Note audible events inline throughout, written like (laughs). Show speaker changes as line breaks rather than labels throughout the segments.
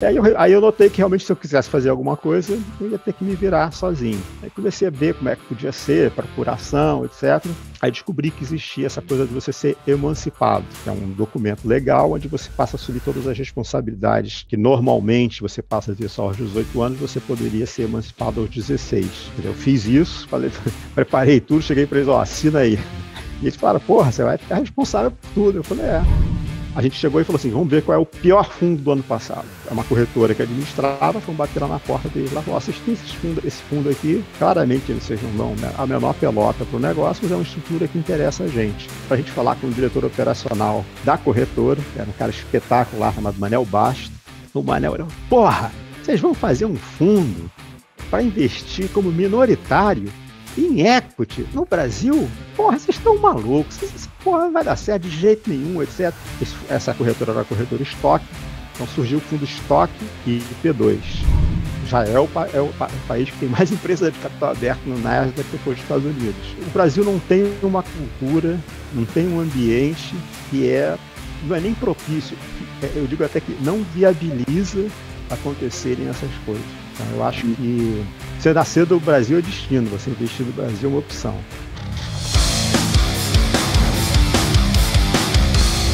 Aí eu, aí eu, notei que realmente se eu quisesse fazer alguma coisa, eu ia ter que me virar sozinho. Aí comecei a ver como é que podia ser, procuração, etc. Aí descobri que existia essa coisa de você ser emancipado, que é um documento legal onde você passa a assumir todas as responsabilidades que normalmente você passa a ter só aos 18 anos, você poderia ser emancipado aos 16. Eu fiz isso, falei, (laughs) preparei tudo, cheguei para eles, ó, assina aí. E eles falaram, porra, você vai ficar responsável por tudo. Eu falei, é. A gente chegou e falou assim: vamos ver qual é o pior fundo do ano passado. É uma corretora que administrava, um bater lá na porta dele lá falou: vocês têm esse fundo, esse fundo aqui? Claramente vocês não dão a menor pelota para o negócio, mas é uma estrutura que interessa a gente. Para a gente falar com o diretor operacional da corretora, que era um cara espetacular chamado Manel Basto, o Manel era porra, vocês vão fazer um fundo para investir como minoritário em equity no Brasil, porra, vocês estão malucos, essa porra não vai dar certo de jeito nenhum, etc. Essa corretora era a corretora estoque, então surgiu o fundo estoque e P2. Já é, é o, país que tem mais (laughs) empresas de capital aberto no Nasdaq depois dos Estados Unidos. O Brasil não tem uma cultura, não tem um ambiente que é não é nem propício, é, eu digo até que não viabiliza acontecerem essas coisas. Então, eu acho que você nascer do Brasil é destino, você
investir no Brasil é uma opção.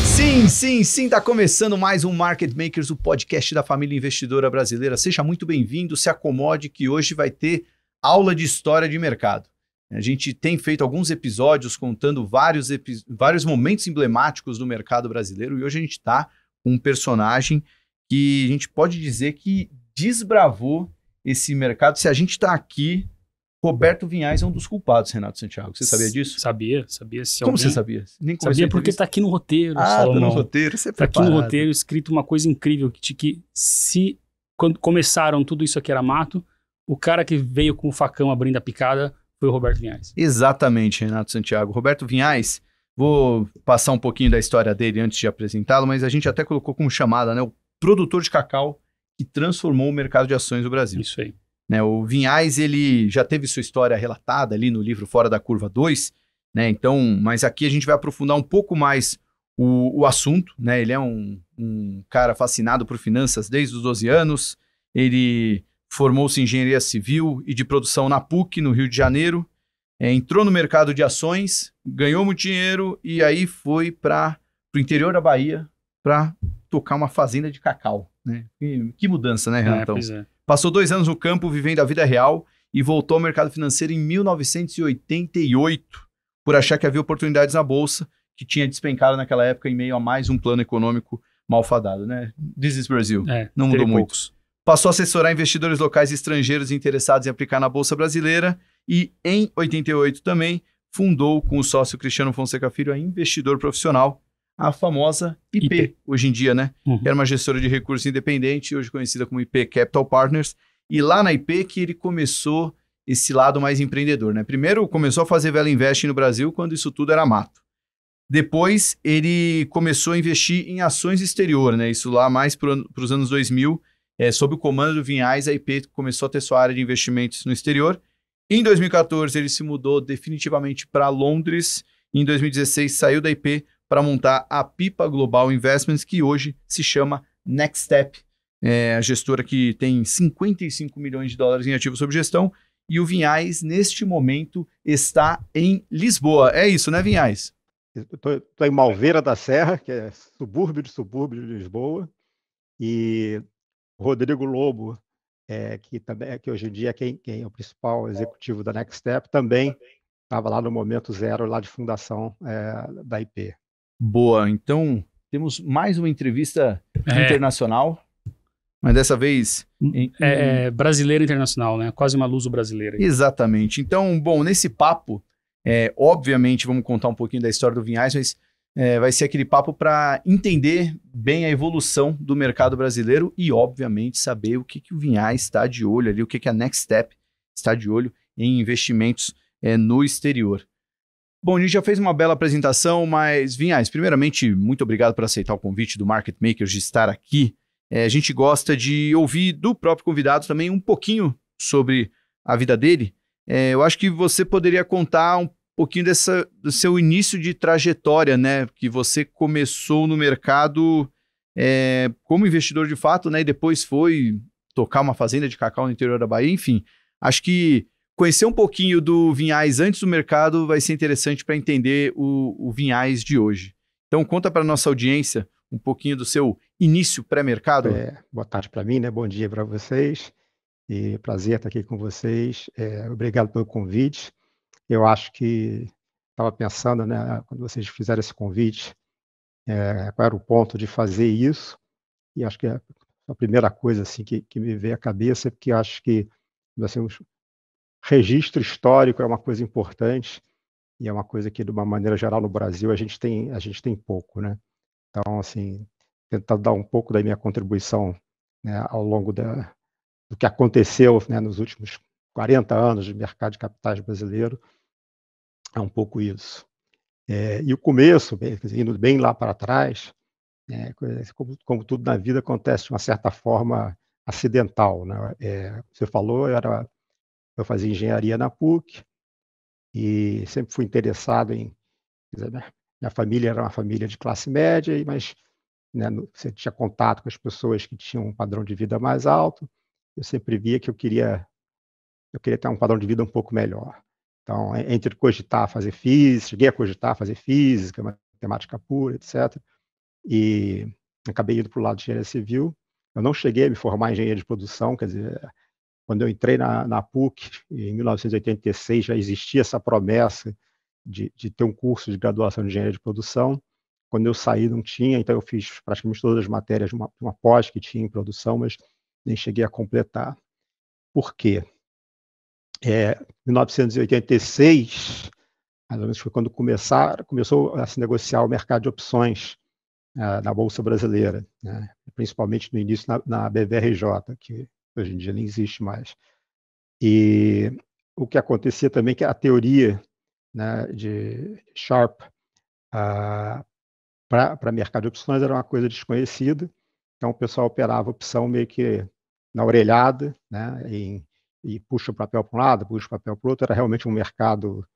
Sim, sim, sim, está começando mais um Market Makers, o podcast da família investidora brasileira. Seja muito bem-vindo, se acomode que hoje vai ter aula de história de mercado. A gente tem feito alguns episódios contando vários, epi vários momentos emblemáticos do mercado brasileiro e hoje a gente está com um personagem que a gente pode dizer que desbravou esse mercado. Se a gente está aqui, Roberto Vinhais é um dos culpados, Renato Santiago. Você sabia disso? Sabia, sabia. Se Como alguém... você sabia? Nem sabia porque está
aqui no roteiro, ah, Tá no roteiro, Está é aqui no roteiro escrito uma coisa incrível, que, que se quando começaram tudo isso aqui era mato, o cara que veio com o facão abrindo a picada foi o Roberto Vinhais.
Exatamente, Renato Santiago. Roberto Vinhais, vou passar um pouquinho da história dele antes de apresentá-lo, mas a gente até colocou como chamada, né? O produtor de cacau que transformou o mercado de ações do Brasil. Isso aí. Né, o Vinhais ele já teve sua história relatada ali no livro Fora da Curva 2, né, então, mas aqui a gente vai aprofundar um pouco mais o, o assunto. Né, ele é um, um cara fascinado por finanças desde os 12 anos, ele formou-se em engenharia civil e de produção na PUC, no Rio de Janeiro, é, entrou no mercado de ações, ganhou muito dinheiro e aí foi para o interior da Bahia para tocar uma fazenda de cacau. Né? Que, que mudança, né, Renato? É, então? é. Passou dois anos no campo vivendo a vida real e voltou ao mercado financeiro em 1988 por achar que havia oportunidades na bolsa que tinha despencado naquela época em meio a mais um plano econômico malfadado, né? This is Brasil. É, Não mudou muito. Poucos. Passou a assessorar investidores locais e estrangeiros interessados em aplicar na bolsa brasileira e em 88 também fundou com o sócio Cristiano Fonseca Filho a Investidor Profissional, a famosa IP, IP, hoje em dia, né? Uhum. Era uma gestora de recursos independente, hoje conhecida como IP Capital Partners. E lá na IP que ele começou esse lado mais empreendedor, né? Primeiro começou a fazer Vela Investing no Brasil quando isso tudo era mato. Depois ele começou a investir em ações exterior, né? Isso lá mais para os anos 2000, é, sob o comando do Vinhais, a IP começou a ter sua área de investimentos no exterior. Em 2014 ele se mudou definitivamente para Londres. Em 2016 saiu da IP para montar a Pipa Global Investments, que hoje se chama Next Step, é a gestora que tem 55 milhões de dólares em ativos sob gestão. E o Vinhais, neste momento, está em Lisboa. É isso, né, Vinhais? Estou em Malveira
da Serra, que é subúrbio de subúrbio de Lisboa. E Rodrigo Lobo, é, que também que hoje em dia é quem, quem é o principal executivo da Next
Step, também estava lá no momento zero lá de fundação é, da IP. Boa, então temos mais uma entrevista é. internacional, mas dessa vez. Hum, é, em... É,
brasileira internacional, né? Quase uma luz brasileira.
Exatamente. Então, bom, nesse papo, é, obviamente, vamos contar um pouquinho da história do Vinhais, mas é, vai ser aquele papo para entender bem a evolução do mercado brasileiro e, obviamente, saber o que, que o Vinhais está de olho ali, o que, que a Next Step está de olho em investimentos é, no exterior. Bom, a gente já fez uma bela apresentação, mas Vinhais, primeiramente, muito obrigado por aceitar o convite do Market Makers de estar aqui. É, a gente gosta de ouvir do próprio convidado também um pouquinho sobre a vida dele. É, eu acho que você poderia contar um pouquinho dessa, do seu início de trajetória, né? Que você começou no mercado é, como investidor de fato, né? E depois foi tocar uma fazenda de cacau no interior da Bahia, enfim. Acho que Conhecer um pouquinho do Vinhais antes do mercado vai ser interessante para entender o, o Vinhais de hoje. Então, conta para nossa audiência um pouquinho do seu início pré-mercado. É, boa tarde para mim,
né? Bom dia para vocês. E prazer estar tá aqui com vocês. É, obrigado pelo convite. Eu acho que estava pensando, né, quando vocês fizeram esse convite, é, qual era o ponto de fazer isso? E acho que a primeira coisa assim que, que me veio à cabeça é porque acho que nós temos registro histórico é uma coisa importante e é uma coisa que, de uma maneira geral, no Brasil a gente tem, a gente tem pouco, né? Então, assim, tentar dar um pouco da minha contribuição né, ao longo da, do que aconteceu né, nos últimos 40 anos de mercado de capitais brasileiro, é um pouco isso. É, e o começo, bem, indo bem lá para trás, é, como, como, tudo na vida acontece de uma certa forma acidental. Né? É, você falou, eu era eu fazia engenharia na PUC e sempre fui interessado em. Dizer, minha família era uma família de classe média, mas né, você tinha contato com as pessoas que tinham um padrão de vida mais alto. Eu sempre via que eu queria, eu queria ter um padrão de vida um pouco melhor. Então, entre cogitar fazer física, cheguei a cogitar fazer física, matemática pura, etc. E acabei indo para o lado de engenharia civil. Eu não cheguei a me formar em engenharia de produção, quer dizer, quando eu entrei na, na PUC, em 1986, já existia essa promessa de, de ter um curso de graduação de engenharia de produção. Quando eu saí, não tinha, então eu fiz praticamente todas as matérias de uma, uma pós que tinha em produção, mas nem cheguei a completar. Por quê? É, 1986, mais ou menos foi quando começar, começou a se negociar o mercado de opções uh, na Bolsa Brasileira, né? principalmente no início na, na BVRJ, que hoje em dia nem existe mais. E o que acontecia também é que a teoria né, de Sharp ah, para mercado de opções era uma coisa desconhecida, então o pessoal operava opção meio que na orelhada, né, e, e puxa o papel para um lado, puxa o papel para o outro, era realmente um mercado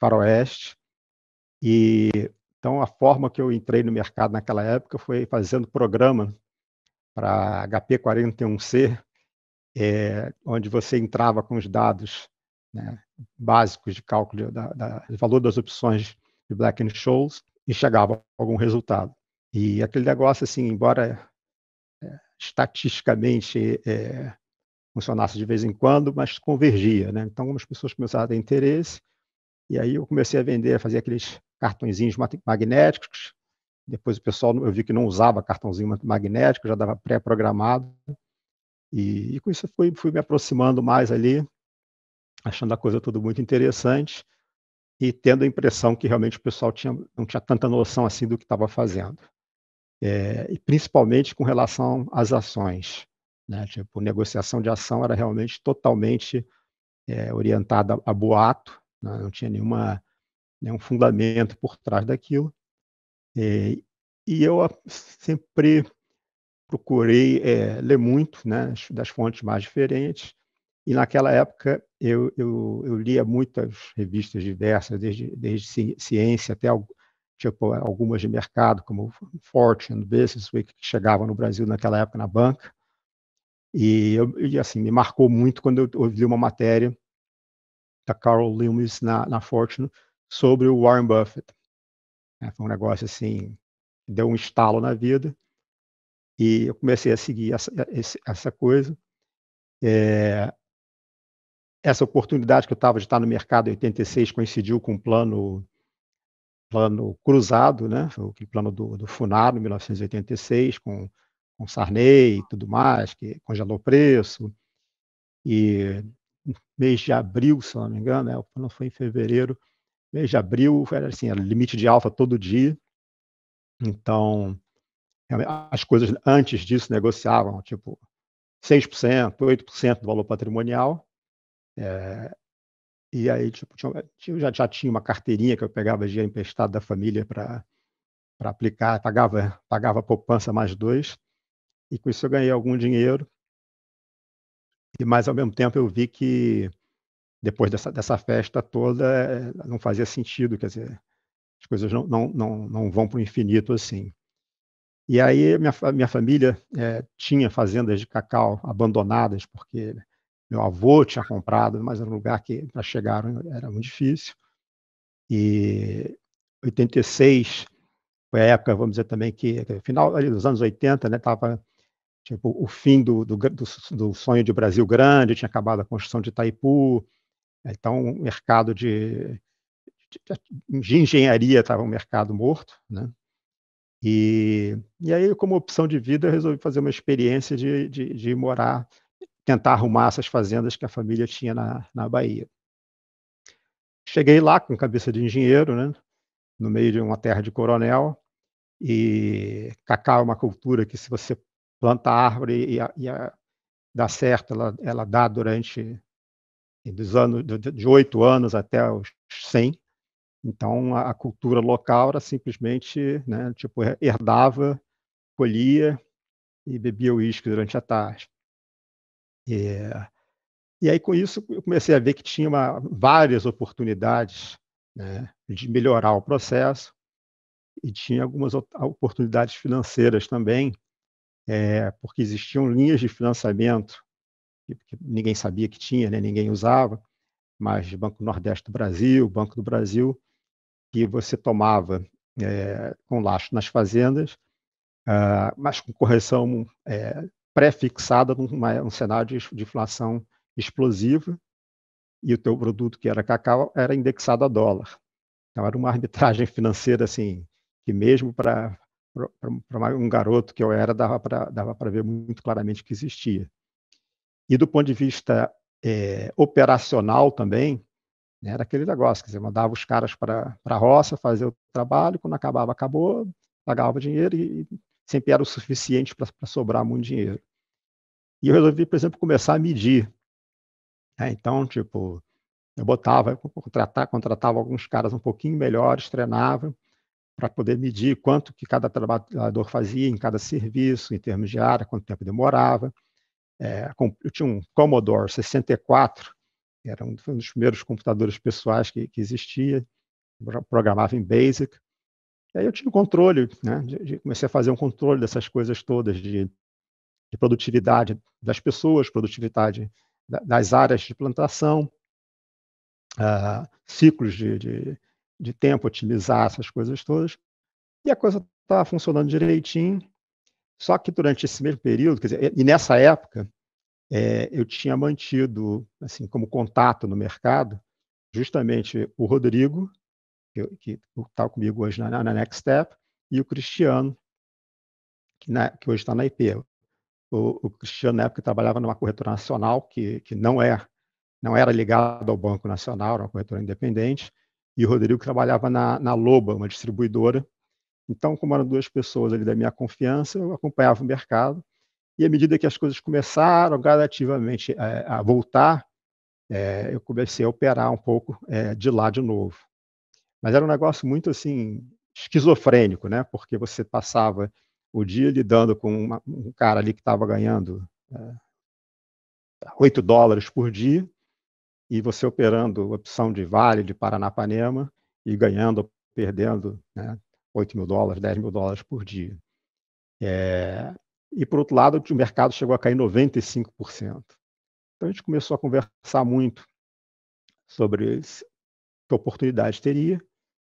faroeste. E então a forma que eu entrei no mercado naquela época foi fazendo programa para HP 41C, é, onde você entrava com os dados né, básicos de cálculo do valor das opções de Black and Scholes e chegava a algum resultado. E aquele negócio, assim, embora é, estatisticamente é, funcionasse de vez em quando, mas convergia. Né? Então, algumas pessoas começaram a ter interesse, e aí eu comecei a vender, a fazer aqueles cartõezinhos magnéticos. Depois o pessoal, eu vi que não usava cartãozinho magnético, já dava pré-programado. E, e com isso fui, fui me aproximando mais ali, achando a coisa tudo muito interessante e tendo a impressão que realmente o pessoal tinha, não tinha tanta noção assim do que estava fazendo. É, e principalmente com relação às ações. Né? Tipo, negociação de ação era realmente totalmente é, orientada a, a boato, né? não tinha nenhuma, nenhum fundamento por trás daquilo. É, e eu sempre procurei é, ler muito, né, das fontes mais diferentes, e naquela época eu, eu, eu lia muitas revistas diversas, desde, desde ciência até tipo, algumas de mercado, como Fortune, Business Week, que chegavam no Brasil naquela época na banca. E, eu, e assim, me marcou muito quando eu ouvi uma matéria da Carol Lewis na, na Fortune sobre o Warren Buffett. É, foi um negócio assim, deu um estalo na vida. E eu comecei a seguir essa, essa coisa. É, essa oportunidade que eu estava de estar no mercado em 86 coincidiu com o um plano plano cruzado, né? o plano do, do em 1986, com, com Sarney e tudo mais, que congelou o preço. E mês de abril, se não me engano, né? o plano foi em fevereiro, mês de abril, era assim, era limite de alfa todo dia. Então, as coisas antes disso negociavam, tipo, 6%, 8% do valor patrimonial. É, e aí, tipo, tinha, eu já, já, tinha uma carteirinha que eu pegava dinheiro emprestado da família para aplicar, pagava, pagava poupança mais dois. E com isso eu ganhei algum dinheiro. E mais ao mesmo tempo eu vi que depois dessa, dessa festa toda eh, não fazia sentido, quer dizer, as coisas não, não, não, não vão para o infinito assim. E aí minha, minha família é, tinha fazendas de cacau abandonadas, porque né, meu avô tinha comprado, mas era um lugar que para chegar era muito difícil. E 86 foi a época, vamos dizer também que, final dos anos 80, né, tava tipo o fim do, do, do sonho de Brasil grande, tinha acabado a construção de Itaipu, então o mercado de, de, de engenharia estava um mercado morto, né? E, e aí, como opção de vida, eu resolvi fazer uma experiência de, de, de morar, tentar arrumar essas fazendas que a família tinha na, na Bahia. Cheguei lá com cabeça de engenheiro, né? no meio de uma terra de coronel, e cacau é uma cultura que se você planta árvore e, a, e a, dá certo, ela, ela dá durante dos anos, de oito anos até os 100, então, a, a cultura local era simplesmente, né, tipo, herdava, colhia e bebia uísque durante a tarde. E, e aí, com isso, eu comecei a ver que tinha uma, várias oportunidades né, de melhorar o processo e tinha algumas oportunidades financeiras também, é, porque existiam linhas de financiamento que, ninguém sabia que tinha, né, ninguém usava, mas Banco Nordeste do Brasil, Banco do Brasil, que você tomava é, com laço nas fazendas, uh, mas com correção é, pré-fixada num um cenário de, de inflação explosiva, e o teu produto, que era cacau, era indexado a dólar. Então, era uma arbitragem financeira, assim, que mesmo para um garoto que eu era, dava para ver muito claramente que existia. E do ponto de vista é, operacional também, né, era aquele negócio, quer dizer, mandava os caras para a roça fazer o trabalho, quando acabava, acabou, pagava dinheiro e, e sempre era o suficiente para sobrar muito dinheiro. E eu resolvi, por exemplo, começar a medir. É, então, tipo, eu botava, eu contratava, contratava alguns caras um pouquinho melhores, treinava para poder medir quanto que cada trabalhador fazia em cada serviço, em termos de área, quanto tempo demorava. É, eu tinha um Commodore 64, era um dos primeiros computadores pessoais que, que existia, programava em BASIC. E aí eu tinha o controle, né? De, de, comecei a fazer um controle dessas coisas todas, de, de produtividade das pessoas, produtividade da, das áreas de plantação, uh, ciclos de, de, de tempo, otimizar essas coisas todas. E a coisa estava funcionando direitinho. Só que durante esse mesmo período, quer dizer, e nessa época, é, eu tinha mantido assim como contato no mercado justamente o Rodrigo, que está comigo hoje na, na, Next Step, e o Cristiano, que, na, que hoje está na IP. O, o, Cristiano, na época, trabalhava numa corretora nacional, que, que não, é, não era ligada ao Banco Nacional, era uma corretora independente, e o Rodrigo trabalhava na, na Loba, uma distribuidora. Então, como eram duas pessoas ali da minha confiança, eu acompanhava o mercado e à medida que as coisas começaram gradativamente é, a voltar, é, eu comecei a operar um pouco é, de lá de novo. Mas era um negócio muito assim esquizofrênico, né? Porque você passava o dia lidando com uma, um cara ali que estava ganhando é, 8 dólares por dia e você operando opção de Vale, de Paranapanema e ganhando, perdendo né, 8 mil dólares, 10 mil dólares por dia. É, e, por outro lado, o mercado chegou a cair 95%. Então, a gente começou a conversar muito sobre que oportunidade teria,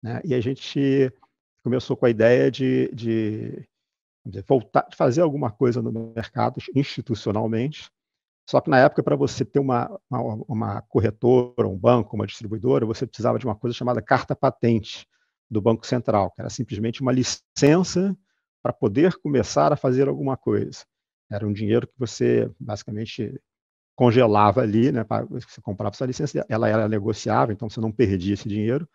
né? e a gente começou com a ideia de, de, voltar, de fazer alguma coisa no mercado institucionalmente. Só que na época, para você ter uma, uma, uma corretora, um banco, uma distribuidora, você precisava de uma coisa chamada carta patente do Banco Central, que era simplesmente uma licença para poder começar a fazer alguma coisa. Era um dinheiro que você basicamente congelava ali, né, para você comprava sua licença, ela era negociável, então você não perdia esse dinheiro,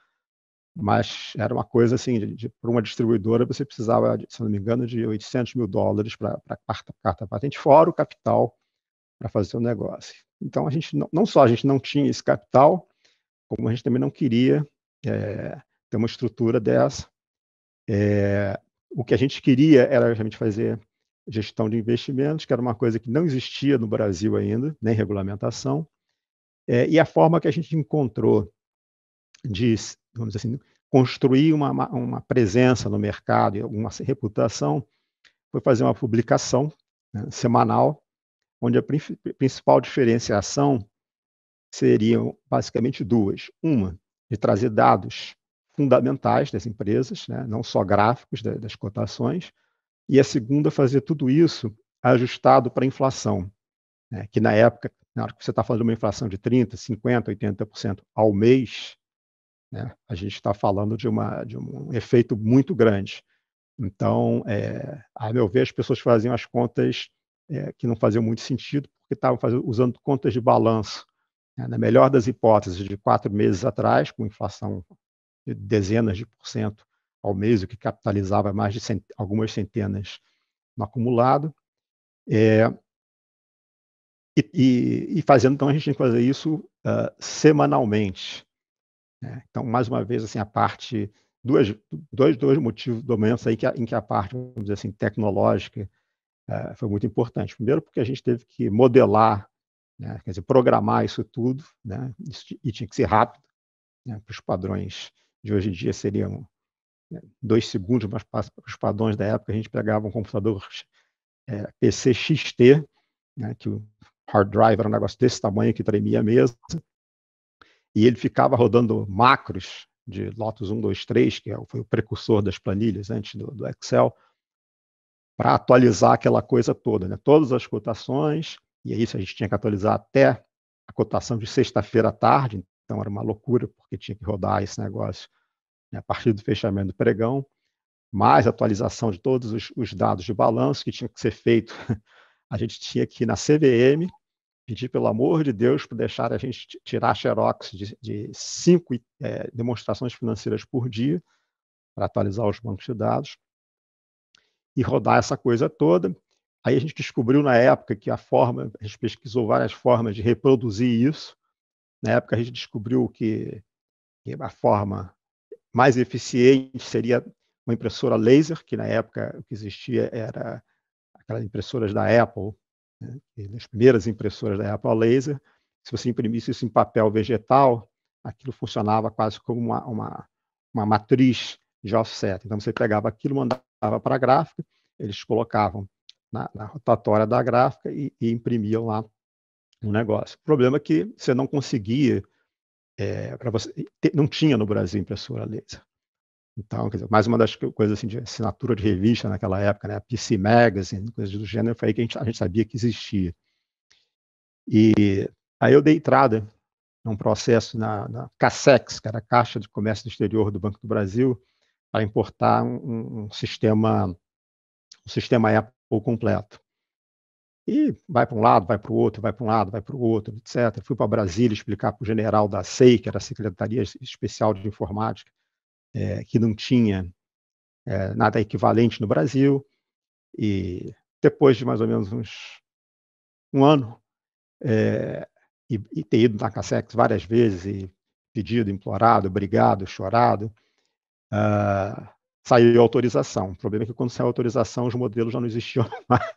mas era uma coisa assim, de, de, para uma distribuidora você precisava, se não me engano, de 800 mil dólares para a carta, carta patente, fora o capital para fazer o negócio. Então a gente não, não, só a gente não tinha esse capital, como a gente também não queria é, ter uma estrutura dessa. É, o que a gente queria era realmente fazer gestão de investimentos, que era uma coisa que não existia no Brasil ainda, nem regulamentação. É, e a forma que a gente encontrou de, vamos dizer assim, construir uma, uma presença no mercado e uma reputação foi fazer uma publicação né, semanal, onde a principal diferenciação seriam basicamente duas. Uma, de trazer dados fundamentais das empresas, né? não só gráficos da, das cotações, e a segunda, fazer tudo isso ajustado para a inflação, né? que na época, na hora que você está falando de uma inflação de 30%, 50%, 80% ao mês, né? a gente está falando de, uma, de um efeito muito grande. Então, é, a meu ver, as pessoas faziam as contas é, que não faziam muito sentido, porque estavam usando contas de balanço. Né? Na melhor das hipóteses, de quatro meses atrás, com inflação dezenas de por cento ao mês, o que capitalizava mais de cent... algumas centenas no acumulado. É... E, e, e, fazendo, então, a gente tem que fazer isso uh, semanalmente. Né? Então, mais uma vez, assim, a parte. Duas, dois, dois motivos, menos aí que a, em que a parte, vamos dizer assim, tecnológica uh, foi muito importante. Primeiro, porque a gente teve que modelar, né? quer dizer, programar isso tudo, né? Isso, e tinha que ser rápido né? para os padrões de hoje em dia seriam né, dois segundos, mas para os padrões da época, a gente pegava um computador é, PC XT, né, que o hard drive era um negócio desse tamanho que tremia a mesa, e ele ficava rodando macros de Lotus 123, que é foi o precursor das planilhas antes do, do Excel, para atualizar aquela coisa toda, né? todas as cotações, e aí a gente tinha que atualizar até a cotação de sexta-feira à tarde, então era uma loucura, porque tinha que rodar esse negócio né, a partir do fechamento do pregão, mais atualização de todos os, os dados de balanço que tinha que ser feito. (laughs) A gente tinha que ir na CVM, pedir pelo amor de Deus para deixar a gente tirar xerox de, de cinco é, demonstrações financeiras por dia para atualizar os bancos de dados e rodar essa coisa toda. Aí a gente descobriu na época que a forma, a gente pesquisou várias formas de reproduzir isso, na época, a gente descobriu que, a forma mais eficiente seria uma impressora laser, que na época o que existia era aquelas impressoras da Apple, né? as primeiras impressoras da Apple laser. Se você imprimisse isso em papel vegetal, aquilo funcionava quase como uma, uma, uma matriz de offset. Então você pegava aquilo, mandava para a gráfica, eles colocavam na, na rotatória da gráfica e, e imprimiam lá um negócio. O problema é que você não conseguia, é, para você, não tinha no Brasil impressora laser. Então, quer dizer, mais uma das coisas assim, de assinatura de revista naquela época, né? PC Magazine, coisas do gênero, foi aí que a gente, a gente sabia que existia. E aí eu dei entrada num processo na, na CASEX, que era a Caixa de Comércio do Exterior do Banco do Brasil, para importar um, um, sistema um sistema Apple completo. E vai para um lado, vai para o outro, vai para um lado, vai para o outro, etc. Fui para Brasília explicar para o general da SEI, que era a Secretaria Especial de Informática, é, que não tinha é, nada equivalente no Brasil. E depois de mais ou menos uns um ano, é, e, e, ter ido na Cassex várias vezes, e pedido, implorado, brigado, chorado, uh, saiu a autorização. O problema é que quando saiu a autorização, os modelos já não existiam (laughs) mais.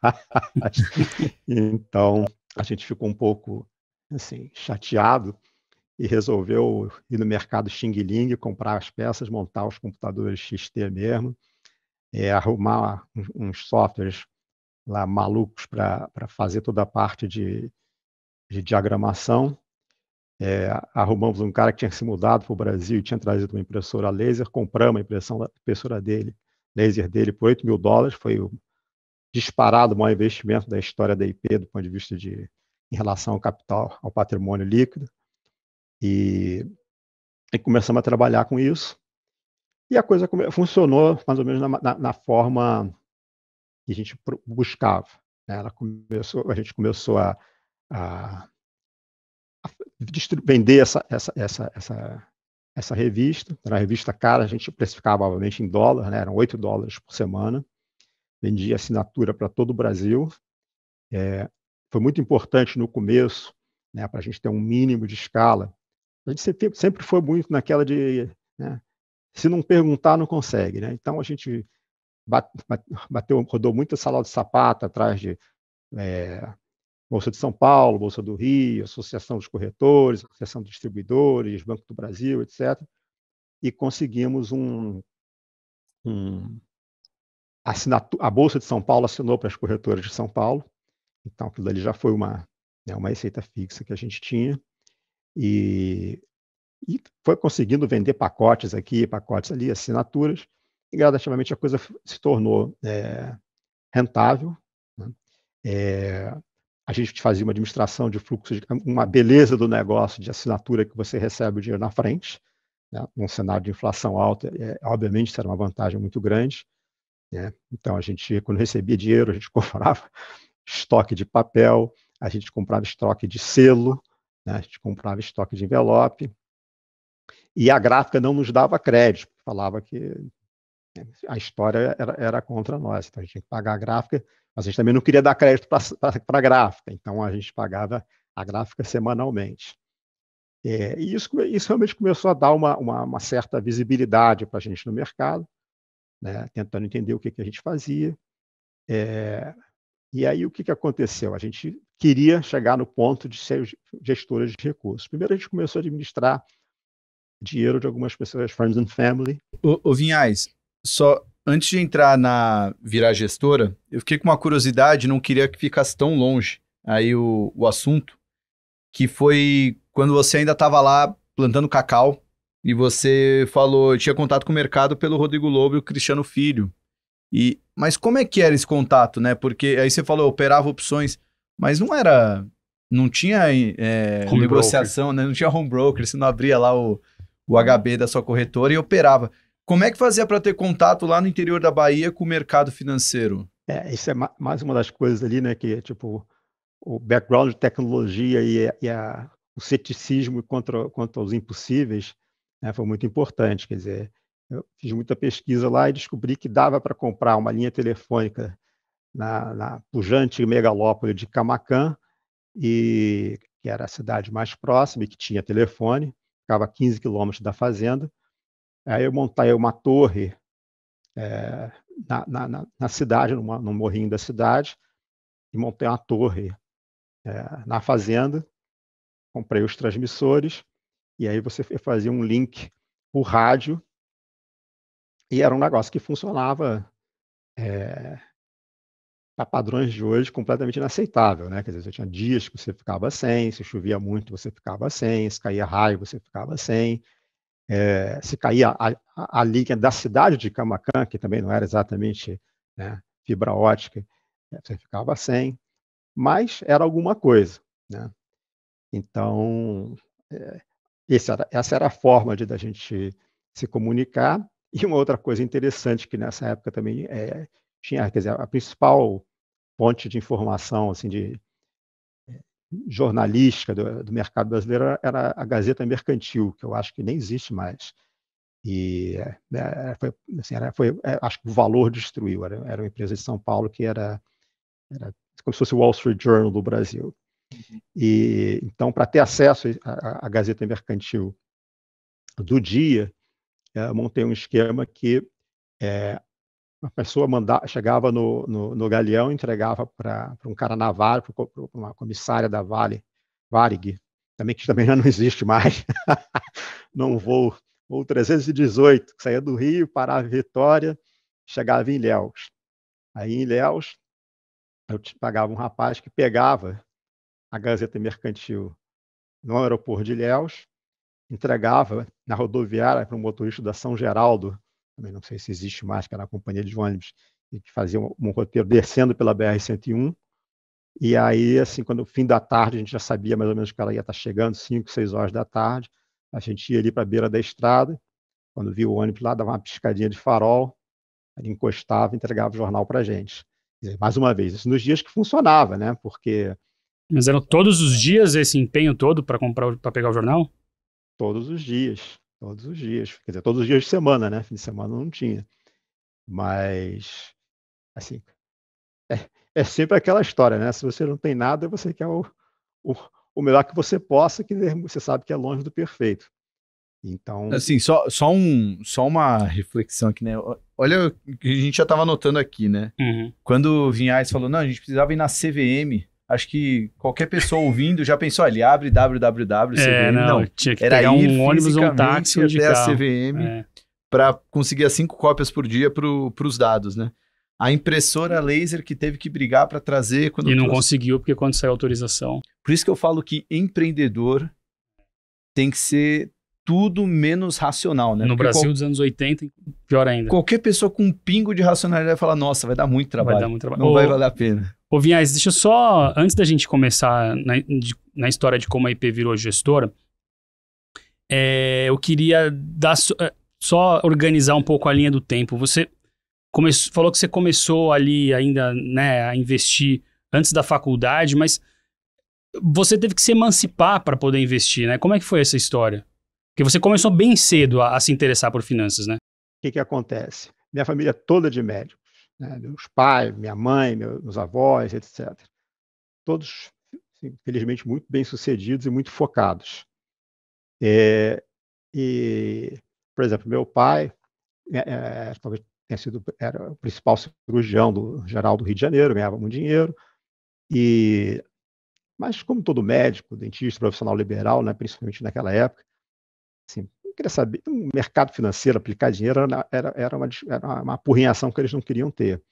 então, a gente ficou um pouco assim, chateado e resolveu ir no mercado Xing Ling, comprar as peças, montar os computadores XT mesmo, é, arrumar uns softwares lá malucos para fazer toda a parte de, de diagramação é, arrumamos um cara que tinha se mudado para o Brasil e tinha trazido uma impressora laser, compramos a impressão da impressora dele, laser dele, por 8 mil dólares, foi o disparado maior investimento da história da IP do ponto de vista de em relação ao capital, ao patrimônio líquido. E, e começamos a trabalhar com isso. E a coisa funcionou mais ou menos na, na, na forma que a gente buscava. Né? Ela começou, a gente começou a, a vender essa, essa, essa, essa, essa revista. Era uma revista cara, a gente precificava, obviamente, em dólar, né? eram 8 dólares por semana. Vendia assinatura para todo o Brasil. É, foi muito importante no começo, né, para a gente ter um mínimo de escala. A gente sempre, foi muito naquela de. Né, se não perguntar, não consegue. Né? Então a gente bateu, rodou muito salão de sapato atrás de é, Bolsa de São Paulo, Bolsa do Rio, Associação dos Corretores, Associação dos Distribuidores, Banco do Brasil, etc. E conseguimos um. um a Bolsa de São Paulo assinou para as corretoras de São Paulo, então aquilo ali já foi uma, né, uma receita fixa que a gente tinha. E, e foi conseguindo vender pacotes aqui, pacotes ali, assinaturas, e gradativamente a coisa se tornou é, rentável. Né? É, a gente fazia uma administração de fluxo, de, uma beleza do negócio de assinatura que você recebe o dinheiro na frente, né? num cenário de inflação alta, é, obviamente isso era uma vantagem muito grande. Né? Então a gente, quando recebia dinheiro, a gente (laughs) comprava estoque de papel, a gente comprava estoque de selo, né? a gente comprava estoque de envelope, e a gráfica não nos dava crédito, falava que né, a história era, era contra nós, então a gente tinha que pagar a gráfica mas a gente também não queria dar crédito para a gráfica, então a gente pagava a gráfica semanalmente. É, e isso, isso, realmente começou a dar uma, uma, uma certa visibilidade para a gente no mercado, né, tentando entender o que, que a gente fazia. É, e aí o que, que aconteceu? A gente queria chegar no ponto de ser gestora de recursos. Primeiro a gente começou a administrar dinheiro
de algumas pessoas, friends and family. O ô Vinhais, só Antes de entrar na virar gestora, eu fiquei com uma curiosidade, não queria que ficasse tão longe aí o, o assunto, que foi quando você ainda estava lá plantando cacau e você falou, tinha contato com o mercado pelo Rodrigo Lobo e o Cristiano Filho. E, mas como é que era esse contato, né? Porque aí você falou, operava opções, mas não era, não tinha é, negociação, né? Não tinha home broker, você não abria lá o, o HB da sua corretora e operava. Como é que fazia para ter contato lá no interior da Bahia com o mercado financeiro?
É, isso é ma mais uma das coisas ali, né, que é, tipo o background de tecnologia e, e a, o ceticismo contra, contra os impossíveis né, foi muito importante. Quer dizer, eu fiz muita pesquisa lá e descobri que dava para comprar uma linha telefônica na, na, pujante megalópole de Camacan, e, que era a cidade mais próxima e que tinha telefone, ficava a 15 quilômetros da fazenda, Aí eu montei uma torre é, na, na, na, cidade, numa, num morrinho da cidade, e montei uma torre é, na fazenda, comprei os transmissores, e aí você fazia um link por rádio, e era um negócio que funcionava é, eh, para padrões de hoje completamente inaceitável, né? Quer dizer, você tinha dias que você ficava sem, se chovia muito você ficava sem, se caía raio você ficava sem, é, se caía a, a, a, linha da cidade de Camacan, que também não era exatamente né, fibra ótica, é, você ficava sem, mas era alguma coisa. Né? Então, é, era, essa era a forma de da gente se comunicar. E uma outra coisa interessante que nessa época também é, tinha, quer dizer, a principal fonte de informação assim de jornalística do, do mercado brasileiro era a Gazeta Mercantil, que eu acho que nem existe mais. E né, foi, assim, era, foi, é, acho que o valor destruiu. Era, era uma empresa de São Paulo que era, era como se fosse o Wall Street Journal do Brasil. Uhum. E então, para ter acesso à, à, Gazeta Mercantil do dia, é, montei um esquema que é, uma pessoa chegava no, no, no galeão, entregava para um cara na Vale, para uma comissária da Vale, Varig, também que também já não existe mais, (laughs) não vou, voo 318, que saía do Rio, parava em Vitória, chegava em Ilhéus. Aí em Ilhéus, eu pagava um rapaz que pegava a Gazeta Mercantil no aeroporto de Ilhéus, entregava na rodoviária para um motorista da São Geraldo, também não sei se existe mais, que era a companhia de ônibus, e que fazia um, um roteiro descendo pela BR-101. E aí, assim, quando o fim da tarde, a gente já sabia mais ou menos que ela ia estar tá chegando, 5, 6 horas da tarde, a gente ia ali para a beira da estrada, quando via o ônibus lá, dava uma piscadinha de farol, encostava e entregava o
jornal para a gente. mais uma vez, isso nos dias que funcionava, né? Porque... Mas eram todos os dias esse empenho todo para comprar, para pegar o jornal? Todos os dias. Todos
os dias. Quer dizer, todos os dias de semana, né? Fim de semana não tinha. Mas, assim, é, é sempre aquela história, né? Se você não tem nada, você quer o, o, o melhor que você possa, que você sabe que é longe do perfeito. Então. Assim,
só, só, um, só uma reflexão aqui, né? Olha, a gente já estava anotando aqui, né? Uhum. Quando o Vinhais falou, não, a gente precisava ir na CVM Acho que qualquer pessoa ouvindo já pensou ele abre www. É, não, não, tinha que era pegar um ônibus ou um táxi até de a CVM é. para conseguir as cinco cópias por dia para os dados, né? A impressora laser que teve que brigar para trazer quando e não trouxe.
conseguiu porque quando saiu a autorização.
Por isso que eu falo que empreendedor tem que ser tudo menos
racional, né? No Porque Brasil qual... dos
anos 80, pior ainda. Qualquer pessoa com um pingo de racionalidade vai falar: nossa, vai dar muito trabalho. Vai dar muito trabalho. Não vai valer a pena.
Ô Vinhais, deixa eu só, antes da gente começar na, de, na história de como a IP virou gestora, é, eu queria dar, é, só organizar um pouco a linha do tempo. Você come, falou que você começou ali ainda né, a investir antes da faculdade, mas você teve que se emancipar para poder investir, né? Como é que foi essa história? Porque você começou bem cedo a, a se interessar por finanças, né? O
que, que acontece? Minha família é toda de médico né, meus pais, minha mãe, meus avós, etc. Todos, infelizmente, muito bem-sucedidos e muito focados. É, e, por exemplo, meu pai, é, é, talvez tenha sido era o principal cirurgião do geral do Rio de Janeiro, ganhava muito dinheiro e mas como todo médico, dentista, profissional liberal, né, principalmente naquela época, assim, queria saber. O mercado financeiro, aplicar dinheiro, era, era, uma, era uma apurrinhação que eles não queriam ter.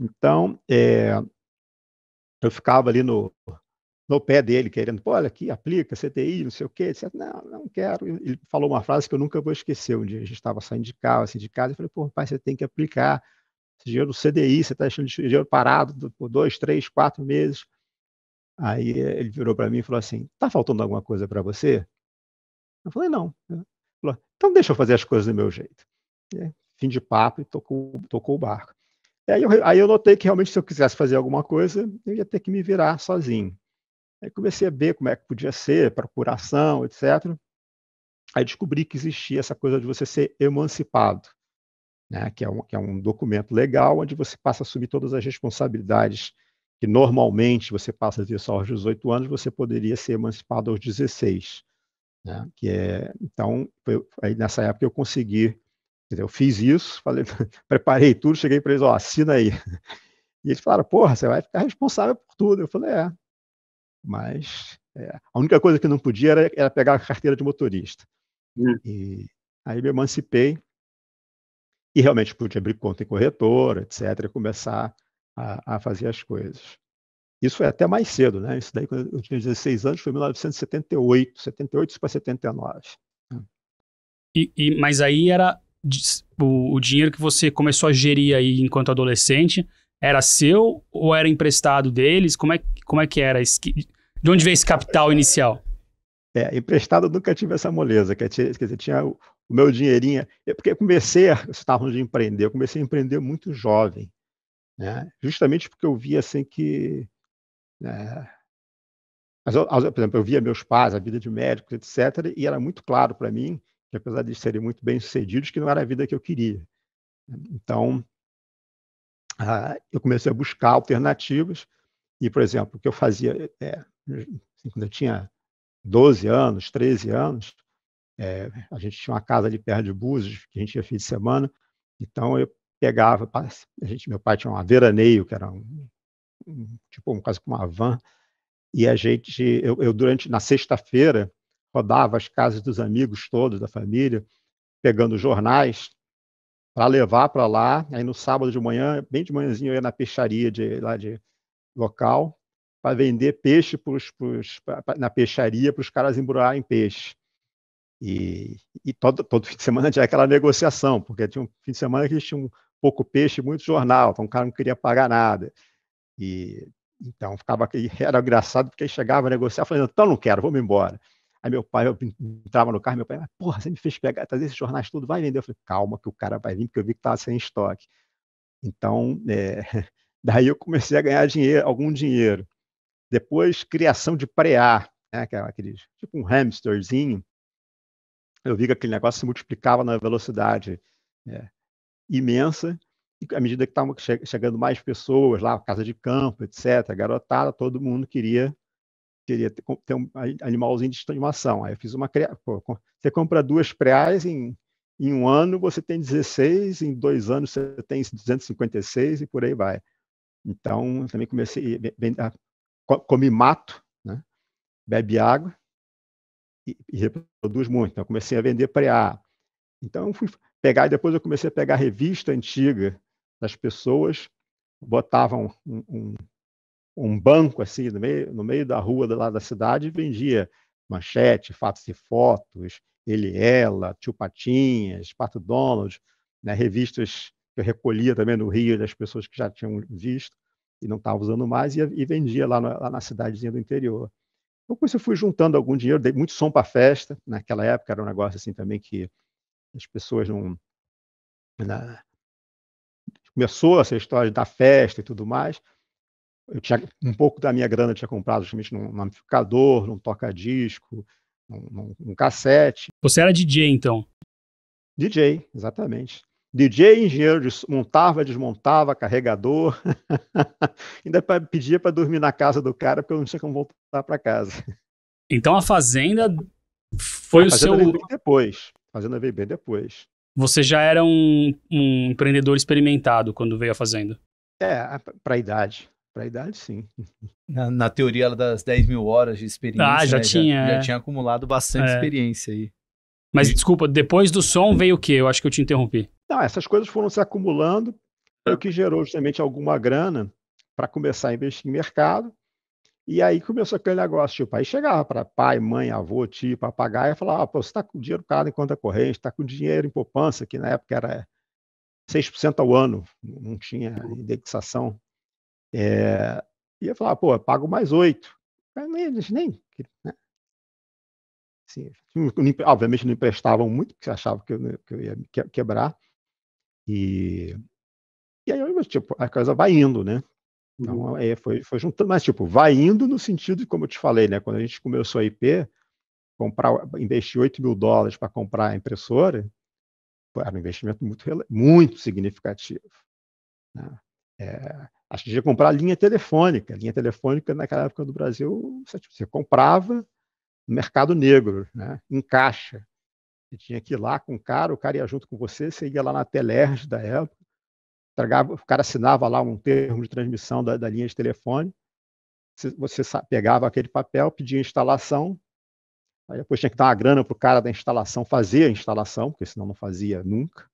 Então, é, eu ficava ali no, no pé dele, querendo, olha aqui, aplica, CTI, não sei o quê, etc. Não, não quero. Ele falou uma frase que eu nunca vou esquecer. Um dia a gente estava saindo de casa, assim, de casa, e falei, pô, pai, você tem que aplicar esse dinheiro do CDI, você está deixando de dinheiro parado por dois, três, quatro meses. Aí ele virou para mim e falou assim, tá faltando alguma coisa para você? Eu falei, não. Né? então deixa eu fazer as coisas do meu jeito. Né? fim de papo e tocou, tocou o barco. Aí eu, aí eu notei que realmente se eu quisesse fazer alguma coisa, eu ia ter que me virar sozinho. Aí comecei a ver como é que podia ser, procuração, etc. Aí descobri que existia essa coisa de você ser emancipado, né? que, é um, que é um documento legal onde você passa a assumir todas as responsabilidades que normalmente você passa a ter só aos 18 anos, você poderia ser emancipado aos 16. Né? Que é, então, aí nessa época eu consegui, eu fiz isso, falei, (laughs) preparei tudo, cheguei para eles, ó, assina aí. (laughs) E eles falaram, porra, você vai ficar responsável por tudo. Eu falei, é. Mas é, a única coisa que não podia era, era pegar a carteira de motorista. Uhum. E aí me emancipei e realmente pude abrir conta em corretora, etc., e começar a, a fazer as coisas. Isso foi é até mais cedo, né? Isso daí, quando eu tinha 16 anos, foi 1978, 78 para 79.
Hum.
E, e, mas aí era o, o, dinheiro que você começou a gerir aí enquanto adolescente, era seu ou era emprestado deles? Como é, como é que era? De onde veio esse capital inicial?
É, emprestado eu nunca tive essa moleza, quer dizer, tinha o, o meu dinheirinho, eu, é porque eu comecei, vocês estavam de empreender, eu comecei a empreender muito jovem, né? justamente porque eu via assim que né? Mas, por exemplo, eu via meus pais, a vida de médicos, etc., e era muito claro para mim que, apesar de serem muito bem-sucedidos, que não era a vida que eu queria. Então, ah, eu comecei a buscar alternativas, e, por exemplo, o que eu fazia, é, é assim, quando eu tinha 12 anos, 13 anos, é, a gente tinha uma casa ali perto de Búzios, que a gente ia fim de semana, então eu pegava, a gente, meu pai tinha um veraneio, que era um tipo, quase com uma van, e a gente, eu, eu durante, na sexta-feira, rodava as casas dos amigos todos, da família, pegando jornais para levar para lá. Aí no sábado de manhã, bem de manhãzinho, eu ia na peixaria de, lá de local para vender peixe pros, pros, pra, na peixaria para os caras embrulharem peixe. E, e todo, todo, (laughs) fim de semana tinha aquela negociação, porque tinha um fim de semana que tinha um pouco peixe e muito jornal, então o cara não queria pagar nada. E então ficava (laughs) era engraçado porque chegava a negociar, falando, então não quero, vou me embora. Aí meu pai, eu entrava no carro, meu pai, porra, você me fez pegar, trazer esses jornais tudo, vai vender. Eu falei, calma que o cara vai vir, porque eu vi que estava sem estoque. Então, é, (laughs) daí eu comecei a ganhar dinheiro, algum dinheiro. Depois, criação de preá, né, é aquele, tipo um hamsterzinho. Eu vi que aquele negócio se multiplicava na velocidade é, imensa à medida que estavam chegando mais pessoas lá, casa de campo, etc., garotada, todo mundo queria queria ter, um animalzinho de estimação. Aí eu fiz uma você compra duas preais em, em um ano você tem 16, em dois anos você tem 256 e por aí vai. Então, também comecei, a, come mato, né? bebe água e, e, reproduz muito. Então, comecei a vender preá. Então, fui pegar, e depois eu comecei a pegar revista antiga das pessoas, botavam um, um, um banco assim no meio, no meio da rua lá da cidade e vendia manchete, fatos e fotos, ele, ela, tio Patinhas, Pato Donald, né, revistas que eu recolhia também no Rio das pessoas que já tinham visto e não estavam usando mais e, e vendia lá, no, lá, na cidadezinha do interior. Então, com isso, eu fui juntando algum dinheiro, dei muito som para festa. Naquela época era um negócio assim também que as pessoas não. Na, né, começou essa história da festa e tudo mais, eu tinha um pouco da minha grana eu tinha comprado justamente num, num amplificador, num toca-disco, num, num, cassete.
Você era DJ então?
DJ, exatamente. DJ, engenheiro, montava, desmontava, carregador. (laughs) Ainda pedia para dormir na casa do cara porque eu não tinha como voltar para
casa. Então a Fazenda foi a o fazenda seu. Veio bem depois. A Fazenda
veio
bem depois.
Você já era um, um empreendedor experimentado quando veio a Fazenda? É, para a idade. Para a idade, sim. (laughs) Na, na,
teoria das 10 mil horas de experiência. Ah, já né? tinha. Já, já, é. tinha acumulado bastante é. experiência aí.
Mas e... desculpa, depois do som veio o quê? Eu acho que eu te interrompi.
Não, essas coisas foram se acumulando, o é. que gerou justamente alguma grana para começar a investir em mercado. E aí começou aquele negócio, tipo, aí chegava para pai, mãe, avô, tio, papagaio, e falava, ah, pô, você está com dinheiro caro em conta corrente, está com dinheiro em poupança, que na época era 6% ao ano, não tinha uhum. indexação. É, e eu falava, pô, eu pago mais 8. Mas nem, eles nem... Né? Assim, obviamente não emprestavam muito, porque achavam que eu, que eu ia me quebrar. E, e aí, tipo, a coisa vai indo, né? Então, uhum. é, foi, foi juntando, mas tipo, vai indo no sentido de, como eu te falei, né? Quando a gente começou a IP, comprar, investir 8 mil dólares para comprar a impressora, era um investimento muito, muito significativo. Né? É, a gente ia comprar linha telefônica. Linha telefônica, naquela época do Brasil, você, tipo, você comprava no mercado negro, né? em caixa. Você tinha que ir lá com o cara, o cara ia junto com você, você ia lá na Telerge da época, Tragava, o cara assinava lá um termo de transmissão da, da linha de telefone. Você pegava aquele papel, pedia instalação, Aí depois tinha que dar uma grana para o cara da instalação fazer a instalação, porque senão não fazia nunca.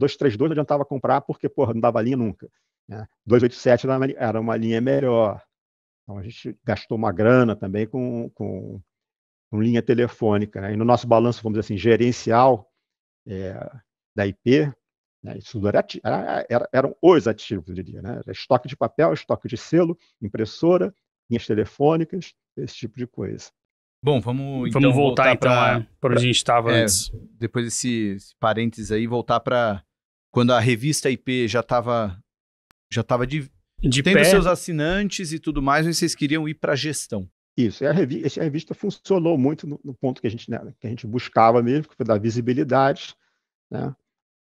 232 não adiantava comprar porque, porra, não dava linha nunca. Né? 287 era uma, era uma linha melhor. Então a gente gastou uma grana também com, com, com linha telefônica. Né? E no nosso balanço, vamos dizer assim, gerencial é, da IP, né? Isso era, era, eram os ativos, eu diria. Né? Era estoque de papel, estoque de selo, impressora, linhas telefônicas, esse tipo de
coisa. Bom, vamos, então, vamos voltar, voltar para então, onde a gente estava é, antes. Depois desse esse parênteses aí, voltar para quando a revista IP já estava já tava de, de tendo pé. seus assinantes e tudo mais, mas vocês queriam ir para a gestão. Isso, e a,
a revista funcionou muito no, no, ponto que a gente, né, que a gente buscava mesmo, que foi dar visibilidade, né?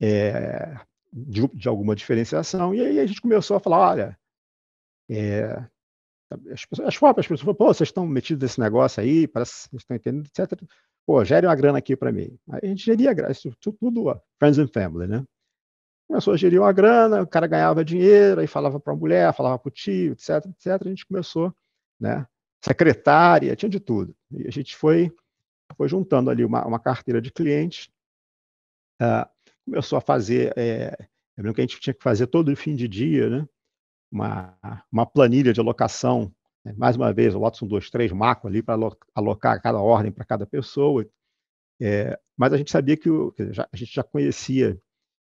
é, de, de, alguma diferenciação. E aí a gente começou a falar, olha, é, as, pessoas, as próprias pessoas falaram, pô, vocês estão metidos nesse negócio aí, parece vocês estão entendendo, etc. Pô, gerem uma grana aqui para mim. a gente geria grana, isso tudo, friends and family, né? Começou a gerir uma grana, o cara ganhava dinheiro, aí falava para a mulher, falava para o tio, etc, etc. A gente começou, né? Secretária, tinha de tudo. E a gente foi, foi juntando ali uma, uma carteira de clientes. Uh, começou a fazer. É, eu lembro que a gente tinha que fazer todo fim de dia, né? Uma, uma planilha de alocação. Né? Mais uma vez, o Watson 3, Maco ali para alocar cada ordem para cada pessoa. É, mas a gente sabia que o, já, a gente já conhecia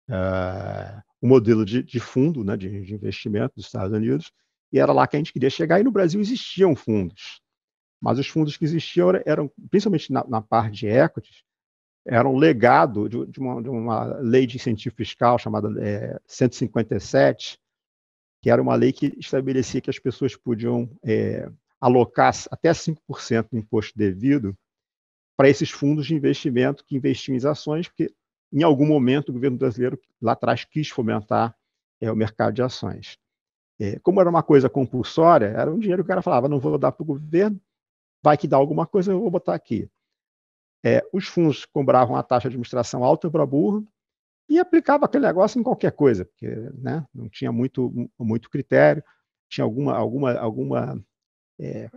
uh, o modelo de, de fundo né, de, de, investimento dos Estados Unidos, e era lá que a gente queria chegar. E no Brasil existiam fundos, mas os fundos que existiam eram, eram principalmente na, na parte de equities, era um legado de, de, uma, de uma, lei de incentivo fiscal chamada é, 157, que era uma lei que estabelecia que as pessoas podiam é, alocar até 5% do imposto devido para esses fundos de investimento que investiam em ações, porque em algum momento o governo brasileiro lá atrás quis fomentar é, o mercado de ações. É, como era uma coisa compulsória, era um dinheiro que o cara falava, não vou dar para o governo, vai que dá alguma coisa, eu vou botar aqui. É, os fundos cobravam a taxa de administração alta para burro e aplicava aquele negócio em qualquer coisa, porque né, não tinha muito, muito critério, tinha alguma, alguma, alguma é,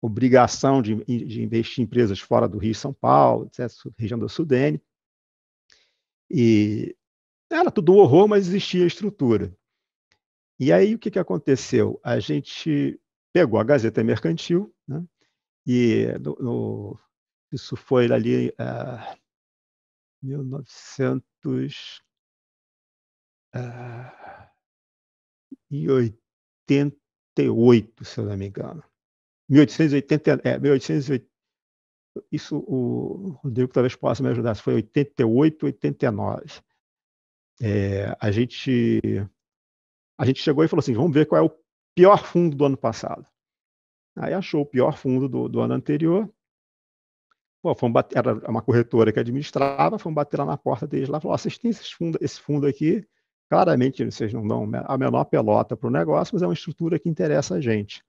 obrigação de, de, investir em empresas fora do Rio e São Paulo, etc., região do Sudene. E era tudo um horror, mas existia estrutura. E aí o que, que aconteceu? A gente pegou a Gazeta Mercantil, né? e no, no, isso foi ali em 1900 uh, se eu não me engano. 1880, é, isso o Rodrigo talvez possa me ajudar, foi 88, 89. É, a gente a gente chegou e falou assim, vamos ver qual é o pior fundo do ano passado. Aí achou o pior fundo do, do ano anterior, era uma corretora que administrava, fomos bater lá na porta deles lá e falou: vocês têm esse fundo, esse fundo aqui, claramente vocês não dão a menor pelota para o negócio, mas é uma estrutura que interessa a gente.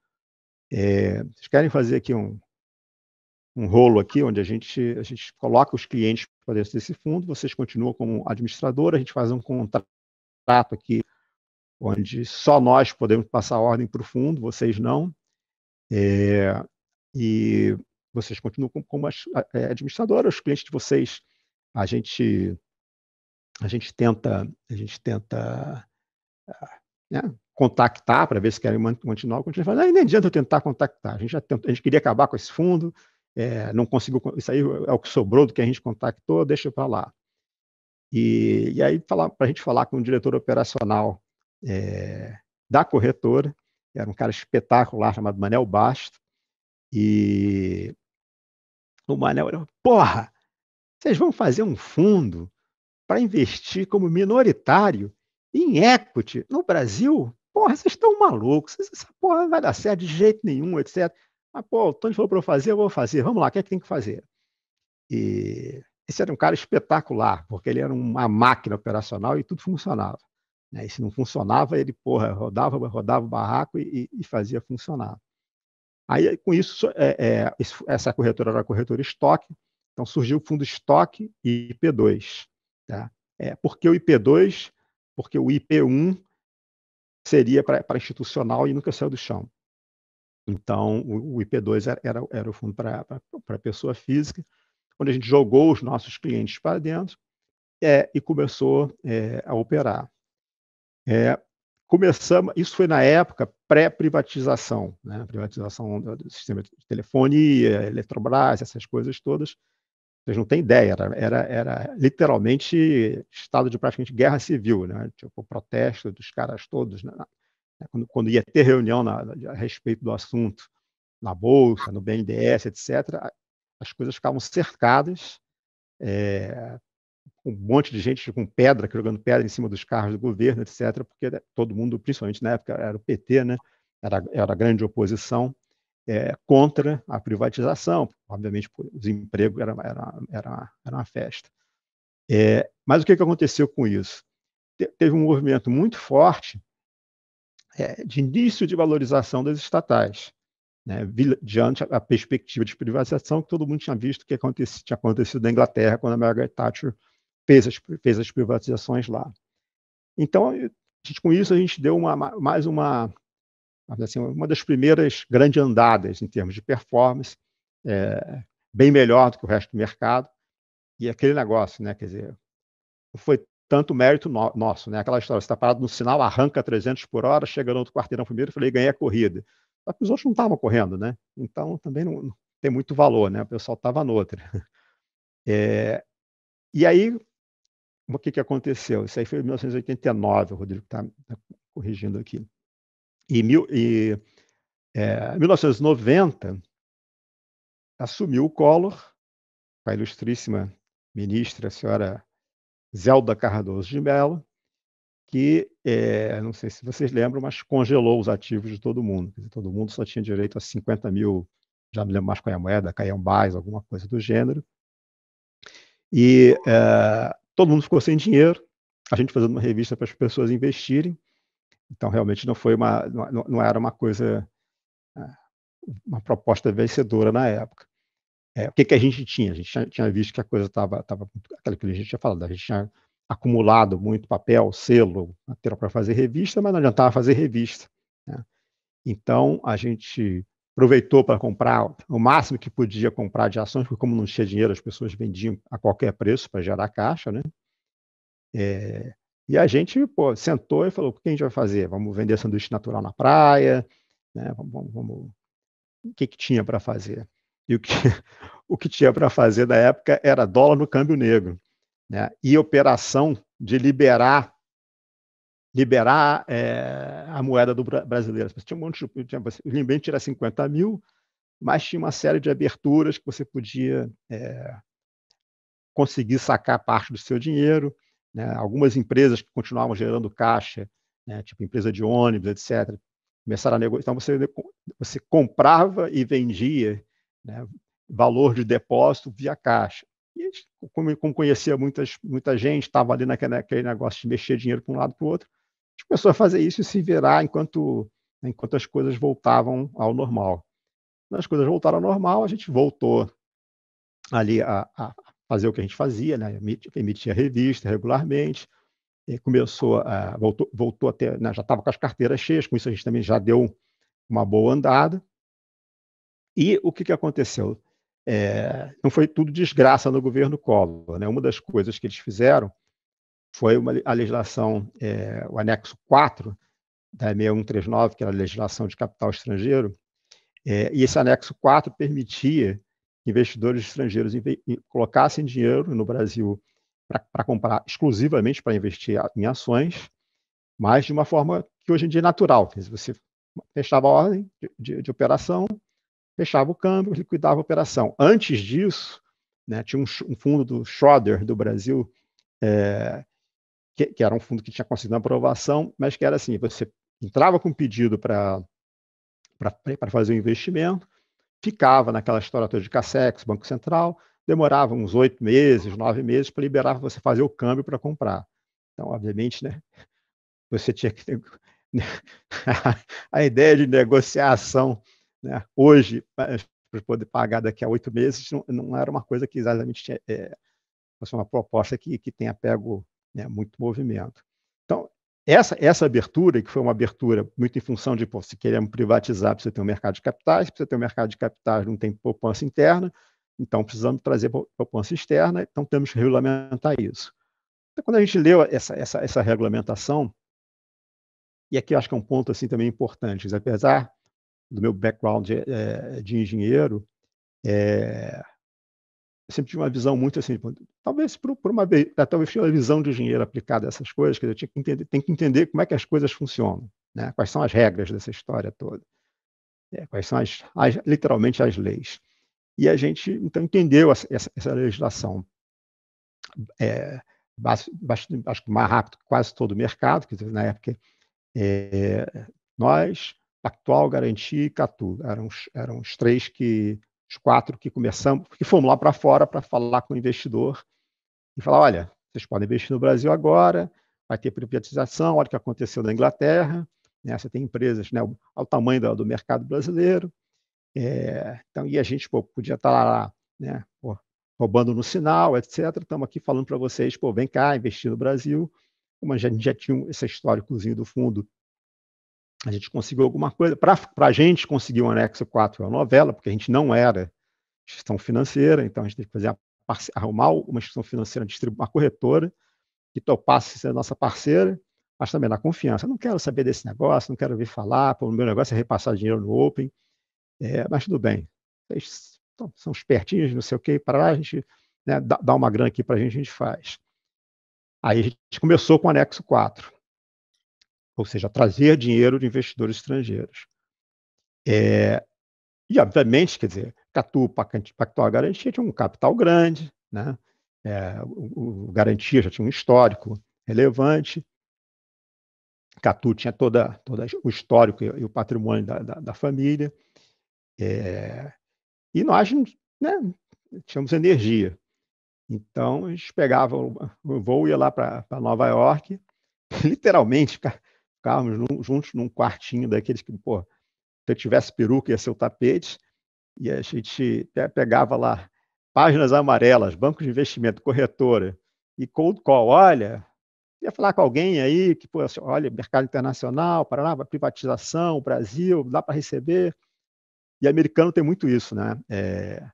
É, vocês querem fazer aqui um, um rolo aqui, onde a gente, a gente coloca os clientes para dentro desse fundo, vocês continuam como administrador, a gente faz um contrato aqui, onde só nós podemos passar ordem para o fundo, vocês não. É, e vocês continuam como as, é, administradora, os clientes de vocês, a gente, a gente tenta, a gente tenta ah, né, contactar para ver se querem continuar. a gente fala, ah, nem adianta eu tentar contactar. A gente já tentou, a gente queria acabar com esse fundo, é, não conseguiu, isso aí é o que sobrou do que a gente contactou, deixa para lá. E, e aí, para a gente falar com o diretor operacional é, da corretora, era um cara espetacular chamado Manel Basto, e o Manel olhou, porra, vocês vão fazer um fundo para investir como minoritário em equity no Brasil? Porra, vocês estão malucos, essa porra não vai dar certo de jeito nenhum, etc. Mas, ah, pô, o Tony falou para eu fazer, eu vou fazer, vamos lá, o que é que tem que fazer? E esse era um cara espetacular, porque ele era uma máquina operacional e tudo funcionava. Né, e se não funcionava, ele, porra, rodava, rodava o barraco e, e fazia funcionar. Aí, com isso, é, é, essa corretora era a corretora estoque, então surgiu o fundo estoque e IP2. Tá? É, por que o IP2? Porque o IP1 seria para institucional e nunca saiu do chão. Então, o, o IP2 era, era, era, o fundo para pessoa física, onde a gente jogou os nossos clientes para dentro é, e começou é, a operar. É, começamos, isso foi na época pré-privatização, né? privatização do sistema de telefonia, é, Eletrobras, essas coisas todas. Vocês não têm ideia, era, era, era literalmente estado de praticamente guerra civil, né? tipo, protesto dos caras todos. Né? Quando, quando, ia ter reunião na, a respeito do assunto na Bolsa, no BNDES, etc., as coisas ficavam cercadas, é, um monte de gente com pedra, jogando pedra em cima dos carros do governo, etc., porque né, todo mundo, principalmente na época, era o PT, né? era, era a grande oposição é, contra a privatização. Obviamente, o desemprego era, era, era, era uma festa. É, mas o que, que aconteceu com isso? teve um movimento muito forte é, de início de valorização das estatais, né, diante a perspectiva de privatização que todo mundo tinha visto que tinha acontecido na Inglaterra quando a Margaret Thatcher fez as, fez as privatizações lá. Então, gente, com isso, a gente deu uma, mais uma, assim, uma das primeiras grandes andadas em termos de performance, é, bem melhor do que o resto do mercado. E aquele negócio, né? Quer dizer, foi tanto mérito no, nosso, né? Aquela história, você está parado no sinal, arranca 300 por hora, chega no outro quarteirão primeiro, falei, ganhei a corrida. Só que os outros não estavam correndo, né? Então também não, não, tem muito valor, né? O pessoal estava noutra. (laughs) É, e aí o que, que aconteceu? Isso aí foi em 1989, o Rodrigo está tá corrigindo aqui. E, é, 1990, assumiu o Collor, a ilustríssima ministra, a senhora Zelda Cardoso de Mello, que, é, não sei se vocês lembram, mas congelou os ativos de todo mundo. todo mundo só tinha direito a 50 mil, já não lembro mais qual é a moeda, caiambás, alguma coisa do gênero. E é, Todo mundo ficou sem dinheiro, a ah. gente fazendo uma revista para as pessoas investirem. Então, realmente não foi uma, não, não era uma coisa, ah, uma proposta vencedora na época. É, o que, que a gente tinha? A gente tinha, tinha visto que a coisa estava, tava, aquilo que a gente tinha falado, a gente tinha acumulado muito papel, selo, material para fazer revista, mas não adiantava fazer revista. Né? Então, a gente aproveitou para comprar o máximo que podia comprar de ações, porque como não tinha dinheiro, as pessoas vendiam a qualquer preço para gerar caixa, né? É, e a gente pô, sentou e falou: o que a gente vai fazer? Vamos vender sanduíche natural na praia? Né? Vamos, vamos... O que, que tinha para fazer? E o que, (laughs) o que tinha para fazer na época era dólar no câmbio negro né? e operação de liberar liberar é, a moeda do brasileiro, tinha um monte de, tinha, o limite era 50 mil, mas tinha uma série de aberturas que você podia é, conseguir sacar parte do seu dinheiro. Né? Algumas empresas que continuavam gerando caixa, né? tipo empresa de ônibus, etc., começaram a negociar. Então você, você comprava e vendia né? valor de depósito via caixa. E como, como conhecia muitas, muita gente, estava ali naquele, naquele negócio de mexer dinheiro para um lado para o outro, gente começou a fazer isso e se virar enquanto, enquanto as coisas voltavam ao normal. Quando as coisas voltaram ao normal, a gente voltou ali a, a fazer o que a gente fazia, né? emitia revista regularmente, começou a, voltou, voltou até, né? já estava com as carteiras cheias, com isso a gente também já deu uma boa andada. E o que, que aconteceu? É, não foi tudo desgraça no governo Collor. Né? Uma das coisas que eles fizeram foi uma, a legislação, é, o anexo 4 da 6139, que era a legislação de capital estrangeiro, é, e esse anexo 4 permitia que investidores estrangeiros colocassem dinheiro no Brasil para comprar exclusivamente para investir em ações, mas de uma forma que hoje em dia é natural. Você fechava a ordem de, de, de operação, fechava o câmbio, liquidava a operação. Antes disso, né, tinha um, um, fundo do Schroeder do Brasil é, que, que, era um fundo que tinha conseguido uma aprovação, mas que era assim: você entrava com um pedido para fazer o um investimento, ficava naquela história toda de CASEX, Banco Central, demorava uns oito meses, nove meses para liberar você fazer o câmbio para comprar. Então, obviamente, né, você tinha que. Ter, né, (laughs) a ideia de negociação né, hoje, para poder pagar daqui a oito meses, não, não, era uma coisa que exatamente tinha. É, uma proposta que, que tenha pego né? muito movimento. Então, essa, essa abertura, que foi uma abertura muito em função de, pô, se queremos privatizar, precisa ter um mercado de capitais, precisa ter um mercado de capitais, não tem poupança interna, então precisamos trazer poupança externa, então temos que regulamentar isso. Então, quando a gente leu essa, essa, essa regulamentação, e aqui acho que é um ponto assim também importante, apesar do meu background de, eh, de engenheiro, é, eu sempre tinha uma visão muito assim, talvez por, por uma talvez tinha uma visão de engenheiro aplicada a essas coisas, que eu tinha que entender, tem que entender como é que as coisas funcionam, né? Quais são as regras dessa história toda? É, quais são as, as, literalmente as leis? E a gente então entendeu essa, essa legislação é, bastante, acho que mais rápido que quase todo o mercado, que na época é, nós Pactual, Garantia e Catu. Eram, eram os três que os quatro que começamos, que fomos lá para fora para falar com o investidor e falar: olha, vocês podem investir no Brasil agora, vai ter privatização, olha o que aconteceu na Inglaterra, né? você tem empresas né, ao tamanho do, do mercado brasileiro. É, então, e a gente pô, podia estar tá lá, né, pô, roubando no sinal, etc. Estamos aqui falando para vocês, pô, vem cá, investir no Brasil. Como a gente já tinha esse históricozinho do fundo a gente conseguiu alguma coisa. Para a gente conseguir o anexo 4 à é novela, porque a gente não era gestão financeira, então a gente teve que fazer a, arrumar uma gestão financeira, uma corretora que topasse ser nossa parceira, mas também na confiança. Eu não quero saber desse negócio, não quero ouvir falar, o meu negócio é repassar dinheiro no Open, é, mas tudo bem. Vocês são espertinhos, não sei o quê, para lá a gente né, dá uma grana aqui para a gente, a gente faz. Aí a gente começou com o anexo 4 ou seja, trazer dinheiro de investidores estrangeiros. É, e, obviamente, quer dizer, Catu, Pactual Garantia tinha um capital grande, né? É, o, o, Garantia já tinha um histórico relevante, Catu tinha toda, todo o histórico e, e o patrimônio da, da, da família, é, e nós né, tínhamos energia. Então, a gente pegava o voo, ia lá para Nova York, (laughs) literalmente, cara, ficarmos num, juntos num quartinho daqueles que, pô, se eu tivesse peruca ia ser o tapete, e a gente pegava lá páginas amarelas, banco de investimento, corretora, e cold call, olha, ia falar com alguém aí que, pô, assim, olha, mercado internacional, Paraná, privatização, Brasil, dá para receber. E americano tem muito isso, né? É,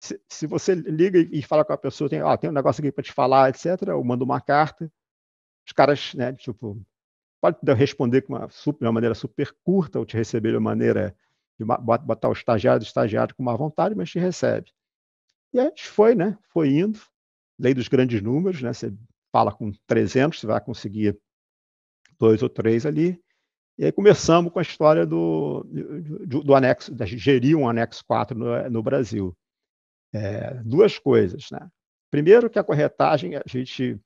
se, se, você liga e fala com a pessoa, tem, ah, tem um negócio aqui para te falar, etc., ou manda uma carta, os caras, né, tipo, pode responder com uma, super, uma maneira super curta ou te receber de uma maneira de botar o estagiário estagiário com má vontade, mas te recebe. E a gente foi, né? Foi indo. Lei dos grandes números, né? Você fala com 300, você vai conseguir dois ou três ali. E aí começamos com a história do, do, do anexo, da gerir um anexo 4 no, no Brasil. É, duas coisas, né? Primeiro que a corretagem, a gente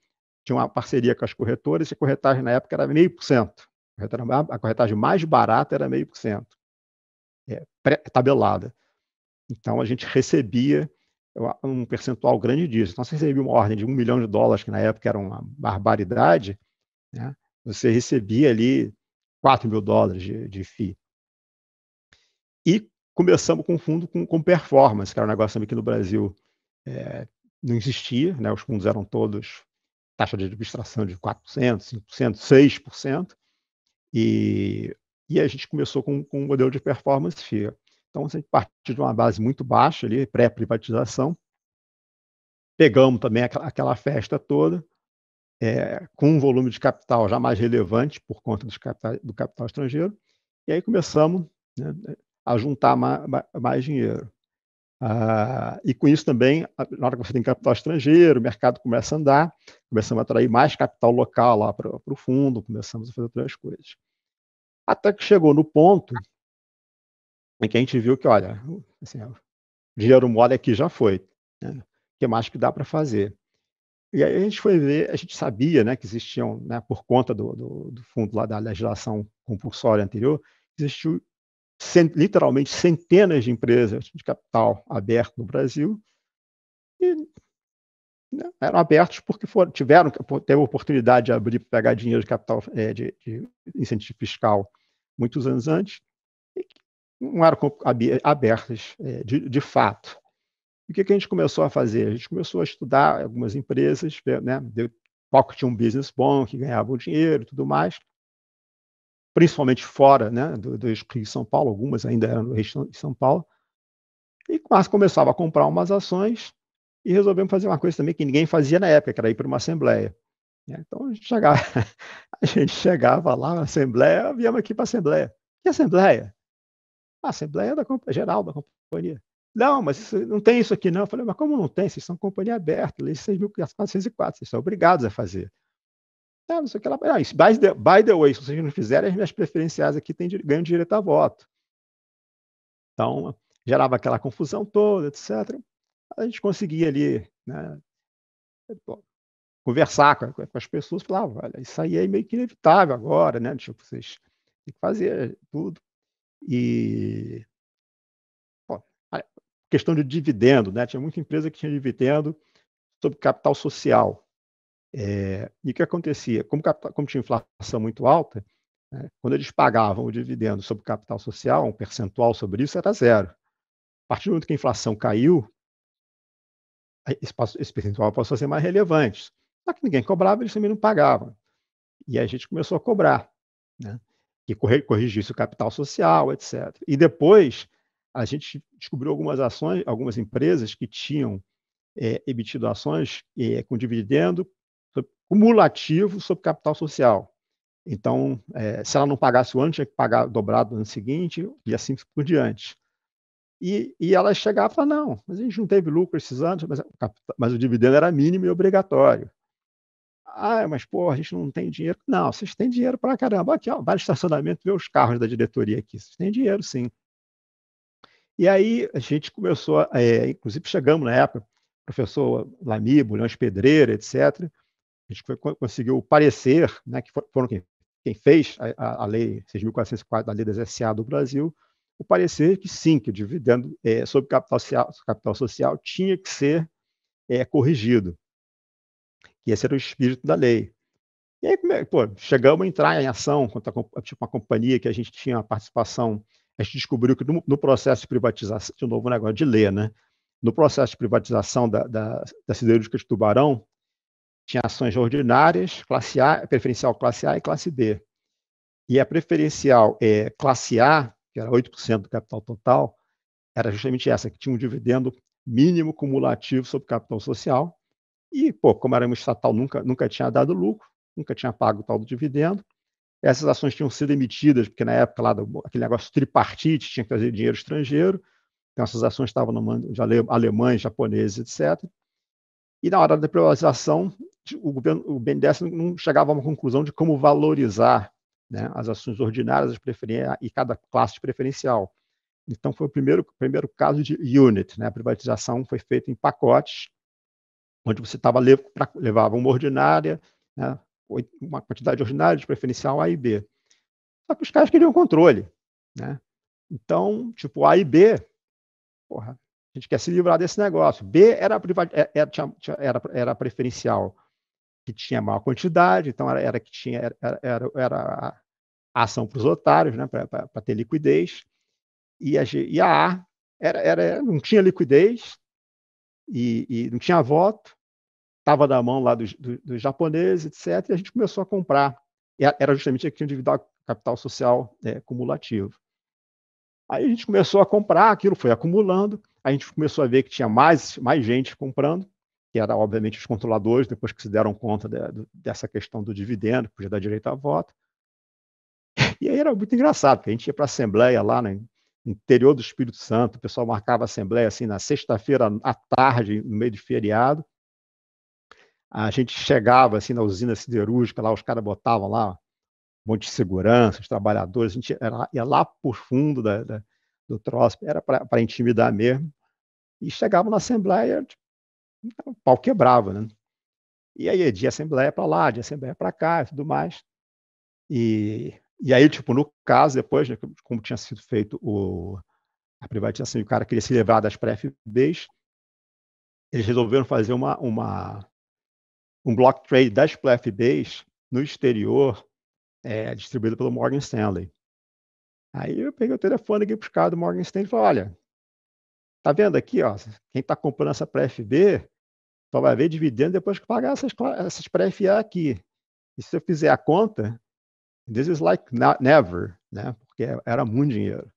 tinha uma parceria com as corretoras e a corretagem na época era meio por cento. A corretagem mais barata era meio por cento, é, tabelada. Então a gente recebia um percentual grande disso. Então você recebia uma ordem de um milhão de dólares, que na época era uma barbaridade, né? você recebia ali 4 mil dólares de, de FII. E começamos com fundo com, com performance, que era um negócio que no Brasil é, não existia, né? os fundos eram todos taxa de administração de 4%, 5%, 6%, e, e a gente começou com, com um modelo de performance FIA. Então, assim, a gente partiu de uma base muito baixa ali, pré-privatização, pegamos também aquela, festa toda, é, com um volume de capital já mais relevante por conta capital, do capital estrangeiro, e aí começamos né, a juntar mais dinheiro. Ah, e com isso também, na hora que você tem capital estrangeiro, o mercado começa a andar, começamos a atrair mais capital local lá para o fundo, começamos a fazer outras coisas. Até que chegou no ponto em que a gente viu que, olha, assim, o dinheiro mole aqui já foi. Né? O que mais que dá para fazer? E aí a gente foi ver, a gente sabia né, que existiam, né, por conta do, do, do fundo lá da legislação compulsória anterior, existiu cent, literalmente centenas de empresas de capital aberto no Brasil e né, eram abertos porque foram, tiveram teve a oportunidade de abrir, pegar dinheiro de capital é, de, de, incentivo fiscal muitos anos antes e não eram abertas é, de, de fato. E o que, que, a gente começou a fazer? A gente começou a estudar algumas empresas, né? Qual que tinha um business bom, que ganhava dinheiro e tudo mais principalmente fora né, do, do Rio de São Paulo, algumas ainda eram no Rio de São Paulo, e mas começava a comprar umas ações e resolvemos fazer uma coisa também que ninguém fazia na época, que era ir para uma assembleia. Né. Então a gente chegava, (laughs) a gente chegava lá na assembleia, viemos aqui para a assembleia. Que assembleia? A assembleia da geral da companhia. Não, mas isso, não tem isso aqui não. Eu falei, mas como não tem? Vocês são companhia aberta, lei 6.404, vocês são obrigados a fazer. Ah, não sei o que ela Ah, by, the, by the way, se vocês não fizerem, as minhas preferenciais aqui têm, ganham direito a voto. Então, gerava aquela confusão toda, etc. A gente conseguia ali né, conversar com, com, as pessoas, falava, ah, olha, isso aí é meio que inevitável agora, né? Tipo, vocês têm que fazer tudo. E bom, questão de dividendo, né? Tinha muita empresa que tinha dividendo sobre capital social. É, e o que acontecia? Como, como, tinha inflação muito alta, né, quando eles pagavam o dividendo sobre o capital social, um percentual sobre isso era zero. A partir do momento que a inflação caiu, esse, esse percentual passou a ser mais relevante. Só que ninguém cobrava, eles também não pagavam. E a gente começou a cobrar, né? que corrigisse o capital social, etc. E depois a gente descobriu algumas ações, algumas empresas que tinham é, emitido ações é, com dividendo cumulativo sobre capital social. Então, é, se ela não pagasse o ano, tinha que pagar dobrado no ano seguinte e assim por diante. E, e ela chegava e falava, não, mas a gente não teve lucro esses anos, mas, mas o dividendo era mínimo e obrigatório. Ah, mas pô, a gente não tem dinheiro. Não, vocês têm dinheiro para caramba. Aqui, ó, vai no estacionamento ver os carros da diretoria aqui. Vocês têm dinheiro, sim. E aí a gente começou, é, inclusive chegamos na época, professor Lami, Bulhões Pedreira, etc., a gente conseguiu o parecer, né, que foram quem, quem fez a, a lei 6.404 da lei das SA do Brasil, o parecer que sim, que o dividendo é, sobre capital social, capital social tinha que ser é, corrigido. Que esse era o espírito da lei. E aí, pô, chegamos a entrar em ação contra tipo, uma companhia que a gente tinha uma participação. A gente descobriu que no, no processo de privatização, de novo, um negócio de ler, né? No processo de privatização da, da, da siderúrgica de Tubarão, tinha ações ordinárias, classe A, preferencial classe A e classe B. E a preferencial é, classe A, que era 8% do capital total, era justamente essa, que tinha um dividendo mínimo cumulativo sobre o capital social. E, pô, como era uma estatal, nunca, nunca tinha dado lucro, nunca tinha pago o tal do dividendo. Essas ações tinham sido emitidas, porque na época lá, aquele negócio tripartite, tinha que trazer dinheiro estrangeiro. Então, essas ações estavam no mando de alemães, japoneses, etc. E na hora da privatização, o governo, o BNDES não chegava a uma conclusão de como valorizar né, as ações ordinárias e cada classe preferencial. Então, foi o primeiro, primeiro caso de unit, né? a privatização foi feita em pacotes, onde você tava, levava uma ordinária, né, uma quantidade ordinária de preferencial A e B. Só que os caras queriam controle. Né? Então, tipo, A e B, porra, a gente quer se livrar desse negócio. B era, era, é, é, era, era preferencial que tinha maior quantidade, então era, era que tinha era, era, era a ação para os otários, né, para ter liquidez, e a, e a A era, era, não tinha liquidez e, e não tinha voto, estava da mão lá dos, dos, dos, japoneses, etc., e a gente começou a comprar. Era justamente aqui o capital social é, cumulativo. Aí a gente começou a comprar, aquilo foi acumulando, a gente começou a ver que tinha mais, mais gente comprando, que era obviamente os controladores, depois que se deram conta de, dessa questão do dividendo, que podia dar direito a voto. E aí era muito engraçado, porque a gente ia para a Assembleia lá no né, interior do Espírito Santo, o pessoal marcava a Assembleia assim na sexta-feira à tarde, no meio de feriado. A gente chegava assim na usina siderúrgica, lá os caras botavam lá um monte de segurança, os trabalhadores, a gente era, ia lá por fundo da, da, do troço, era para intimidar mesmo. E chegava na Assembleia, tipo, então, o pau quebrava, né? E aí, de assembleia para lá, de assembleia para cá e tudo mais. E, e aí, tipo, no caso, depois, né, como tinha sido feito o, a privatização, o cara queria se livrar das pré-FBs, eles resolveram fazer uma, uma, um block trade das pré-FBs no exterior, é, distribuído pelo Morgan Stanley. Aí eu peguei o telefone aqui para os caras do Morgan Stanley e falei, olha, Tá vendo aqui, ó, quem está comprando essa pré-FB só vai ver dividendo depois que pagar essas, essas pré-FA aqui. E se eu fizer a conta, this is like never, né? Porque era muito dinheiro.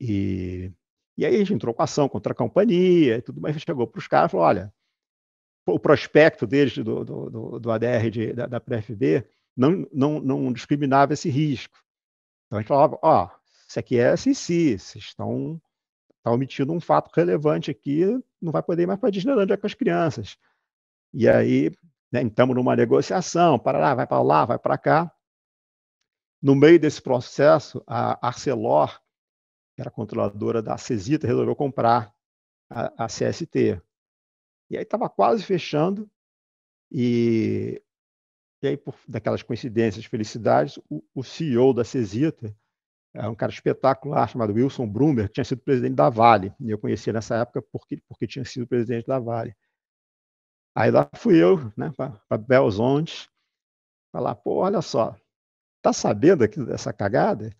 E, e aí a gente entrou com ação contra a companhia e tudo mais. Chegou para os caras e falou: olha, o prospecto deles do, do, do, do ADR de, da, da pré-FB não, não, não discriminava esse risco. Então a gente falava: ó, oh, isso aqui é SEC, vocês estão Está omitindo um fato relevante aqui, não vai poder ir mais para Disneylandia é com as crianças. E aí, né, estamos numa negociação, para lá, vai para lá, vai para cá. No meio desse processo, a Arcelor, que era controladora da Cesita, resolveu comprar a, a CST. E aí estava quase fechando, e, e aí, por daquelas coincidências, felicidades, o, o CEO da Cesita é um cara espetacular chamado Wilson Brumer, que tinha sido presidente da Vale. E eu conhecia nessa época porque, porque tinha sido presidente da Vale. Aí lá fui eu, né, para Belzonte, falar, pô, olha só, tá sabendo aqui dessa cagada?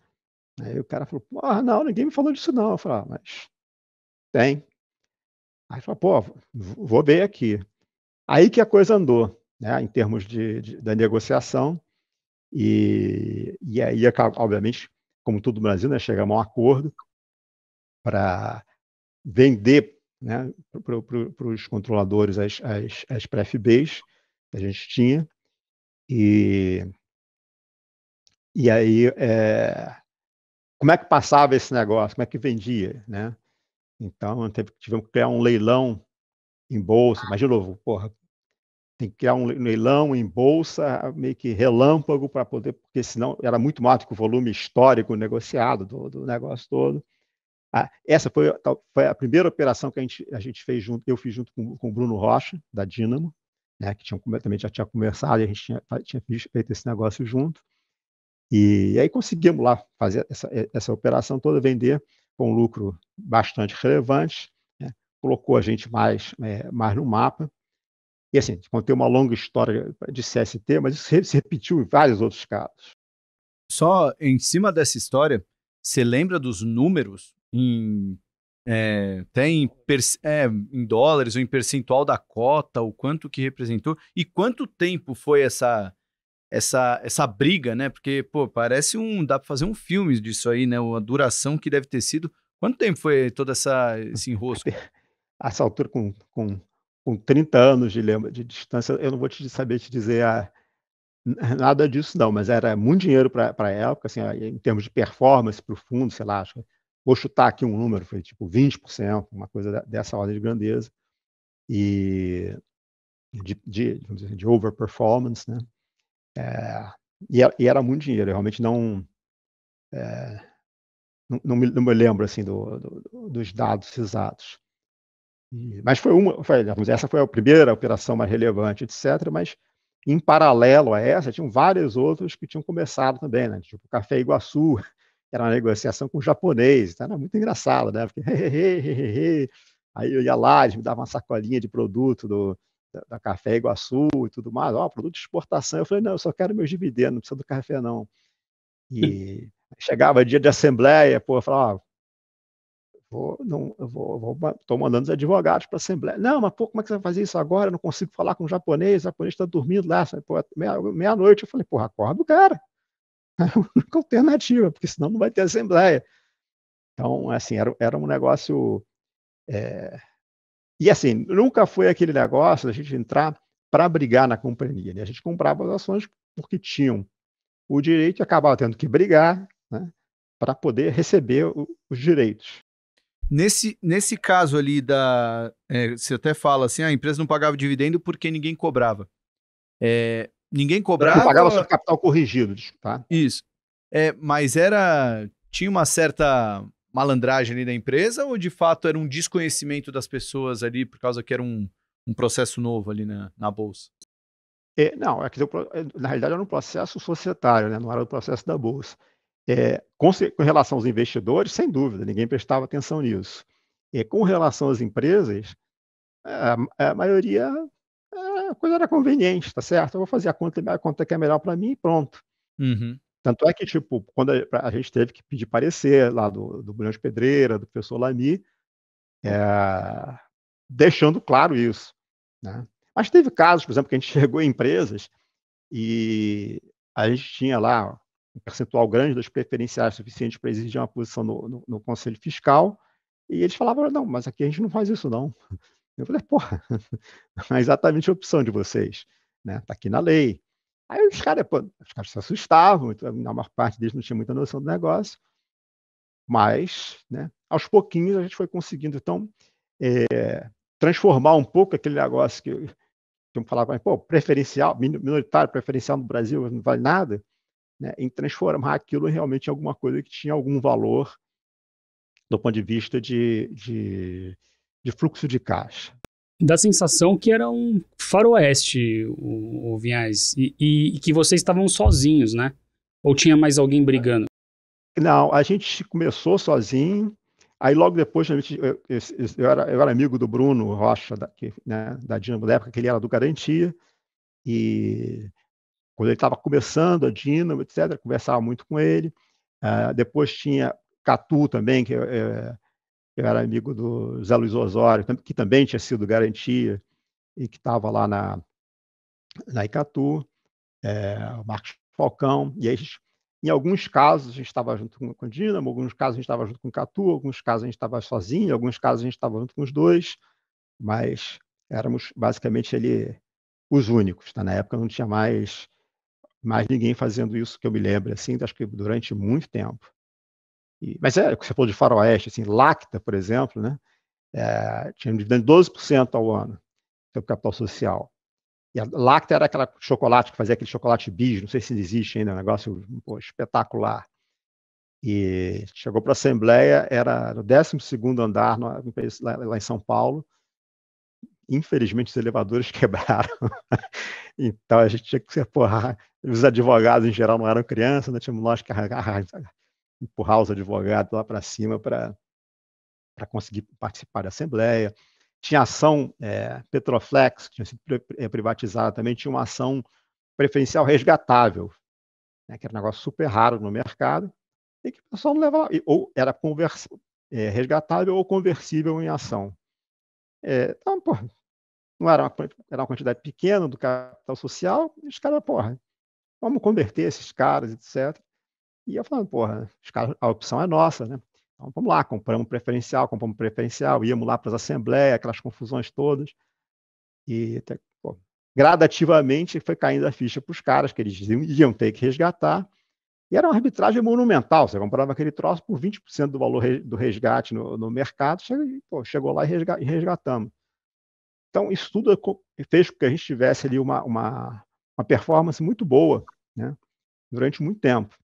Aí o cara falou, ah, não, ninguém me falou disso não. Eu falei, ah, mas tem. Aí falou, pô, vou ver aqui. Aí que a coisa andou, né, em termos de, de da negociação, e, e aí, obviamente, como todo o Brasil, né, chegamos a um acordo para vender né, para pro, os controladores as, as, as pré-FBs que a gente tinha. E, e aí, é, como é que passava esse negócio? Como é que vendia? Né? Então, teve, tivemos que criar um leilão em bolsa. Mas, de novo, porra, tem assim, que criar um leilão em bolsa meio que relâmpago para poder, porque senão era muito mais do que o volume histórico negociado do, do negócio todo. Ah, essa foi, foi, a primeira operação que a gente, a gente fez junto, eu fiz junto com, com o Bruno Rocha, da Dynamo, né, que tinha, também já tinha começado e a gente tinha, tinha feito esse negócio junto. E, e aí conseguimos lá fazer essa, essa operação toda, vender com um lucro bastante relevante, né, colocou a gente mais, é, mais no mapa e assim, contei uma longa história de
CST, mas isso se repetiu em vários outros casos. Só em cima dessa história, você lembra dos números em, é, em, é, em dólares ou em percentual da cota, o quanto que representou e quanto tempo foi essa essa, essa briga, né? Porque, pô, parece um. dá para fazer um filme disso aí, né? A duração que deve ter sido. Quanto tempo foi todo essa, esse enrosco? (laughs)
Essa altura, com, com com 30 anos de, de distância, eu não vou te saber te dizer a nada disso, não, mas era muito dinheiro para a época, assim, em termos de performance para o fundo, sei lá, acho, vou chutar aqui um número, foi tipo 20%, uma coisa dessa ordem de grandeza, e de, de, dizer, assim, de overperformance, né? É, e, é, e, era muito dinheiro, eu realmente não. É, não, não, me, não, me, lembro assim do, do, dos dados exatos mas foi uma, foi, essa foi a primeira operação mais relevante, etc. Mas em paralelo a essa, tinham vários outros que tinham começado também, né? tipo o Café Iguaçu, que (laughs) era uma negociação com o japonês, então era muito engraçado, né? Porque, (laughs) aí eu ia lá, eles me davam uma sacolinha de produto do, da, da Café Iguaçu e tudo mais, ó, oh, produto de exportação. Eu falei, não, eu só quero meus dividendos, não precisa do café, não. E (laughs) chegava dia de assembleia, pô, eu falava, ó, vou, não, eu vou, vou estou mandando os advogados para a Assembleia. Não, mas pô, como é que você vai fazer isso agora? Eu não consigo falar com o japonês, o japonês está dormindo lá, é meia-noite. eu falei, porra, acorda o cara. (laughs) É a única alternativa, porque senão não vai ter Assembleia. Então, assim, era, era um negócio. É... E assim, nunca foi aquele negócio da gente entrar para brigar na companhia. Né? A gente comprava as ações porque tinham o direito e acabava tendo que brigar né, para poder receber o, os direitos.
Nesse, nesse caso ali da. É, você até fala assim, ah, a empresa não pagava dividendo porque ninguém cobrava. É, ninguém cobrava. Não pagava só capital corrigido, tá? Isso. É, mas era. Tinha uma certa malandragem ali da empresa, ou de fato era um desconhecimento das pessoas ali, por causa que era um, um processo novo ali na, na Bolsa? É, não,
é que, é, na realidade era um processo societário, né? não era o um processo da Bolsa. É, com, com, relação aos investidores, sem dúvida, ninguém prestava atenção nisso. É, com relação às empresas, é, a, a maioria é, a coisa era conveniente, tá certo? Eu vou fazer a conta, a conta que é melhor para mim e pronto. Uhum. Tanto é que, tipo, quando a, a, gente teve que pedir parecer lá do, do Bulhão de Pedreira, do professor Lamy, é, deixando claro isso. Né? Mas teve casos, por exemplo, que a gente (laughs) chegou em empresas e a gente tinha lá um percentual grande das preferenciais suficiente para exigir uma posição no, no, no, Conselho Fiscal, e eles falavam, não, mas aqui a gente não faz isso não. Eu falei, porra, (laughs) é exatamente a opção de vocês, né? Tá aqui na lei. Aí os caras, os caras se assustavam, então, na maior parte deles não tinha muita noção do negócio, mas, né, aos pouquinhos a gente foi conseguindo, então, é, transformar um pouco aquele negócio que, que eu falava, pô, preferencial, minoritário, preferencial no Brasil não vale nada, né, em transformar aquilo realmente em alguma coisa que tinha algum valor do ponto de vista de, de, de fluxo
de caixa. Dá a sensação que era um faroeste, o, o Vinhais, e, e, e que vocês estavam sozinhos, né? Ou tinha mais alguém brigando? Não,
a gente começou sozinho, Aí logo depois, gente, eu, eu, eu, era, eu, era, amigo do Bruno Rocha, da, que, né, da Dínamo da época, que ele era do Garantia, e quando ele estava começando a Dynamo, etc., conversava muito com ele. Uh, depois tinha Catu também, eh, que eu era amigo do Zé Luiz Osório, que também tinha sido garantia e que estava lá na, na Icatu, é, o Marcos Falcão, e aí, em alguns casos a gente estava junto com, a o em alguns casos a gente estava junto com o Catu, em alguns casos a gente estava sozinho, em alguns casos a gente estava junto com os dois, mas éramos basicamente ali os únicos, tá? na época não tinha mais mas ninguém fazendo isso que eu me lembro, assim, acho que durante muito tempo. E, mas é, você falou de faroeste, assim, Lacta, por exemplo, né? É, tinha um dividendo de 12% ao ano, seu capital social. E a Lacta era aquela chocolate que fazia aquele chocolate bis, não sei se existe ainda, é um negócio pô, espetacular. E chegou para a Assembleia, era no 12 andar, lá em São Paulo, Infelizmente, os elevadores (laughs) quebraram. então, a gente tinha que empurrar. Os advogados, em geral, não eram crianças, né? tínhamos nós que empurrar os advogados lá para cima para conseguir participar da Assembleia. Tinha ação é, Petroflex, que tinha sido é, privatizada também, tinha uma ação preferencial resgatável, né? que era um negócio super raro no mercado, e que o pessoal não levava, ou era conversa, é, resgatável ou conversível em ação. É, então, porra, não era uma, era uma quantidade pequena do capital social, e os caras, porra, vamos converter esses caras, etc. E eu falando, porra, caras, a opção é nossa, né? Então vamos lá, compramos preferencial, compramos preferencial, íamos lá para as assembleias, aquelas confusões todas. E até, gradativamente foi caindo a ficha para os caras que eles iam ter que resgatar e era uma arbitragem monumental. Você comprava aquele troço por 20% do valor do resgate no, no mercado, pô, chegou lá e, e, resgatamos. Então, isso tudo fez com que a gente tivesse ali uma, uma, uma performance muito boa né, durante muito tempo.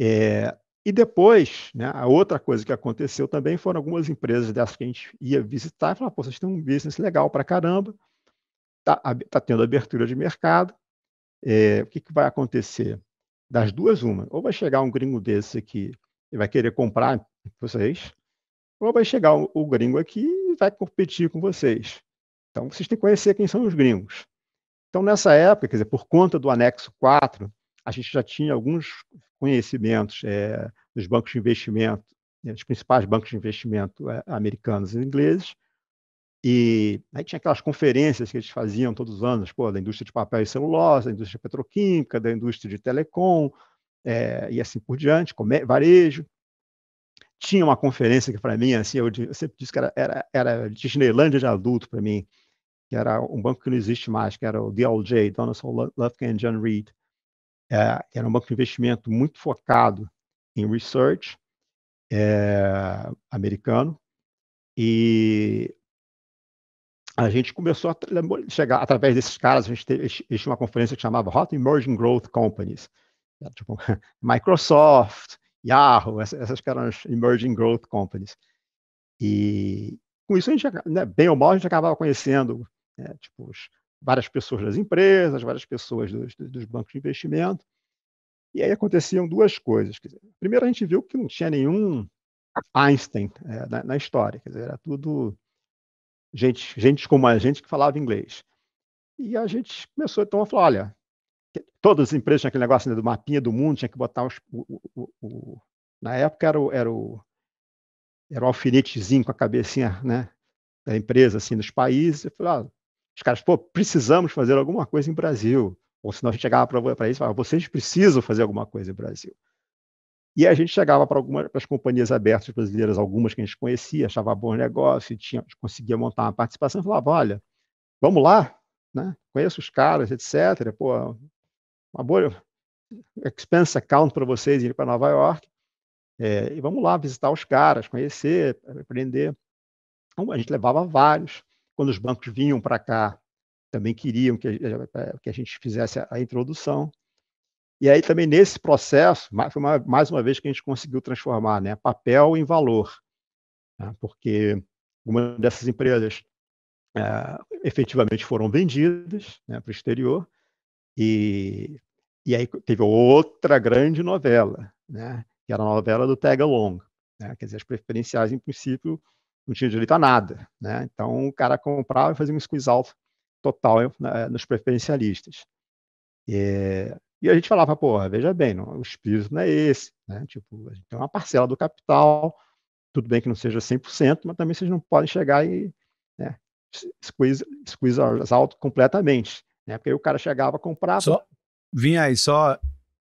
É, e depois, né, a outra coisa que aconteceu também foram algumas empresas dessas que a gente ia visitar e falar, pô, vocês têm um business legal para caramba, está tá tendo abertura de mercado, é, o que, que vai acontecer? das duas, uma. Ou vai chegar um gringo desse aqui e vai querer comprar vocês, ou vai chegar o, o gringo aqui e vai competir com vocês. Então, vocês têm que conhecer quem são os gringos. Então, nessa época, quer dizer, por conta do anexo 4, a gente já tinha alguns conhecimentos é, dos bancos de investimento, é, dos principais bancos de investimento é, americanos e ingleses, e aí tinha aquelas conferências que eles faziam todos os anos, pô, da indústria de papel e celulose, da indústria petroquímica, da indústria de telecom, é, e assim por diante, varejo. Tinha uma conferência que, para mim, assim, eu, eu, sempre disse que era, era, era Disneylândia de adulto para mim, que era um banco que não existe mais, que era o DLJ, Donaldson Lufkin e John Reed, é, que era um banco de investimento muito focado em research é, americano, e a gente começou a chegar através desses caras, a gente tinha uma conferência que chamava Hot Emerging Growth Companies, tipo, (laughs) Microsoft, Yahoo, essas que eram as Emerging Growth Companies. E com isso a gente, né, bem ou mal, a gente acabava conhecendo né, tipo, várias pessoas das empresas, várias pessoas dos, dos, bancos de investimento. E aí aconteciam duas coisas. Dizer, primeiro, a gente viu que não tinha nenhum Einstein é, na, na, história, quer dizer, era tudo gente, gente como a gente que falava inglês. E a gente começou então a falar, olha, todas as empresas tinham aquele negócio né, do mapinha do mundo, tinha que botar os, o, o, o, na época era o, era o era o alfinetezinho com a cabecinha né, da empresa assim nos países. Eu falei, ah, os caras, pô, precisamos fazer alguma coisa em Brasil. Ou senão a gente chegava para eles e falava, vocês precisam fazer alguma coisa em Brasil. E a gente chegava para algumas as companhias abertas brasileiras, algumas que a gente conhecia, achava bom negócio, tinha, conseguia montar uma participação, e falava, olha, vamos lá, né? conheço os caras, etc. Pô, uma boa expense account para vocês ir para Nova York, é, e vamos lá visitar os caras, conhecer, aprender. Então, a gente levava vários. Quando os bancos vinham para cá, também queriam que a é, gente fizesse a introdução. E aí também nesse processo, foi mais, mais uma vez que a gente conseguiu transformar né, papel em valor, né, porque uma dessas empresas é, efetivamente foram vendidas né, para o exterior, e, e aí teve outra grande novela, né, que era a novela do Tag Along. Né, quer dizer, as preferenciais, em princípio, não tinham direito a nada. Né? Então o cara comprava e fazia um squeeze out total né, nos preferencialistas. E, é, e a gente falava, porra, veja bem, não, o espírito não é esse, né? Tipo, a gente tem uma parcela do capital, tudo bem que não seja 100%, mas também vocês não podem chegar e né, squeeze, squeeze out completamente, né? Porque aí o cara chegava,
comprar Só, vinha aí, só...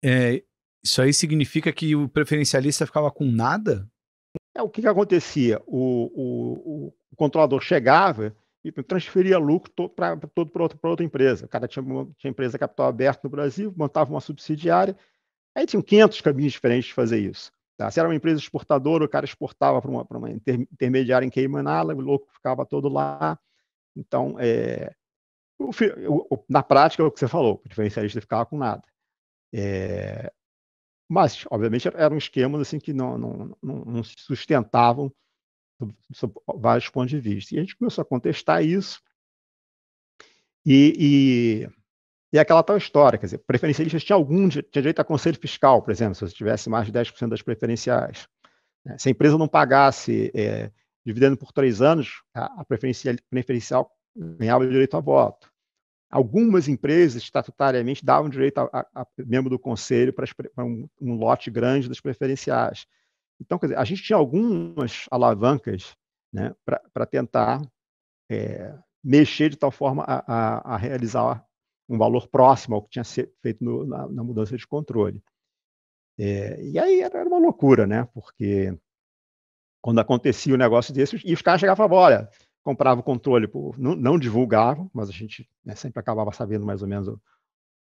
É, isso aí significa que o preferencialista ficava com nada?
É, o que, que acontecia? O, o, o, controlador chegava e então, transferia lucro para todo para outra, outra, empresa. O cara tinha, tinha empresa capital aberto no Brasil, montava uma subsidiária, aí tinham 500 caminhos diferentes de fazer isso. Tá? Se era uma empresa exportadora, o cara exportava para uma, uma inter, intermediária em Cayman Island, o louco ficava todo lá. Então, é, o, o, na prática, é o que você falou, o diferencialista ficava com nada. É, mas, obviamente, eram esquemas assim, que não, não, não, não se sustentavam sob vários pontos de vista. E a gente começou a contestar isso. E, e, e aquela tal história, quer dizer, preferencialistas tinha algum tinha direito a conselho fiscal, por exemplo, se você tivesse mais de 10% das preferenciais. Né? Se a empresa não pagasse é, dividendo por três anos, a, a preferencial, preferencial ganhava direito a voto. Algumas empresas estatutariamente davam direito a, a, a membro do conselho para, um, um, lote grande das preferenciais. Então, quer dizer, a gente tinha algumas alavancas né, para tentar é, mexer de tal forma a, a, a, realizar um valor próximo ao que tinha sido feito no, na, na, mudança de controle. É, e aí era, era, uma loucura, né? Porque quando acontecia o um negócio desse, e os caras chegavam e falavam, olha, comprava o controle, por, não, não divulgavam, mas a gente né, sempre acabava sabendo mais ou menos o,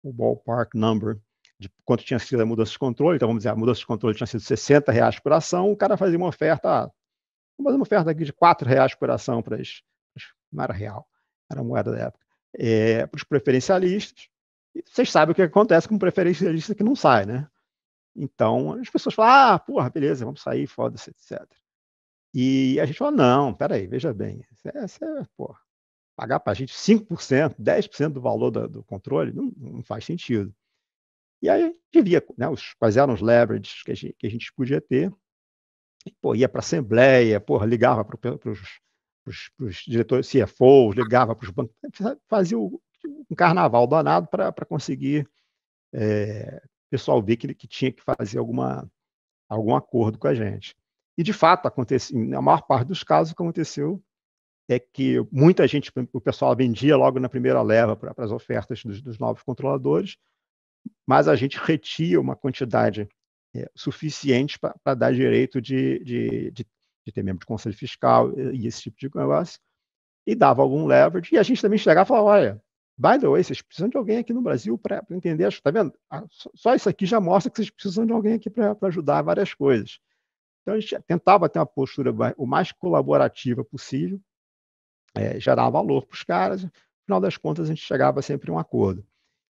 o ballpark number de quanto tinha sido a mudança de controle, então vamos dizer, a mudança de controle tinha sido 60 reais por ação, o cara fazia uma oferta, ah, vamos fazer uma oferta aqui de 4 reais por ação para as, não era real, era moeda da época, é, eh, para os preferencialistas, e vocês sabem o que acontece com um preferencialista que não sai, né? Então, as pessoas falam, ah, porra, beleza, vamos sair, foda-se, etc. E a gente fala, não, peraí, veja bem, essa é, é, porra, pagar para a gente 5%, 10% do valor do controle não, não faz sentido. E aí a gente via né, os, quais eram os leverages que a gente, que a gente podia ter. E, pô, ia para a Assembleia, porra, ligava para os diretores CFOs, ligava para os bancos, fazia o, um carnaval danado para conseguir é, eh, o pessoal ver que, que tinha que fazer alguma, algum acordo com a gente. E, de fato, aconteceu, na maior parte dos casos, o que aconteceu é que muita gente, o pessoal vendia logo na primeira leva para as ofertas dos, dos novos controladores, mas a gente retira uma quantidade é, suficiente para dar direito de, de, de, de, ter membro de conselho fiscal e, e esse tipo de negócio, e dava algum leverage, e a gente também chegava e falava, olha, by the way, vocês precisam de alguém aqui no Brasil para entender, está vendo? Ah, só isso aqui já mostra que vocês precisam de alguém aqui para ajudar várias coisas. Então, a gente tentava ter uma postura o mais colaborativa possível, é, gerar valor para os caras, no final das contas, a gente chegava sempre a um acordo.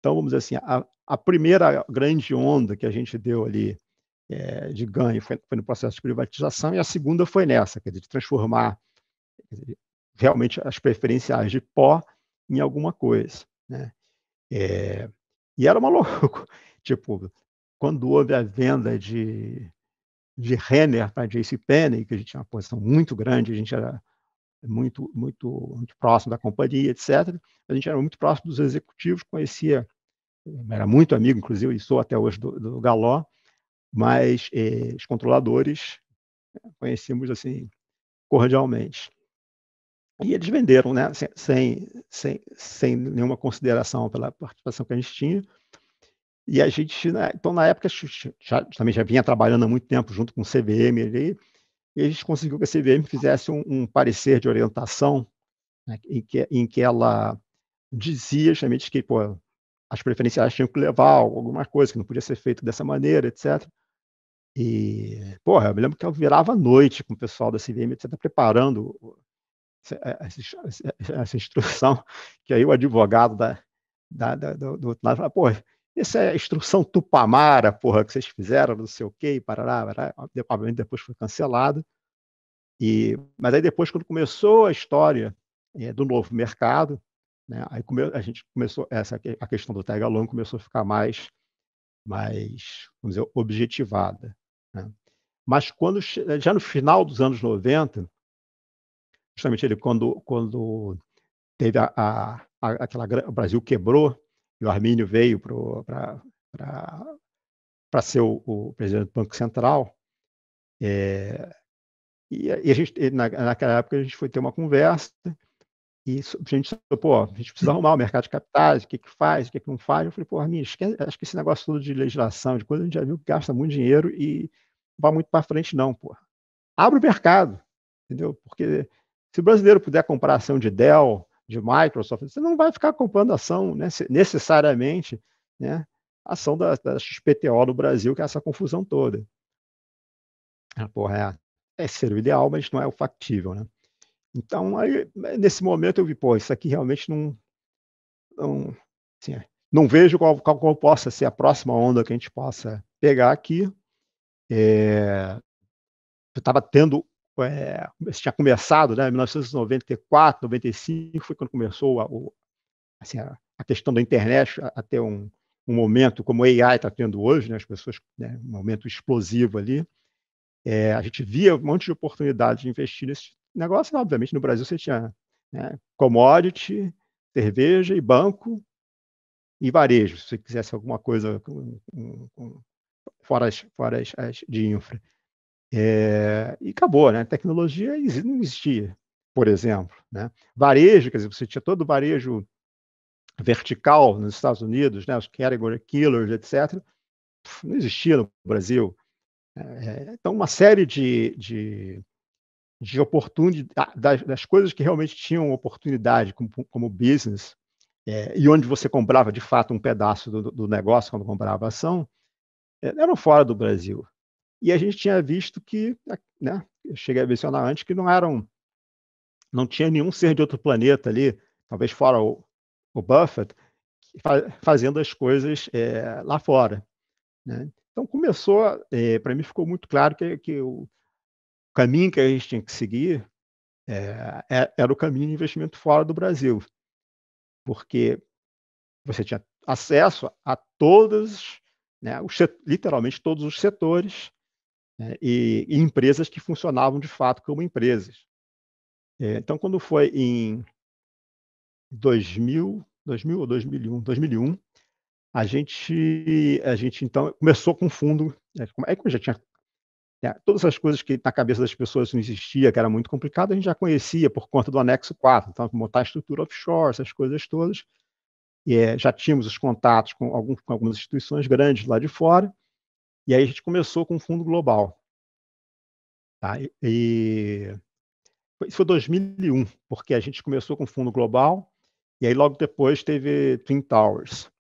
Então, vamos dizer assim, a, a primeira grande onda que a gente deu ali é, de ganho foi, foi, no processo de privatização, e a segunda foi nessa, quer dizer, de transformar dizer, realmente as preferenciais de pó em alguma coisa. Né? É, e era uma (laughs) loucura. Tipo, quando houve a venda de, de Renner para JCPenney, que a gente tinha uma posição muito grande, a gente era muito, muito, muito próximo da companhia, etc. A gente era muito próximo dos executivos, conhecia era muito amigo, inclusive, e sou até hoje do, do Galó, mas eh, os controladores eh, conhecemos assim cordialmente. E eles venderam, né, sem, sem, sem nenhuma consideração pela participação que a gente tinha. E a gente, né, então, na época, já, também já vinha trabalhando há muito tempo junto com o CVM ali, e a gente conseguiu que a CVM fizesse um, um parecer de orientação né, em, que, em que ela dizia justamente que pô, as preferenciais tinham que levar é. alguma coisa que não podia ser feito dessa maneira, etc. E, porra, eu me lembro que eu virava à noite com o pessoal da CVM, etc., preparando essa, é, essa instrução, (laughs) que aí o advogado da, da, da do, outro lado fala, porra, essa é a instrução Tupamara, porra, que vocês fizeram, não sei o quê, parará, parará. provavelmente depois foi cancelado E, mas aí depois, quando começou a história é, do novo mercado, né? Aí come, a gente começou, essa, a questão do tag along começou a ficar mais, mais vamos dizer, objetivada. Né? Mas quando, já no final dos anos 90, justamente ele, quando, quando teve a, a, a aquela, o Brasil quebrou e o Armínio veio para ser o, o, presidente do Banco Central, é, e, a gente, naquela época a gente foi ter uma conversa e a gente pô, a gente precisa arrumar o mercado de capitais, o que, que faz, o que, que não faz. Eu falei, pô, minha, acho que esse negócio todo de legislação, de coisa, a gente já viu que gasta muito dinheiro e não vai muito para frente, não, pô. Abre o mercado, entendeu? Porque se o brasileiro puder comprar ação de Dell, de Microsoft, você não vai ficar comprando ação né, necessariamente, né? Ação da, da XPTO no Brasil, que é essa confusão toda. Ah, porra, é, é ser o ideal, mas não é o factível, né? Então, aí, nesse momento eu vi, pô, isso aqui realmente não. Não, assim, é, não vejo qual, qual, qual, possa ser a próxima onda que a gente possa pegar aqui. É, eu estava tendo. É, tinha começado, né, em 1994, 95, foi quando começou a, o, assim, a, a questão da internet até um, um momento como o AI está tendo hoje, né, as pessoas, né, um momento explosivo ali, é, a gente via um monte de oportunidade de investir nesse negócio, né, obviamente, no Brasil você tinha né, commodity, cerveja e banco e varejo, se você quisesse alguma coisa com, com, com, fora, as, fora as, as de infra. É, e acabou, né? Tecnologia não existia, por exemplo. Né? Varejo, quer dizer, você tinha todo o varejo vertical nos Estados Unidos, né? os category killers, etc., não existia no Brasil. É, então, uma série de, de de oportunidade, das, coisas que realmente tinham oportunidade como, como business, é, e onde você comprava de fato um pedaço do, do negócio quando comprava ação, é, eram fora do Brasil. E a gente tinha visto que, né, eu cheguei a mencionar antes, que não eram, não tinha nenhum ser de outro planeta ali, talvez fora o, o Buffett, fazendo as coisas é, lá fora. Né? Então começou, é, para mim ficou muito claro que, que o, caminho que a gente tinha que seguir eh, é, era o caminho de investimento fora do Brasil, porque você tinha acesso a todos, né, os, literalmente todos os setores né, e, e, empresas que funcionavam de fato como empresas. É, então, quando foi em 2000, 2000 ou 2001, 2001 a gente, a gente então começou com um fundo, né, é que já tinha é, todas as coisas que na cabeça das pessoas não existia, que era muito complicado, a gente já conhecia por conta do anexo 4. Então, montar a estrutura offshore, essas coisas todas. É, já tínhamos os contatos com, algum, com, algumas instituições grandes lá de fora. E aí a gente começou com o Fundo Global. Tá? E, e, isso foi 2001, porque a gente começou com o Fundo Global e aí logo depois teve Twin Towers,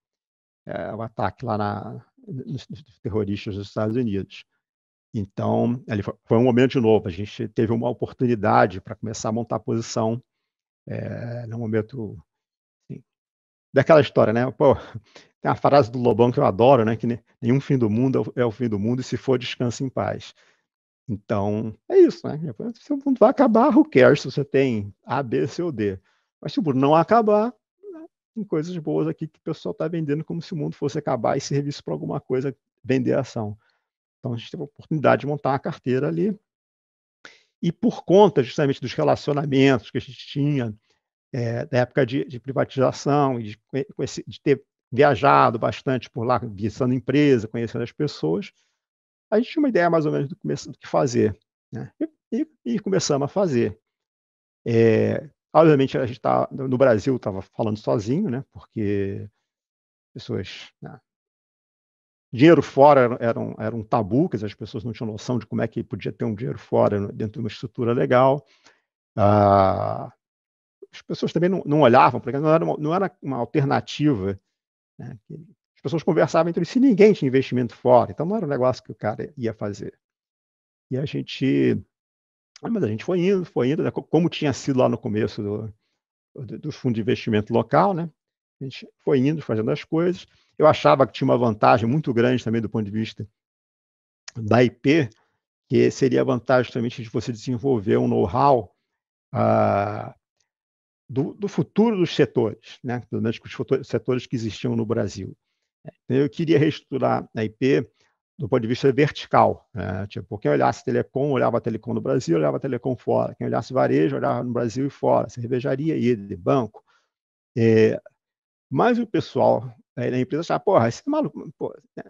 é, o ataque lá na, nos terroristas dos Estados Unidos. Então, ali foi, foi um momento de novo, a gente teve uma oportunidade para começar a montar a posição é, momento assim, daquela história, né? Pô, (laughs) tem uma frase do Lobão que eu adoro, né? Que nenhum fim do mundo é, é o fim do mundo e se for, descanse em paz. Então, é isso, né? Tipo, se o mundo vai acabar, who cares se você tem A, B, C ou D. Mas se o mundo não acabar, né, tem coisas boas aqui que o pessoal está vendendo como se o mundo fosse acabar e serviço para alguma coisa, vender ação. Então a gente teve a oportunidade de montar uma carteira ali. E por conta justamente dos relacionamentos que a gente tinha é, da época de, de privatização e de, de, ter viajado bastante por lá, visitando empresa, conhecendo as pessoas, a gente tinha uma ideia mais ou menos do, começo, do que fazer. Né? E, e, e, começamos a fazer. É, obviamente, a gente tá, no Brasil estava falando sozinho, né? porque pessoas né, Dinheiro fora era um, era um tabu, quer dizer, as pessoas não tinham noção de como é que podia ter um dinheiro fora dentro de uma estrutura legal. Ah, as pessoas também não, não olhavam, porque não era uma, não era uma alternativa. Né? As pessoas conversavam entre si, ninguém tinha investimento fora, então não era um negócio que o cara ia fazer. E a gente. Ah, mas a gente foi indo, foi indo, né? como tinha sido lá no começo do, do, do fundo de investimento local, né? A gente foi indo, fazendo as coisas. Eu achava que tinha uma vantagem muito grande também do ponto de vista da IP, que seria a vantagem justamente de você desenvolver um know-how ah, do, do, futuro dos setores, né? dos setores que existiam no Brasil. Então, eu queria reestruturar a IP do ponto de vista vertical. Né? Tipo, quem olhasse telecom, olhava telecom no Brasil, olhava telecom fora. Quem olhasse varejo, olhava no Brasil e fora. Cervejaria, e banco. É, mas o pessoal aí da empresa achava, porra, esse maluco, pô né,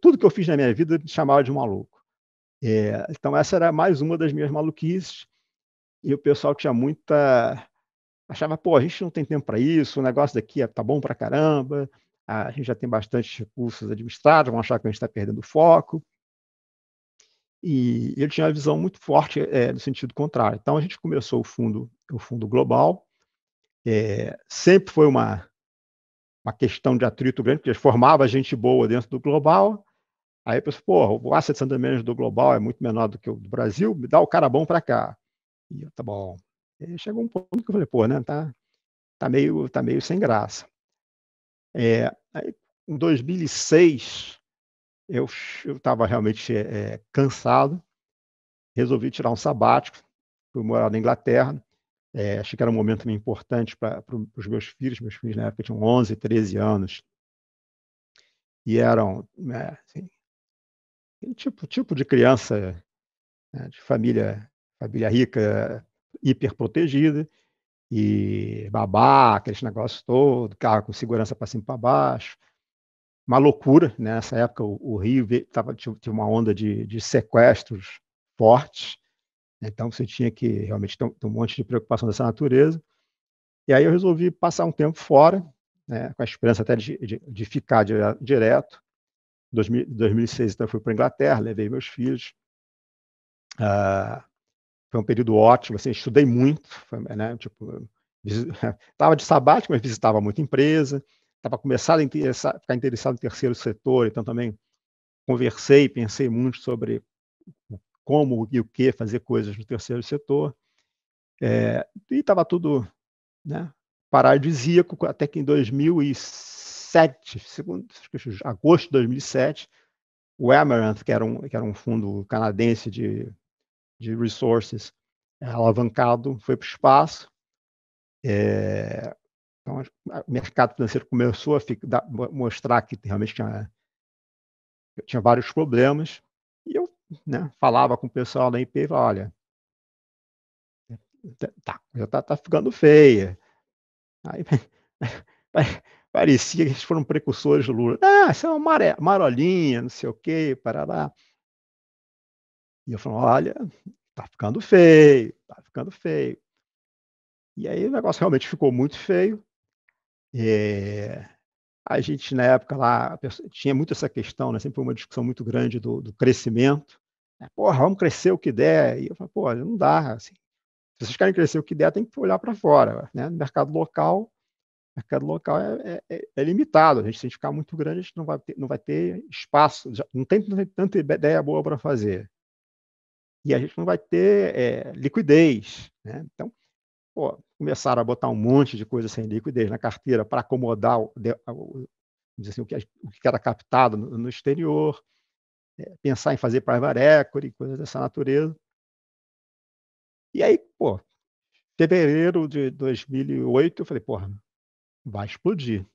tudo que eu fiz na minha vida me chamava de maluco. É, então essa era mais uma das minhas maluquices. E o pessoal tinha muita achava, pô, a gente não tem tempo para isso, o negócio daqui é, tá bom para caramba, a gente já tem bastante recursos administrados, vão achar que a gente está perdendo foco. E eu tinha uma visão muito forte é, no sentido contrário. Então a gente começou o fundo, o fundo global. É, sempre foi uma uma questão de atrito grande, porque formava gente boa dentro do global. Aí eu pensei porra, o asset under management do global é muito menor do que o do Brasil, me dá o cara bom para cá. E eu, tá bom. E chegou um ponto que eu falei, pô, né, tá, tá, meio, tá meio sem graça. É, aí, em 2006, eu estava realmente é, é, cansado, resolvi tirar um sabático, fui morar na Inglaterra, é, achei que era um momento também importante para os meus filhos. Meus filhos, na época, tinham 11, 13 anos. E eram, né, assim, tipo, tipo de criança né, de família, família rica, hiperprotegida, e babá, aquele negócios todo, carro com segurança para cima e para baixo. Uma loucura, né? nessa época o, o Rio tava, tinha, tinha uma onda de, de sequestros fortes, então você tinha que realmente ter um monte de preocupação dessa natureza. E aí eu resolvi passar um tempo fora, né, com a esperança até de, de, de ficar direto. Em 2006 então eu fui para a Inglaterra, levei meus filhos. Ah, foi um período ótimo, assim, estudei muito, né, tipo, estava (laughs) de sabático, mas visitava muita empresa, estava começado a ficar interessado no terceiro setor, então também conversei, pensei muito sobre como e o que fazer coisas no terceiro setor. É, e estava tudo né, paradisíaco, até que em 2007, segundo, agosto de 2007, o Amaranth, que era um, que era um fundo canadense de, de resources é, alavancado, foi para o espaço. É, então, o mercado financeiro começou a ficar, mostrar que realmente tinha, tinha vários problemas né, falava com o pessoal da IP, falava, olha, tá, tá, já tá, tá ficando feia. Aí, (laughs) parecia que eles foram precursores do Lula. Ah, isso é uma maré, marolinha, não sei o quê, parará. E eu falo, olha, tá ficando feio, tá ficando feio. E aí o negócio realmente ficou muito feio. É... A gente, na época lá, tinha muito essa questão, né? sempre uma discussão muito grande do, do crescimento. Né? Porra, vamos crescer o que der. E eu falei, pô, não dá. Assim. Se vocês querem crescer o que der, tem que olhar para fora. Né? No mercado local, mercado local é, é, é, é, limitado. A gente, se a gente ficar muito grande, a gente não vai ter, não vai ter espaço, já, não, tem, não, tem, tanta ideia boa para fazer. E a gente não vai ter é, liquidez. Né? Então, pô, começaram a botar um monte de coisa sem liquidez na carteira para acomodar o, assim, o, que, era captado no, no exterior, é, pensar em fazer private equity, coisas dessa natureza. E aí, pô, fevereiro de 2008, eu falei, porra, vai explodir.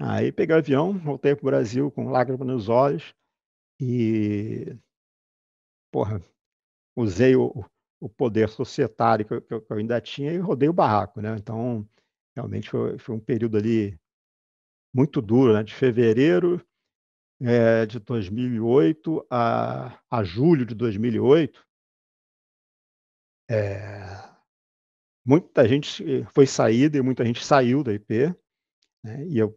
Aí peguei o avião, voltei para o Brasil com lágrimas nos olhos e, porra, usei o, o poder societário que eu, que eu ainda tinha e rodei o barraco, né? Então, realmente foi, foi um período ali muito duro, né? De fevereiro é, de 2008 a, a julho de 2008, é, muita gente foi saída e muita gente saiu da IP, né? E eu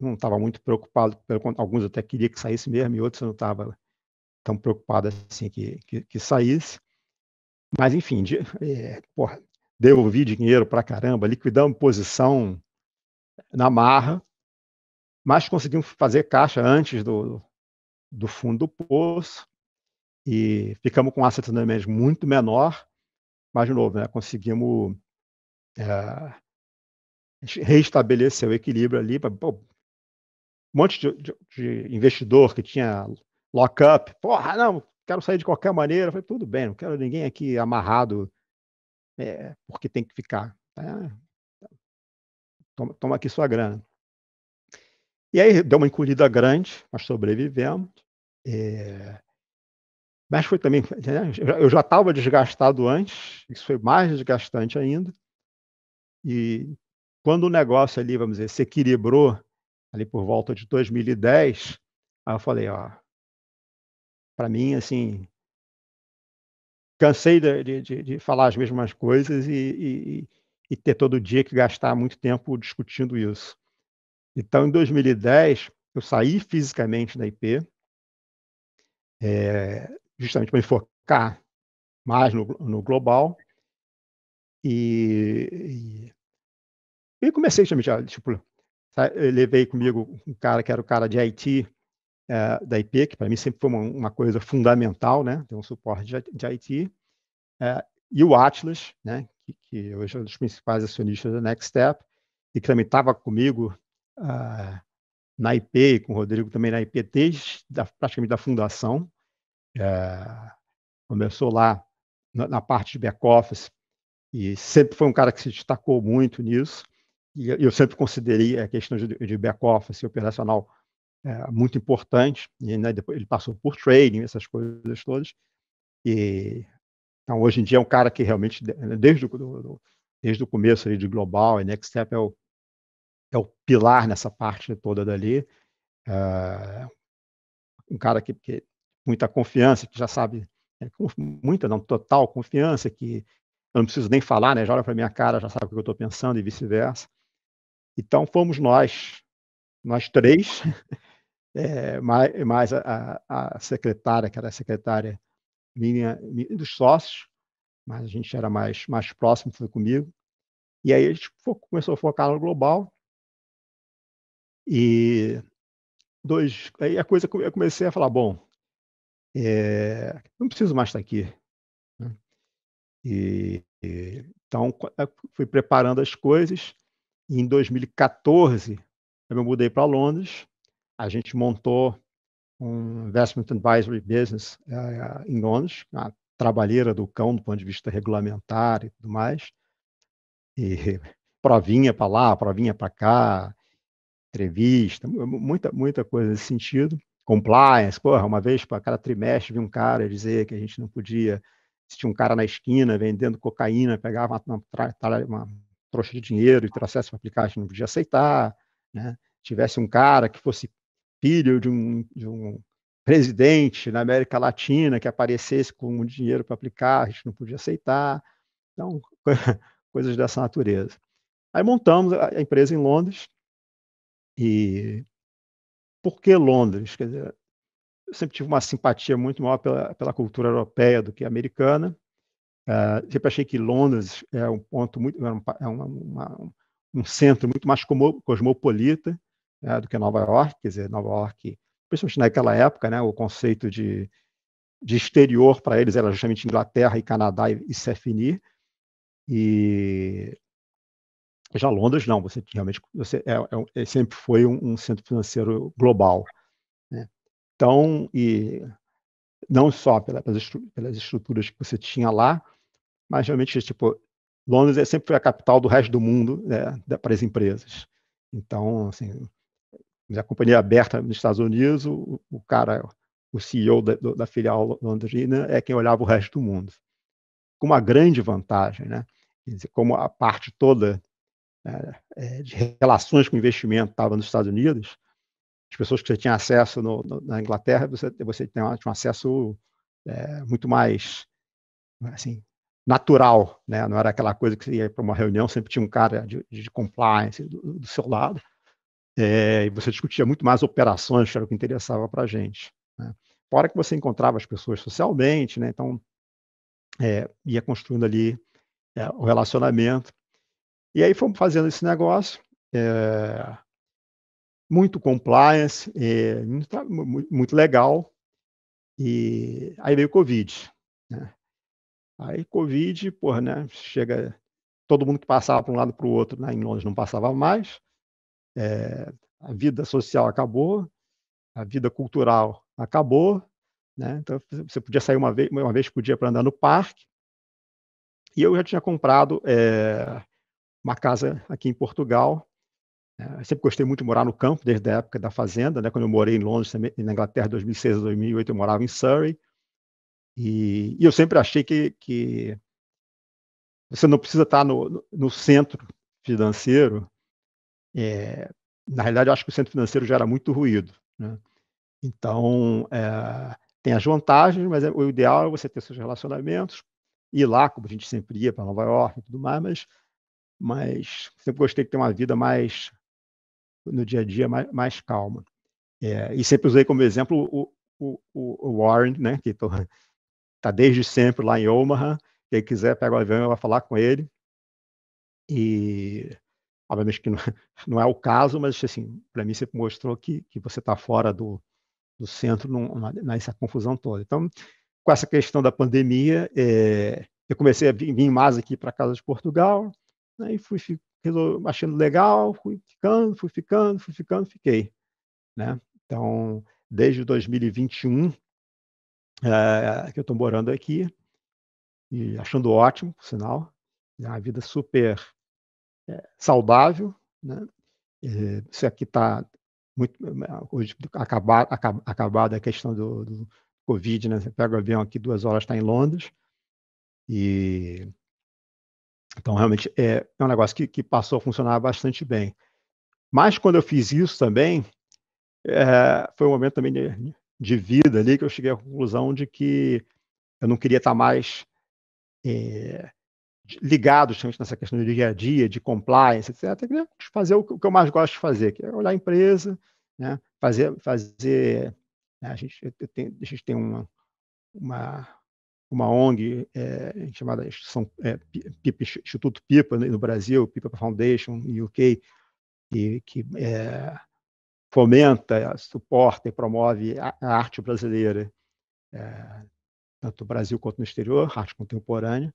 não estava muito preocupado, alguns até queria que saísse mesmo e outros eu não estava tão preocupado assim que, que, que saísse. Mas, enfim, de, é, porra, devolvi dinheiro para caramba, liquidamos posição na marra, mas conseguimos fazer caixa antes do, do fundo do poço e ficamos com um asset under muito menor, mas, de novo, né, conseguimos é, reestabelecer o equilíbrio ali. Pra, pô, um monte de, de, de investidor que tinha up porra, não, quero sair de qualquer maneira. Eu falei, tudo bem, não quero ninguém aqui amarrado é, porque tem que ficar. Né? Toma, toma, aqui sua grana. E aí deu uma encolhida grande, mas sobrevivemos. É... Mas foi também. Né? Eu já estava desgastado antes, isso foi mais desgastante ainda. E quando o negócio ali, vamos dizer, se equilibrou, ali por volta de 2010, aí eu falei: ó, para mim, assim, cansei de, de, de, falar as mesmas coisas e, e, e, ter todo dia que gastar muito tempo discutindo isso. Então, em 2010, eu saí fisicamente da IP, é, eh, justamente para me focar mais no, no global, e, e, e comecei a tipo, levei comigo um cara que era o cara de IT, é, da IP, que para mim sempre foi uma, uma, coisa fundamental, né? Ter um suporte de, de IT. É, e o Atlas, né? Que, que, hoje é um dos principais acionistas da Next Step e que também estava comigo uh, na IP e com o Rodrigo também na IP desde da, praticamente da fundação. É, começou lá na, na parte de back-office e sempre foi um cara que se destacou muito nisso. E eu sempre considerei a questão de, de back-office operacional é, muito importante. E né, depois ele passou por trading, essas coisas todas. E então hoje em dia é um cara que realmente né, desde o, do, desde o começo ali de global, e Next Step é o é o pilar nessa parte toda dali. É, um cara que, que muita confiança, que já sabe é, muita não total confiança que eu não preciso nem falar, né? Já olha para minha cara, já sabe o que eu estou pensando e vice-versa. Então fomos nós, nós três, (laughs) é, mais, mais a, a, secretária, que era a secretária minha, dos sócios, mas a gente era mais, mais próximo, foi comigo. E aí a gente começou a focar no global. E dois, aí a coisa eu comecei a falar, bom, é, não preciso mais estar aqui. Né? E, e, então fui preparando as coisas. E em 2014 eu me mudei para Londres a gente montou um Investment Advisory Business uh, em Londres, a trabalheira do cão do ponto de vista regulamentar e tudo mais. E (laughs) provinha para lá, provinha para cá, entrevista, muita, muita coisa nesse sentido. Compliance, porra, uma vez para cada trimestre vi um cara dizer que a gente não podia, se tinha um cara na esquina vendendo cocaína, pegava uma, uma, uma trouxa de dinheiro e trouxesse para aplicar, a gente não podia aceitar, né? tivesse um cara que fosse filho de um, de um presidente na América Latina que aparecesse com dinheiro para aplicar, a gente não podia aceitar. Então, (laughs) coisas dessa natureza. Aí montamos a empresa em Londres. E por que Londres? Quer dizer, eu sempre tive uma simpatia muito maior pela, pela cultura europeia do que americana. Uh, sempre achei que Londres é um ponto muito, é, um, é uma, uma, um centro muito mais cosmopolita né, do que Nova York, quer dizer, Nova York, principalmente naquela época, né, o conceito de, de exterior para eles era justamente Inglaterra e Canadá e, e e já Londres não, você realmente você é, é, é, sempre foi um, um centro financeiro global. Né? Então, e não só pela, pelas, estru, pelas estruturas que você tinha lá, mas realmente, tipo, Londres é, sempre foi a capital do resto do mundo né, para as empresas. Então, assim, a companhia é aberta nos Estados Unidos, o, o cara, o CEO da, da filial londrina, é quem olhava o resto do mundo. Com uma grande vantagem, né? Dizer, como a parte toda é, é, de relações com investimento estava nos Estados Unidos, as pessoas que você tinha acesso no, no, na Inglaterra, você, você tem um, tinha um acesso é, muito mais assim, natural, né? não era aquela coisa que você ia para uma reunião, sempre tinha um cara de, de compliance do, do seu lado, é, e você discutia muito mais operações, que era o que interessava para a gente. Né? Fora que você encontrava as pessoas socialmente, né? então é, ia construindo ali é, o relacionamento. E aí fomos fazendo esse negócio, muito compliance, muito, muito, legal. E aí veio o Covid. Né? Aí Covid, porra, né? Chega todo mundo que passava para um lado para o outro né, em Londres não passava mais é, a vida social acabou, a vida cultural acabou, né? Então você podia sair uma vez, uma vez por dia para andar no parque. E eu já tinha comprado é, uma casa aqui em Portugal. É, sempre gostei muito de morar no campo desde a época da fazenda, né? Quando eu morei em Londres, na Inglaterra, 2006 a 2008, eu morava em Surrey. E, e eu sempre achei que, que você não precisa estar tá no, no centro financeiro é, na realidade, eu acho que o centro financeiro gera muito ruído. Né? Então, é, tem as vantagens, mas é, o ideal é você ter seus relacionamentos, ir lá, como a gente sempre ia, para Nova York e tudo mais, mas, mas sempre gostei de ter uma vida mais, no dia a dia, mais, mais calma. É, e sempre usei como exemplo o, o, o Warren, né, que está (laughs) desde sempre lá em Omaha. Quem quiser, pega o avião e vai falar com ele. E obviamente que não, (laughs) não é o caso, mas assim, para mim você mostrou que, que você está fora do, do centro numa, nessa confusão toda. Então, com essa questão da pandemia, é, eu comecei a vir, vir mais aqui para casa de Portugal, né, e fui resolvi, achando legal, fui ficando, fui ficando, fui ficando, fiquei. Né? Então, desde 2021 é, eh, que eu estou morando aqui, e achando ótimo, por sinal, né, a vida super saudável. Né? É, isso aqui está muito hoje acabada acabada a questão do, do, Covid, né? Você pega o avião aqui duas horas, está em Londres e então realmente é, é um negócio que, que, passou a funcionar bastante bem. Mas quando eu fiz isso também é, foi um momento também de, de, vida ali que eu cheguei à conclusão de que eu não queria estar tá mais é, ligados justamente nessa questão do dia a dia, de compliance, etc., né? fazer o que eu mais gosto de fazer, que é olhar a empresa, né? fazer. fazer né? a, gente, tem, a gente tem uma, uma, uma ONG é, chamada é, Instituto PIPA no Brasil, PIPA Foundation, UK, que, que é, fomenta, suporta e promove a, a arte brasileira, é, tanto no Brasil quanto no exterior, arte contemporânea.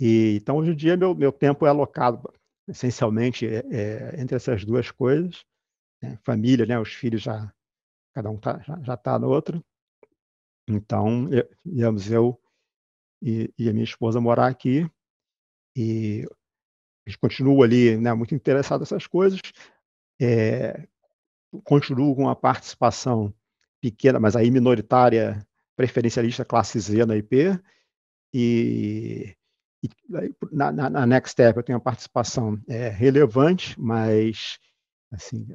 E, então, hoje em dia, meu, meu tempo é alocado essencialmente é, é, entre essas duas coisas, né? família, né? os filhos já, cada um tá, já está no outro. Então, eu, eu e, e, a minha esposa morar aqui, e a gente continua ali né, muito interessado nessas coisas, é, continuo com uma participação pequena, mas aí minoritária, preferencialista classe Z na IP, e e na, na, na, Next Step eu tenho uma participação é, relevante, mas assim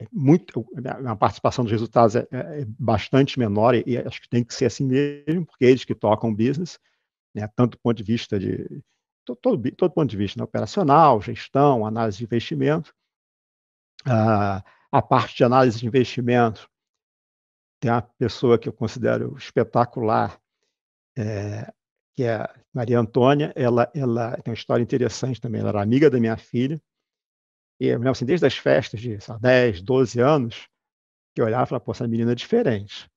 é muito a participação dos resultados é, é, é bastante menor e, e, acho que tem que ser assim mesmo, porque eles que tocam o business, né, tanto do ponto de vista de todo, todo, ponto de vista né, operacional, gestão, análise de investimento, a, a parte de análise de investimento tem uma pessoa que eu considero espetacular, é, que é a Maria Antônia, ela, ela tem uma história interessante também. Ela era amiga da minha filha. E eu me lembro assim, desde as festas de sei 10, 12 anos, que eu olhava e falava, pô, essa menina é diferente.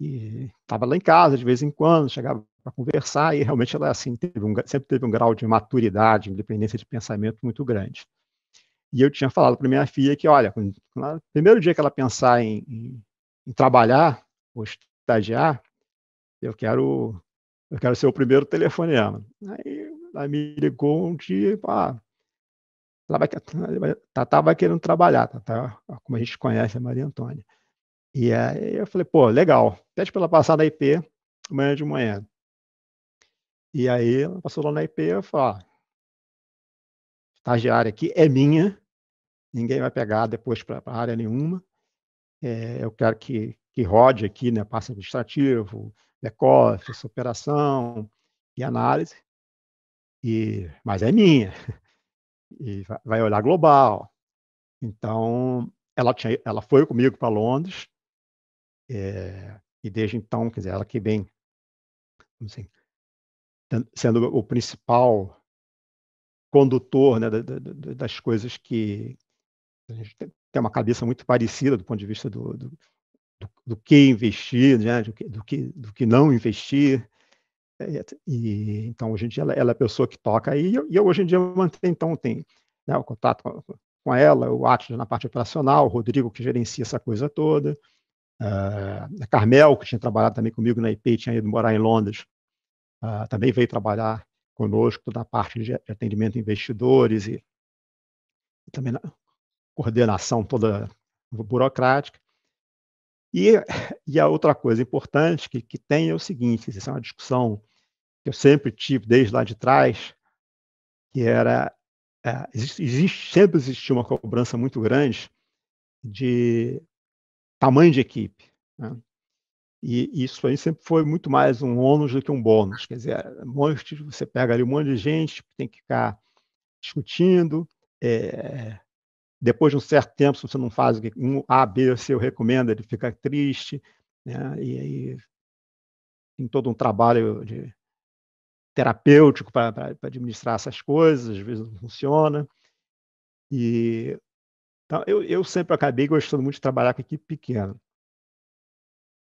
E estava lá em casa de vez em quando, chegava para conversar, e realmente ela assim, teve um, sempre teve um grau de maturidade, independência de pensamento muito grande. E eu tinha falado para minha filha que, olha, no primeiro dia que ela pensar em, em, em trabalhar ou estagiar, eu quero eu quero ser o primeiro telefonema. Aí ela me ligou um dia, ah, falou: Tatá vai querendo trabalhar, Tatá, como a gente conhece a Maria Antônia. E aí eu falei, pô, legal, pede pela passada IP amanhã de manhã. E aí ela passou lá na IP e eu falei, ah, estagiária aqui é minha, ninguém vai pegar depois para área nenhuma. É, eu quero que que rode aqui, né, passo administrativo, back-office, operação e análise, e, mas é minha, e vai olhar global. Então, ela, tinha, ela foi comigo para Londres, é, e desde então, quer dizer, ela que vem, assim, sendo o principal condutor né, das coisas que a gente tem uma cabeça muito parecida do ponto de vista do, do, do, do que investir, né? do, que, do, que, do que não investir. Eh, e, então, hoje em dia, ela, ela, é a pessoa que toca aí, e, eu, e eu, hoje em dia eu mantenho, então, tem né, o contato com, com ela, o Atlas na parte operacional, o Rodrigo que gerencia essa coisa toda, uh, a Carmel, que tinha trabalhado também comigo na IP, tinha ido morar em Londres, uh, também veio trabalhar conosco toda a parte de atendimento a investidores e, e também na coordenação toda burocrática. E, (laughs) e a outra coisa importante que, que tem é o seguinte: essa é uma discussão que eu sempre tive desde lá de trás, que era. É, existe, existe, sempre existiu uma cobrança muito grande de tamanho de equipe. Né? E isso aí sempre foi muito mais um ônus do que um bônus. Quer dizer, um é, monte, você pega ali um monte de gente, tem que ficar discutindo, é, depois de um certo tempo, se você não faz o que um A, B ou C eu recomendo, ele fica triste, né? E aí tem todo um trabalho de terapêutico para administrar essas coisas, às vezes não funciona. E então, eu, eu sempre acabei gostando muito de trabalhar com equipe pequena.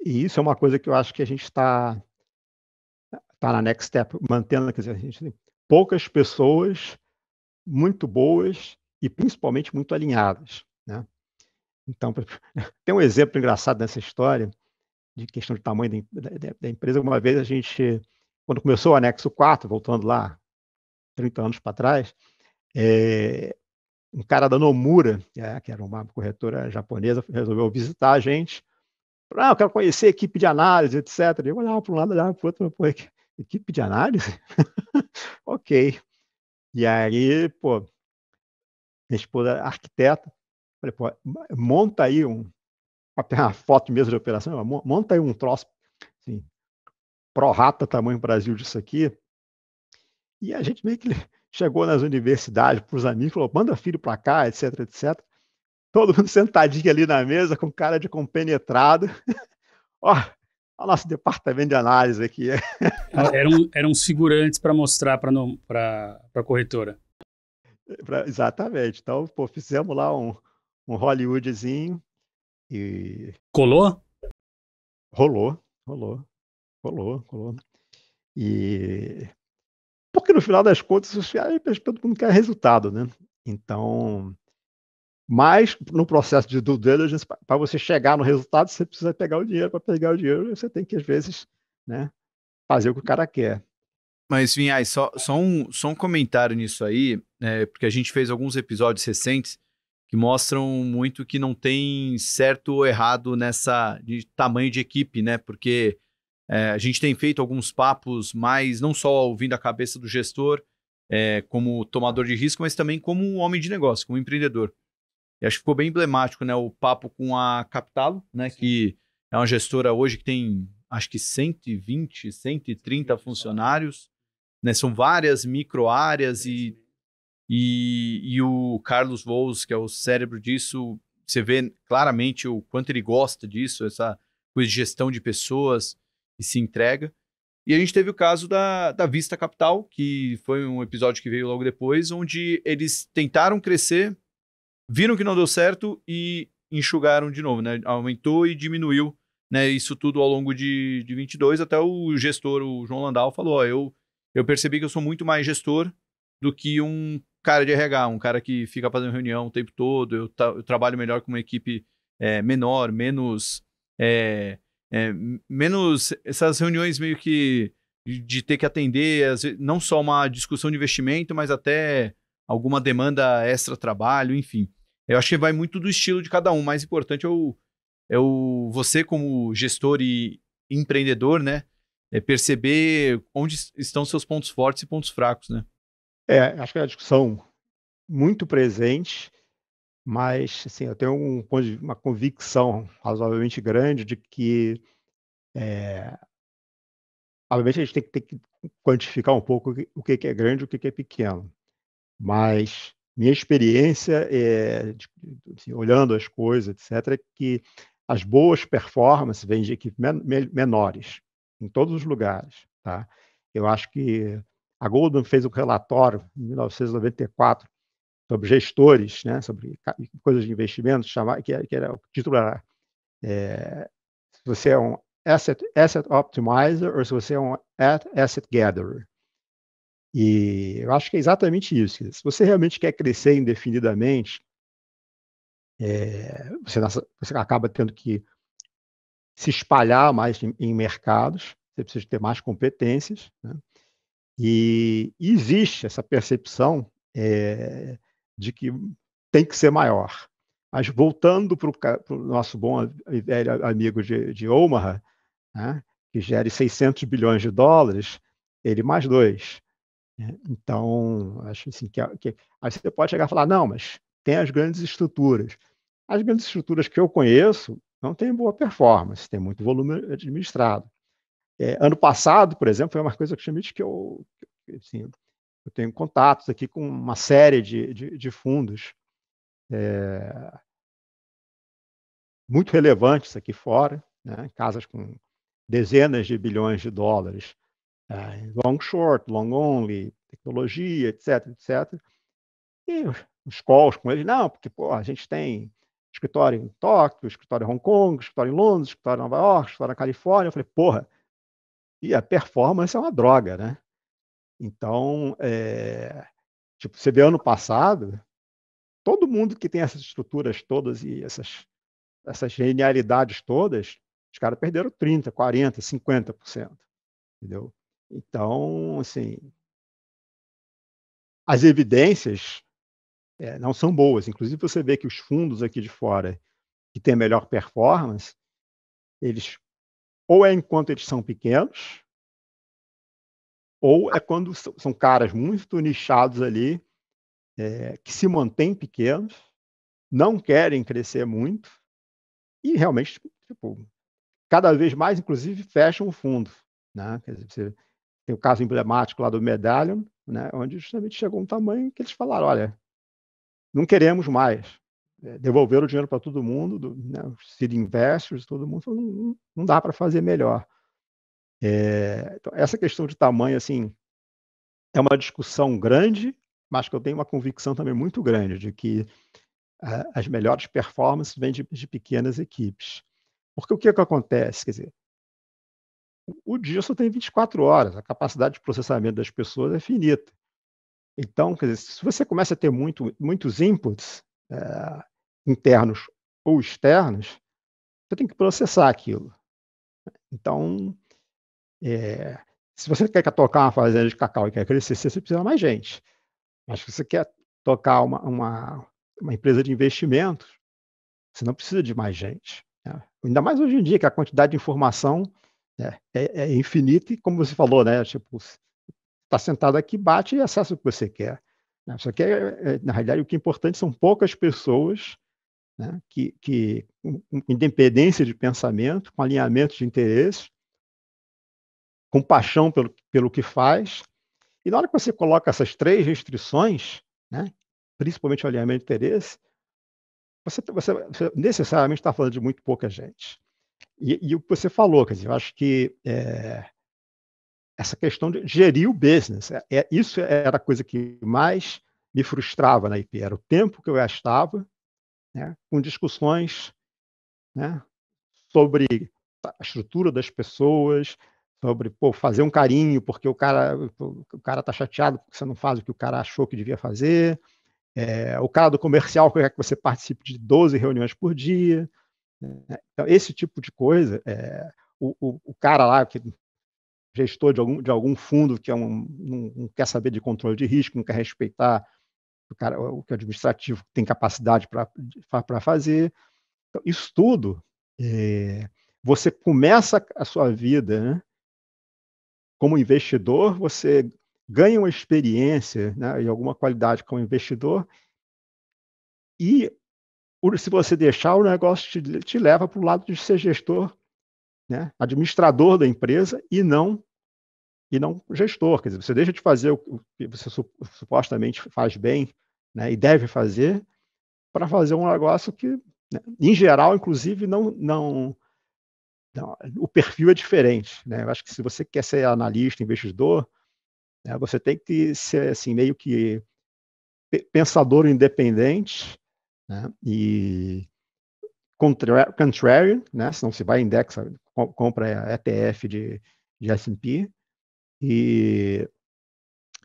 E isso é uma coisa que eu acho que a gente está tá na next step, mantendo, quer dizer, a gente tem poucas pessoas muito boas e principalmente muito alinhadas. Né? Então, (laughs) tem um exemplo engraçado nessa história de questão de tamanho da, da, da empresa. Uma vez a gente, quando começou o anexo 4, voltando lá 30 anos para trás, é, um cara da Nomura, é, que era uma corretora japonesa, resolveu visitar a gente. Ah, eu quero conhecer a equipe de análise, etc. Eu olhava para um lado, olhava para o outro, pô, equipe de análise? (laughs) ok. E aí, pô, minha esposa era é arquiteta. Falei, pô, monta aí um. Uma foto mesmo de operação, monta aí um troço, assim, pró-rata tamanho Brasil disso aqui. E a gente meio que (laughs) chegou nas universidades para os amigos, falou: manda filho para cá, etc, etc. Todo mundo (laughs) sentadinho
ali na mesa, com cara de compenetrado. (laughs) Ó, o nosso departamento de análise aqui. eram, eram segurantes para mostrar para a corretora. É, pra, exatamente. Então, pô, fizemos lá um, um Hollywoodzinho
e. Colou? Rolou, rolou, rolou, rolou. E. Porque no final das contas, é todo mundo quer resultado, né? Então. Mas no processo de due diligence, para você chegar no resultado, você precisa pegar o dinheiro. Para pegar o dinheiro, você tem que, às vezes, né,
fazer o que o cara quer. Mas, Vinhais, só, só, um, só um comentário nisso aí, né, porque a gente fez alguns episódios recentes que mostram muito que não tem certo ou errado nessa de tamanho de equipe, né? Porque é, a gente tem feito alguns papos mais, não só ouvindo a cabeça do gestor, é, como tomador de risco, mas também como um homem de negócio, como um empreendedor. E acho que ficou bem emblemático né, o papo com a Capitalo, né, que é uma gestora hoje que tem acho que 120, 130 é. funcionários. Né? São várias micro áreas e, e, e o Carlos Vous, que é o cérebro disso, você vê claramente o quanto ele gosta disso, essa coisa de gestão de pessoas e se entrega. E a gente teve o caso da, da Vista Capital, que foi um episódio que veio logo depois, onde eles tentaram crescer, viram que não deu certo e enxugaram de novo, né? Aumentou e diminuiu, né? Isso tudo ao longo de, de 22, até o gestor, o João Landau, falou, ó, eu eu percebi que eu sou muito mais gestor do que um cara de RH, um cara que fica fazendo reunião o tempo todo. Eu, tra eu trabalho melhor com uma equipe é, menor, menos. É, é, menos essas reuniões meio que de ter que atender, vezes, não só uma discussão de investimento, mas até alguma demanda extra trabalho, enfim. Eu acho que vai muito do estilo de cada um. O mais importante é o, é o você como gestor e empreendedor, né? é, perceber onde estão seus pontos fortes e pontos fracos, né?
É, acho que é uma discussão muito presente, mas assim, eu tenho um, uma convicção razoavelmente grande de que, é, obviamente, a gente tem que, tem que, quantificar um pouco o que, é grande e o que, é pequeno, mas minha experiência, é, assim, olhando as coisas, etc., é que as boas performances vêm de equipes menores em todos os lugares. Tá? Eu acho que a Goldman fez um relatório em 1994 sobre gestores, né, sobre coisas de investimento, chamar que, era, é, que era o título era é, se você é um asset, asset optimizer ou se você é um asset gatherer. E eu acho que é exatamente isso. Se você realmente quer crescer indefinidamente, é, você, você acaba tendo que se espalhar mais em, em mercados, você precisa ter mais competências. Né? E, existe essa percepção é, de que tem que ser maior. Mas voltando para o nosso bom e velho amigo de, de Omaha, né, que gere 600 bilhões de dólares, ele mais dois. Né? Então, acho assim que, é, que é, aí você pode chegar e falar, não, mas tem as grandes estruturas. As grandes estruturas que eu conheço, não tem boa performance, tem muito volume administrado. É, ano passado, por exemplo, foi uma coisa que eu, assim, eu tenho contatos aqui com uma série de, de, de fundos é, muito relevantes aqui fora, né, casas com dezenas de bilhões de dólares, é, long short, long only, tecnologia, etc, etc. E os calls com eles, não, porque pô, a gente tem escritório em Tóquio, escritório em Hong Kong, escritório em Londres, escritório em Nova York, escritório na Califórnia. Eu falei, porra, e a performance é uma droga, né? Então, é, tipo, você vê ano passado, todo mundo que tem essas estruturas todas e essas, essas genialidades todas, os caras perderam 30%, 40%, 50%. Entendeu? Então, assim, as evidências é, não são boas. Inclusive, você vê que os fundos aqui de fora que têm melhor performance, eles ou é enquanto eles são pequenos, ou é quando são caras muito nichados ali, é, que se mantêm pequenos, não querem crescer muito, e realmente, tipo, cada vez mais, inclusive, fecham o fundo. Né? Quer dizer, você tem o caso emblemático lá do Medallion, né? onde justamente chegou um tamanho que eles falaram, olha, não queremos mais. É, devolver o dinheiro para todo mundo, do, né, os seed investors, todo mundo, não, não dá para fazer melhor. É, então, essa questão de tamanho, assim, é uma discussão grande, mas que eu tenho uma convicção também muito grande de que as melhores performances vêm de, de, pequenas equipes. Porque o que, é que acontece? Quer dizer, o dia só tem 24 horas, a capacidade de processamento das pessoas é finita. Então, quer dizer, se você começa a ter muito, muitos inputs é, internos ou externos, você tem que processar aquilo. Então, é, se você quer tocar uma fazenda de cacau e quer crescer, você precisa mais gente. Mas se você quer tocar uma, uma, uma empresa de investimentos, você não precisa de mais gente. Né? Ainda mais hoje em dia, que a quantidade de informação né, é, é, infinita e, como você falou, né, tipo, está sentado aqui, bate e acessa o que você quer. Né? Só que, é, é, na realidade, o que é importante são poucas pessoas né, que, que, com independência de pensamento, com alinhamento de interesses, com paixão pelo, pelo que faz. E na hora que você coloca essas três restrições, né, principalmente o alinhamento de interesse, você, você, você necessariamente está falando de muito pouca gente. E, e, o que você falou, quer dizer, eu acho que é, essa questão de gerir o business. É, é, isso era a coisa que mais me frustrava na IP, era o tempo que eu gastava né, com discussões né, sobre a estrutura das pessoas, sobre pô, fazer um carinho porque o cara o cara tá chateado porque você não faz o que o cara achou que devia fazer, é, o cara do comercial quer é que você participe de 12 reuniões por dia. Né? Então, esse tipo de coisa, é, o, o, o, cara lá que gestor de algum, de algum fundo que é um, não, não quer saber de controle de risco, não quer respeitar o, cara, o que o administrativo tem capacidade para fazer. Então, isso tudo, é, você começa a sua vida né? como investidor, você ganha uma experiência né? e alguma qualidade como investidor, e se você deixar, o negócio te, te leva para o lado de ser gestor né, administrador da empresa e não e não gestor. Quer dizer, você deixa de fazer o que você supostamente faz bem né, e deve fazer para fazer um negócio que, né, em geral, inclusive, não, não, não, o perfil é diferente. Né? Eu acho que se você quer ser analista, investidor, né, você tem que ser assim, meio que pensador independente né? e contrarian, né? Se não se vai indexa, compra ETF de, de S&P e,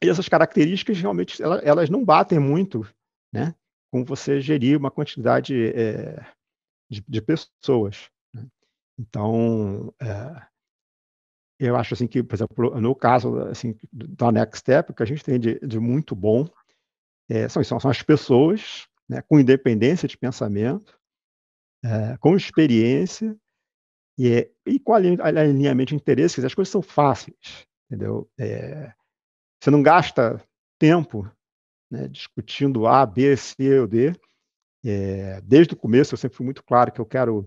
e, essas características realmente elas, elas, não batem muito, né? Com você gerir uma quantidade é, de, de, pessoas. Né? Então, é, eu acho assim que, por exemplo, no caso assim da Next Step, o que a gente tem de, de muito bom é, são, são, são as pessoas, né? Com independência de pensamento é, com experiência e, é, e com alinhamento de interesses, as coisas são fáceis, entendeu? É, você não gasta tempo né, discutindo A, B, C ou D. É, desde o começo eu sempre fui muito claro que eu quero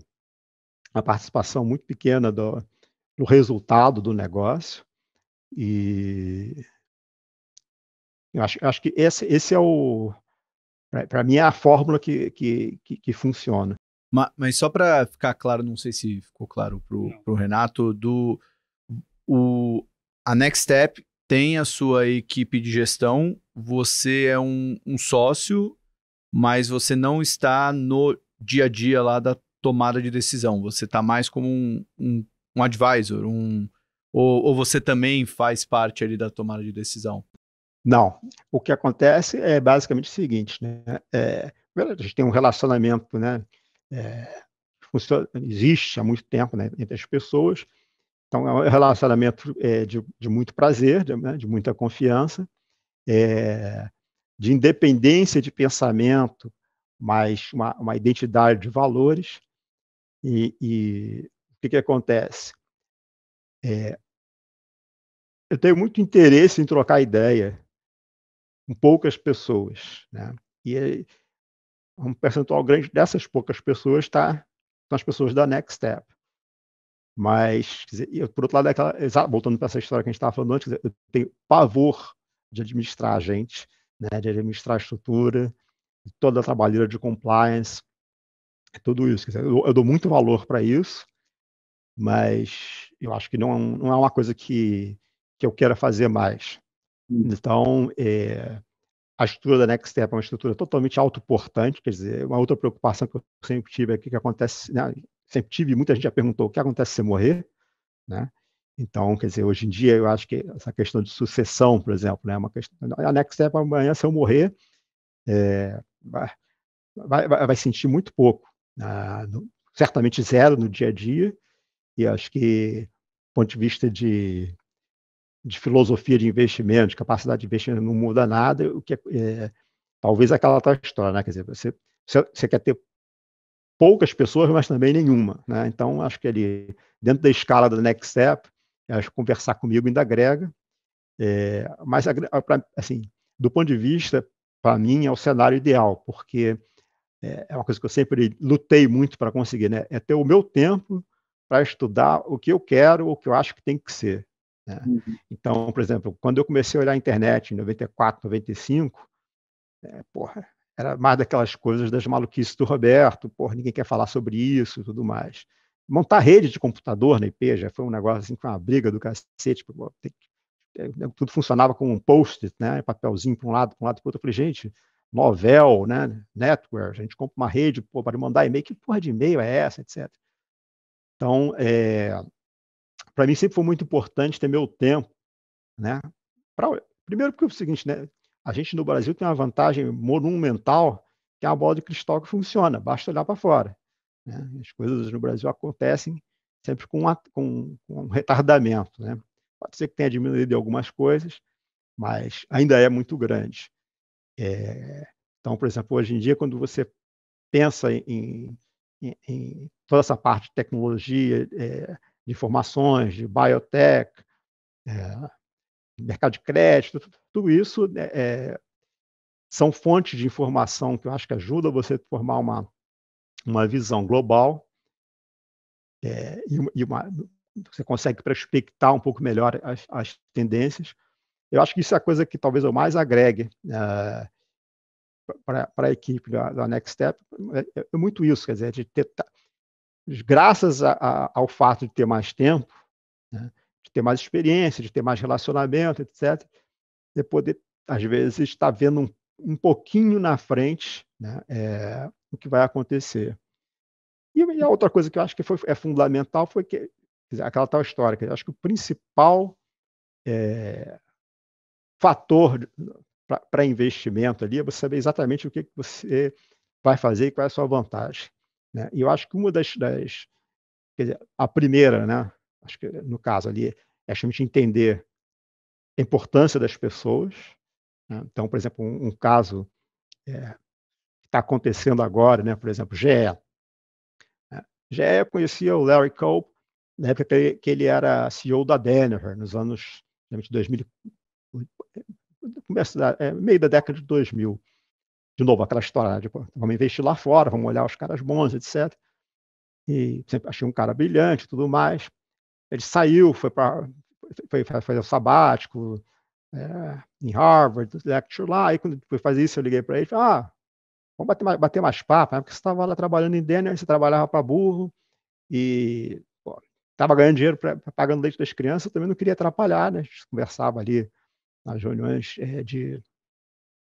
a participação muito pequena do, do resultado do negócio e eu acho, eu acho que esse, esse é o para mim é a fórmula que, que, que, que funciona.
Mas, só para ficar claro, não sei se ficou claro para o Renato, do o, a Next Step tem a sua equipe de gestão, você é um, um sócio, mas você não está no dia a dia lá da tomada de decisão, você está mais como um, um, um advisor, um, ou, ou você também faz parte ali da tomada de decisão?
Não. O que acontece é basicamente o seguinte, né? É, a gente tem um relacionamento, né? é, funciona, existe há muito tempo né, entre as pessoas. Então, é um relacionamento é, de, de, muito prazer, de, né, de muita confiança, é, de independência de pensamento, mas uma, uma identidade de valores. E, e o que, que acontece? É, eu tenho muito interesse em trocar ideia com poucas pessoas, né? E é, um percentual grande dessas poucas pessoas tá, são as pessoas da Next Step. Mas, dizer, por outro lado, é aquela, voltando para essa história que a gente estava falando antes, dizer, eu tenho pavor de administrar gente, né, de administrar estrutura, toda a trabalheira de compliance, tudo isso. Dizer, eu, eu, dou muito valor para isso, mas eu acho que não, é não é uma coisa que, que eu queira fazer mais. Hum. Então, é, a estrutura da Nextep é uma estrutura totalmente autoportante, quer dizer, uma outra preocupação que eu sempre tive é o que, acontece, né? sempre tive, muita gente já perguntou o que acontece se você morrer, né? Então, quer dizer, hoje em dia eu acho que essa questão de sucessão, por exemplo, né, é uma questão, a Nextep amanhã se eu morrer, é, vai, vai, vai, sentir muito pouco, né? certamente zero no dia a dia, e acho que do ponto de vista de de filosofia de investimento, de capacidade de investimento, não muda nada, o que é, é talvez aquela tal história, né? Quer dizer, você, você quer ter poucas pessoas, mas também nenhuma, né? Então, acho que ele, dentro da escala da Next Step, acho que conversar comigo ainda agrega, é, mas, ah, assim, do ponto de vista, para mim, é o cenário ideal, porque é, é uma coisa que eu sempre lutei muito para conseguir, né? É ter o meu tempo para estudar o que eu quero, o que eu acho que tem que ser. Né? Uhum. Então, por exemplo, quando eu comecei a olhar a internet em 94, 95, é, porra, era mais daquelas coisas das maluquices do Roberto, porra, ninguém quer falar sobre isso e tudo mais. Montar rede de computador na IP já foi um negócio assim, com uma briga do cacete, é, né, tudo funcionava com um post-it, né, papelzinho para um lado, para um lado para o outro. Eu falei, gente, novel, né, network a gente compra uma rede para mandar e-mail, que porra de e-mail é essa, etc. Então, é, para mim sempre foi muito importante ter meu tempo, né? Pra, primeiro porque é o seguinte, né? A gente no Brasil tem uma vantagem monumental que é a bola de cristal que funciona, basta olhar para fora. Né? As coisas no Brasil acontecem sempre com, a, com, com um retardamento, né? Pode ser que tenha diminuído algumas coisas, mas ainda é muito grande. É, então, por exemplo, hoje em dia, quando você pensa em, em, em toda essa parte de tecnologia, é, de informações, de biotech, é, mercado de crédito, tudo isso né, é, são fontes de informação que eu acho que ajuda você a formar uma, uma visão global é, e, uma, e uma, você consegue prospectar um pouco melhor as, as, tendências. Eu acho que isso é a coisa que talvez eu mais agregue é, para a equipe da, da, Next Step. É, é, é muito isso, quer dizer, é de ter, graças a, a, ao fato de ter mais tempo, né, de ter mais experiência, de ter mais relacionamento, etc., de poder, às vezes, estar tá vendo um, um pouquinho na frente né, é, o que vai acontecer. E, e, a outra coisa que eu acho que foi, é fundamental foi que, dizer, aquela tal história, que eu acho que o principal é, fator para investimento ali é você saber exatamente o que, que você vai fazer e qual é a sua vantagem. Né? E eu acho que uma das, das quer dizer, a primeira, né? acho que no caso ali, é a gente entender a importância das pessoas. Né? Então, por exemplo, um, um caso é, que está acontecendo agora, né? por exemplo, GE. Né? GE conhecia o Larry Cope na época que ele era CEO da Denver nos anos 2000, eh, começo da, é, meio da década de 2000 de novo, aquela história de tipo, pô, vamos investir lá fora, vamos olhar os caras bons, etc. E sempre achei um cara brilhante tudo mais. Ele saiu, foi para foi fazer o sabático é, em Harvard, lecture lá. Aí quando foi fazer isso, eu liguei para ele ah, vamos bater mais, bater mais papo, né? porque você estava lá trabalhando em Denver, você trabalhava para burro e estava ganhando dinheiro pra, pagando leite das crianças, eu também não queria atrapalhar, né? A gente conversava ali nas reuniões é, de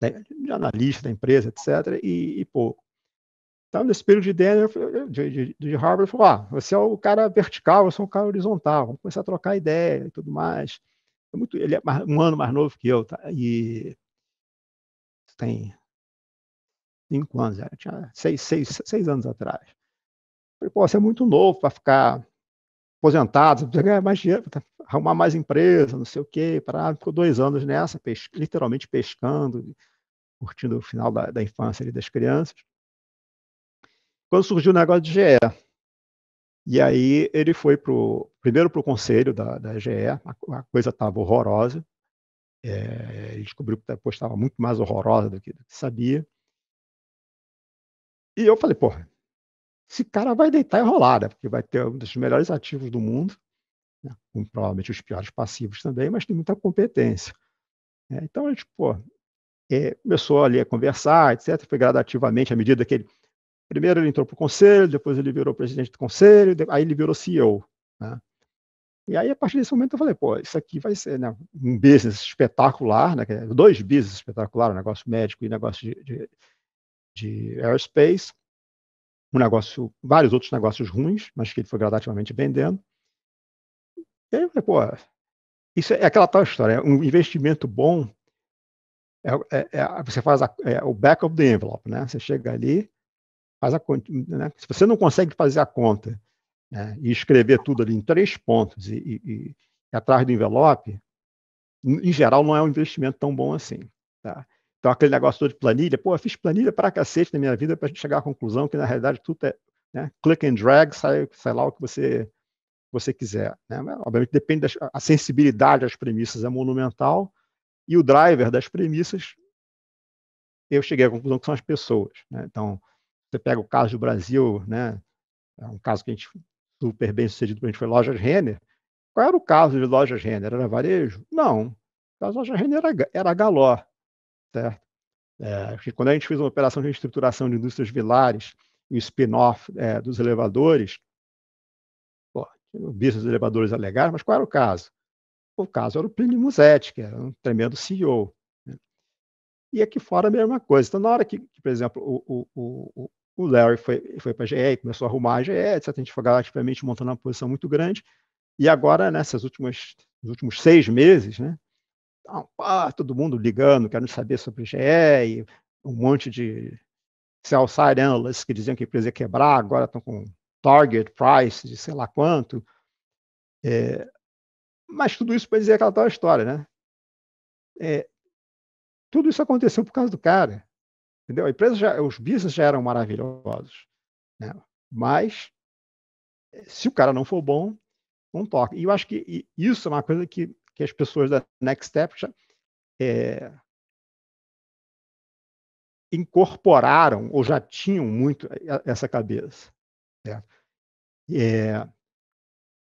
né, de analista da empresa, etc., e, e pouco. Então, nesse período de Denver, de, de, de Harvard, falou: ah, você é o cara vertical, eu sou o cara horizontal, vamos começar a trocar ideia e tudo mais. É muito, ele é um ano mais novo que eu, tá? e tem cinco anos, já, tinha seis, seis, seis anos atrás. Eu falei, pô, você é muito novo para ficar aposentados, precisa ganhar mais dinheiro, arrumar mais empresa, não sei o quê. Para Ficou dois anos nessa, pes literalmente pescando, curtindo o final da, da infância ali, das crianças. Quando surgiu o negócio de GE, e aí ele foi pro, primeiro para o conselho da, da GE, a, a coisa estava horrorosa, é, ele descobriu que depois estava muito mais horrorosa do que, do que sabia. E eu falei, porra, esse cara vai deitar e rolar, né? porque vai ter um dos melhores ativos do mundo, né? com provavelmente os piores passivos também, mas tem muita competência. É, então a gente pô, é, começou ali a conversar, etc. Foi gradativamente à medida que ele. Primeiro ele entrou para o conselho, depois ele virou presidente do conselho, aí ele virou CEO. Né? E aí, a partir desse momento, eu falei, pô, isso aqui vai ser né, um business espetacular, né, dois business espetaculares, negócio médico e negócio de, de, de aerospace, um negócio, vários outros negócios ruins, mas que ele foi gradativamente vendendo. E aí eu falei, pô, isso é aquela tal história, é um investimento bom é, é, é, você faz a, é, o back of the envelope, né? Você chega ali, faz a conta, né? Se você não consegue fazer a conta né? e escrever tudo ali em três pontos e, e, e, atrás do envelope, em geral não é um investimento tão bom assim, tá? Então, aquele negócio todo de planilha, pô, eu fiz planilha para cacete na minha vida para chegar à conclusão que, na realidade, tudo é né, click and drag, sai, sai lá o que você, você quiser. Né? Mas, obviamente, depende da a sensibilidade às premissas é monumental e o driver das premissas, eu cheguei à conclusão que são as pessoas. Né? Então, você pega o caso do Brasil, né? é um caso que a gente super bem sucedido para a gente foi lojas Renner. Qual era o caso de lojas Renner? Era varejo? Não. de loja Renner era, era galó. Certo? É, quando a gente fez uma operação de reestruturação de indústrias vilares e spin-off é, dos elevadores, pô, o business dos elevadores legal, mas qual era o caso? O caso era o Plínio Musetti, que era um tremendo CEO. Né? E aqui fora a mesma coisa. Então, na hora que, por exemplo, o, o, o Larry foi, foi para a GE, começou a arrumar a GE, etc., a gente foi relativamente montando uma posição muito grande, e agora, nessas últimas, nos últimos seis meses, né, ah, todo mundo ligando, querendo saber sobre GE, e um monte de sell-side analysts que diziam que a empresa ia quebrar, agora estão com target price de sei lá quanto. É, mas tudo isso para dizer aquela tal história, né? É, tudo isso aconteceu por causa do cara. Entendeu? A empresa já, os business já eram maravilhosos. Né? Mas, se o cara não for bom, não toca. E eu acho que isso é uma coisa que que as pessoas da Next Step é, incorporaram ou já tinham muito essa cabeça. Né? É,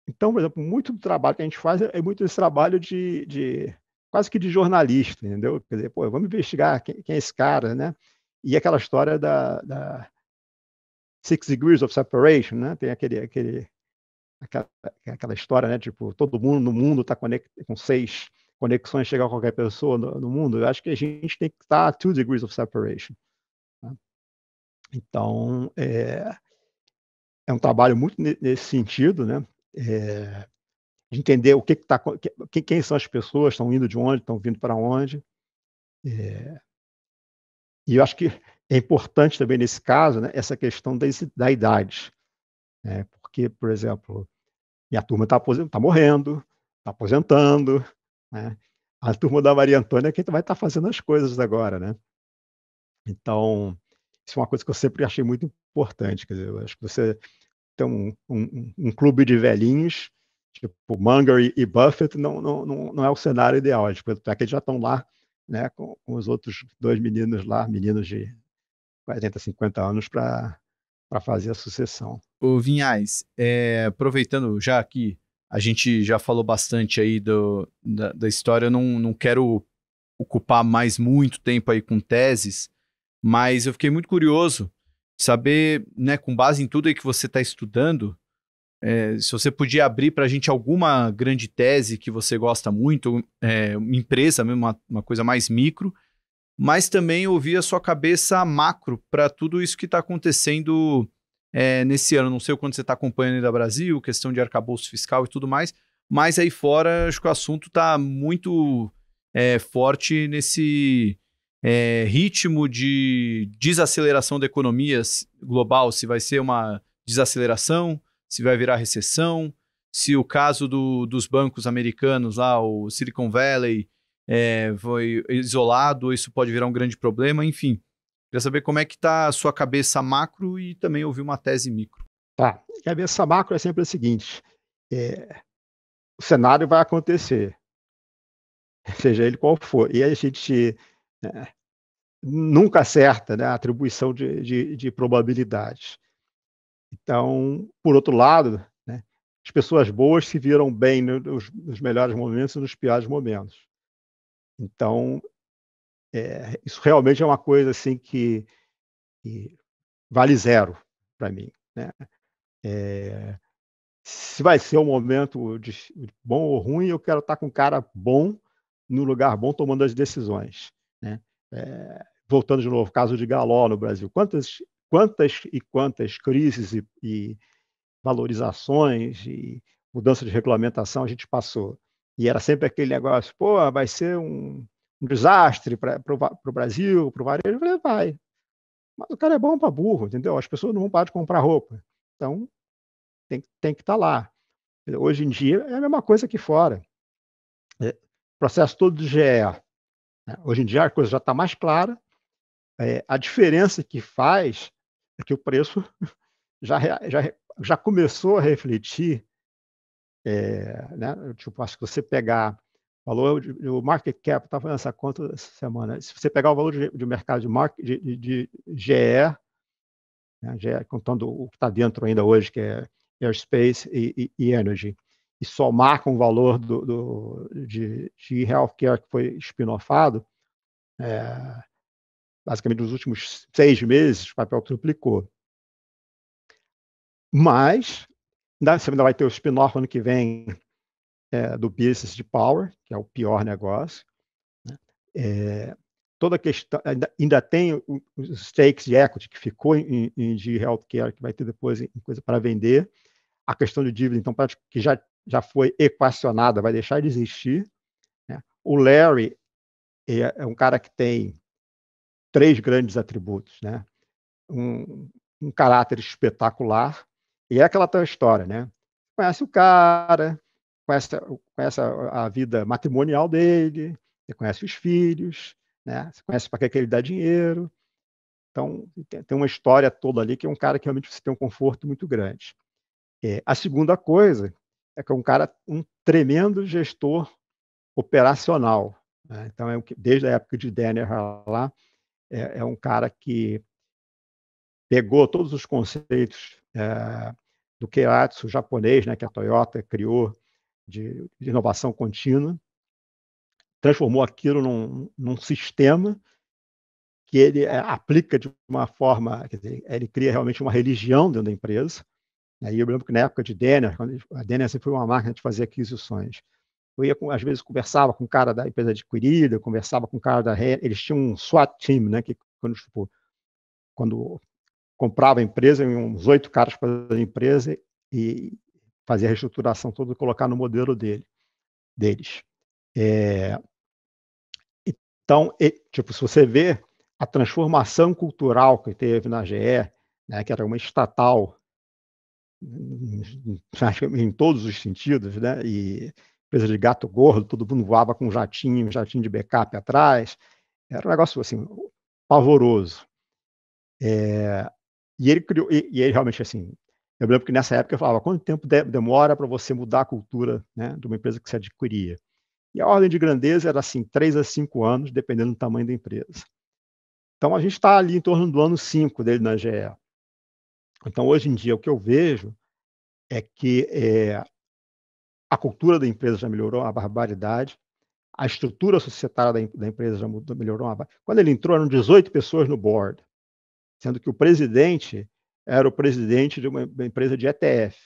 então, por exemplo, muito do trabalho que a gente faz é, é muito esse trabalho de, de quase que de jornalista, entendeu? Quer dizer, pô, vamos investigar quem, quem, é esse cara, né? E aquela história da, da Six Degrees of Separation, né? Tem aquele, aquele aquela, é aquela história, né? Tipo, todo mundo no mundo está com seis conexões, chegar a qualquer pessoa no, no, mundo. Eu acho que a gente tem que estar tá a two degrees of separation. Né? Então, é, é um trabalho muito nesse sentido, né? É, de entender o que está, que que, quem são as pessoas, estão indo de onde, estão vindo para onde. É, e eu acho que é importante também nesse caso, né, essa questão da, da idade, né? Porque, por exemplo, e a turma está tá morrendo, está aposentando. Né? A turma da Maria Antônia é quem vai estar tá fazendo as coisas agora. Né? Então, isso é uma coisa que eu sempre achei muito importante. Quer dizer, eu acho que você tem um, um, um clube de velhinhos, tipo Munger e, Buffett, não, não, não, não, é o cenário ideal. Tipo, é que eles já estão lá né, com, com os outros dois meninos lá, meninos de 40, 50 anos, para para fazer a sucessão. O
Vinhais, é, aproveitando já aqui, a gente já falou bastante aí do, da, da história, eu não, não quero ocupar mais muito tempo aí com teses, mas eu fiquei muito curioso saber, né, com base em tudo aí que você está estudando, é, se você podia abrir para a gente alguma grande tese que você gosta muito, é, empresa mesmo, uma, uma coisa mais micro, mas também ouvir a sua cabeça macro para tudo isso que está acontecendo é, nesse ano. Não sei o quanto você está acompanhando aí da Brasil, questão de arcabouço fiscal e tudo mais, mas aí fora acho que o assunto está muito é, forte nesse é, ritmo de desaceleração da economia global, se vai ser uma desaceleração, se vai virar recessão, se o caso do, dos bancos americanos lá, o Silicon Valley é, foi isolado, isso pode virar um grande problema, enfim. Queria saber como é que está a sua cabeça macro e também ouvir uma tese micro. Tá, cabeça macro é sempre a seguinte,
é, o cenário vai acontecer, seja ele qual for, e a gente é, nunca acerta né, a atribuição de, de, de probabilidades. Então, por outro lado, né, as pessoas boas se viram bem nos, nos melhores momentos e nos piores momentos. Então, é, isso realmente é uma coisa assim que, que vale zero para mim. Né? É, se vai ser um momento de, bom ou ruim, eu quero estar tá com um cara bom no lugar bom tomando as decisões. Né? É, voltando de novo, caso de Galó no Brasil, quantas, quantas e quantas crises e, e valorizações e mudança de regulamentação a gente passou. E era sempre aquele negócio, pô, vai ser um, um desastre para o Brasil, para o varejo. Eu falei, vai. Mas o cara é bom para burro, entendeu? As pessoas não vão parar de comprar roupa. Então, tem, tem que estar tá lá. Hoje em dia, é a mesma coisa que fora. É, processo todo de GE. Né? Hoje em dia, a coisa já está mais clara. É, a diferença que faz é que o preço (laughs) já, já, já começou a refletir é, né? Tipo, acho que você pegar o valor, o market cap, estava fazendo essa conta essa semana, se você pegar o valor de, de mercado de, market, de, de, de GE, né? GE, contando o que está dentro ainda hoje, que é airspace e, e, e energy, e somar com o valor do, do de, de healthcare que foi spin-offado, é, basicamente nos últimos seis meses, o papel triplicou. Mas Ainda, você ainda vai ter o spin-off ano que vem é, do Business de Power, que é o pior negócio. Né? É, toda a questão, ainda, ainda tem os stakes de equity que ficou em, em de healthcare, que vai ter depois em coisa para vender. A questão de dívida, então, que já, já foi equacionada, vai deixar de existir. Né? O Larry é, é um cara que tem três grandes atributos, né? Um, um caráter espetacular, e é aquela tal história, né? Conhece o cara, conhece, conhece a, a vida matrimonial dele, você conhece os filhos, né? Você conhece para que ele dá dinheiro. Então, tem uma história toda ali que é um cara que realmente você tem um conforto muito grande. É, a segunda coisa é que é um cara, um tremendo gestor operacional. Né? Então, é, desde a época de Denner lá, é, é, um cara que pegou todos os conceitos é, do Keiatsu japonês, né, que a Toyota criou de, de inovação contínua, transformou aquilo num, num, sistema que ele é, aplica de uma forma, quer dizer, ele cria realmente uma religião dentro da empresa. E eu lembro que na época de Denner, a Denner sempre foi uma máquina de fazer aquisições. Eu ia, às vezes, conversava com o cara da empresa adquirida, conversava com o cara da... Eles tinham um SWAT team, né? Que quando, tipo, quando comprava a empresa, uns oito caras para a empresa e fazia a reestruturação toda, colocar no modelo dele, deles. É, então, e, tipo, se você vê a transformação cultural que teve na GE, né, que era uma estatal em todos os sentidos, né, e empresa de gato gordo, todo mundo voava com um jatinho, um jatinho de backup atrás, era um negócio assim pavoroso. É, e ele criou, e, e ele realmente assim, eu lembro que nessa época eu falava quanto tempo de, demora para você mudar a cultura né, de uma empresa que você adquiria. E a ordem de grandeza era assim, três a cinco anos, dependendo do tamanho da empresa. Então a gente está ali em torno do ano cinco dele na GE. Então hoje em dia o que eu vejo é que é, a cultura da empresa já melhorou uma barbaridade, a estrutura societária da, da empresa já mudou, melhorou uma barbaridade. Quando ele entrou, eram 18 pessoas no board sendo que o presidente era o presidente de uma empresa de ETF.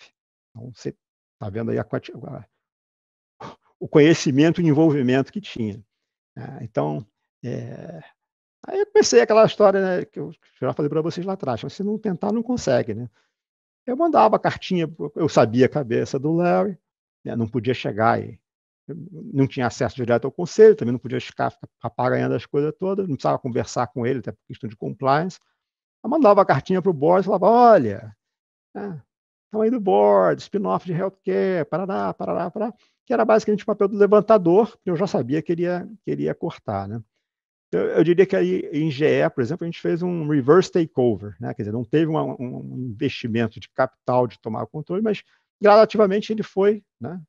Então, você está vendo aí a, a, o conhecimento e envolvimento que tinha. Ah, então, é, aí eu comecei aquela história né, que eu já falei para vocês lá atrás, se não tentar, não consegue. Né? Eu mandava a cartinha, eu sabia a cabeça do Larry, né, não podia chegar e não tinha acesso direto ao conselho, também não podia ficar, ficar apagando as coisas todas, não precisava conversar com ele, até por questão de compliance. Eu mandava a cartinha para o board e falava: olha, estão ah, tamanho do board, spin-off de healthcare, parará, parará, parará, que era basicamente o papel do levantador, que eu já sabia que ele ia, que ele ia cortar. Né? Eu, eu, diria que aí em GE, por exemplo, a gente fez um reverse takeover, né? quer dizer, não teve uma, um investimento de capital de tomar o controle, mas gradativamente ele foi né?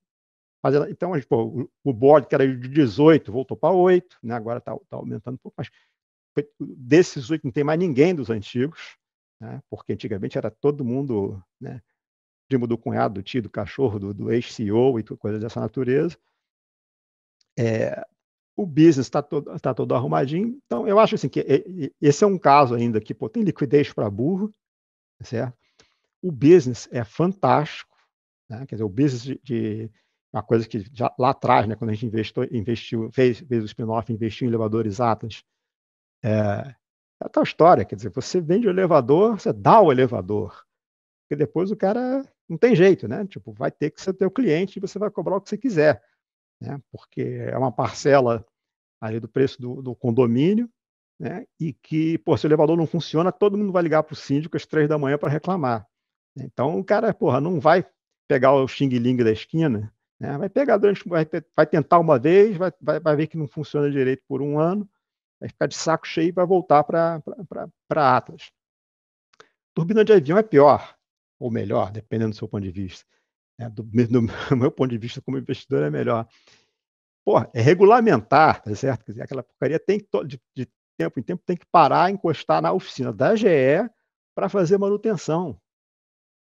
fazendo. Então, gente, o board que era de 18 voltou para 8, né? agora está tá aumentando um pouco, mais desses oito não tem mais ninguém dos antigos, né? porque antigamente era todo mundo, né? primo do cunhado, do tio, do cachorro, do, do ex-CEO e coisas dessa natureza. É, o business está todo, tá todo arrumadinho. Então, eu acho assim que esse é um caso ainda que pô, tem liquidez para burro, tá certo? O business é fantástico, né? quer dizer, o business de, de uma coisa que já lá atrás, né, quando a gente investiu, fez, fez o spin-off, investiu em elevadores Atlas, é, é, a tal história, quer dizer, você vende o elevador, você dá o elevador. Porque depois o cara não tem jeito, né? Tipo, vai ter que ser teu cliente e você vai cobrar o que você quiser. Né? Porque é uma parcela ali do preço do, do condomínio, né? E que, pô, se o elevador não funciona, todo mundo vai ligar para o síndico às três da manhã para reclamar. Então o cara, porra, não vai pegar o xing-ling da esquina, né? Vai pegar durante, vai, vai tentar uma vez, vai, vai, vai ver que não funciona direito por um ano, vai ficar de saco cheio e vai voltar para a Atlas. Turbina de avião é pior, ou melhor, dependendo do seu ponto de vista. É, do, do, (laughs) meu ponto de vista como investidor é melhor. Pô, é regulamentar, tá certo? Quer dizer, aquela porcaria tem que, de, de tempo em tempo, tem que parar, encostar na oficina da GE para fazer manutenção.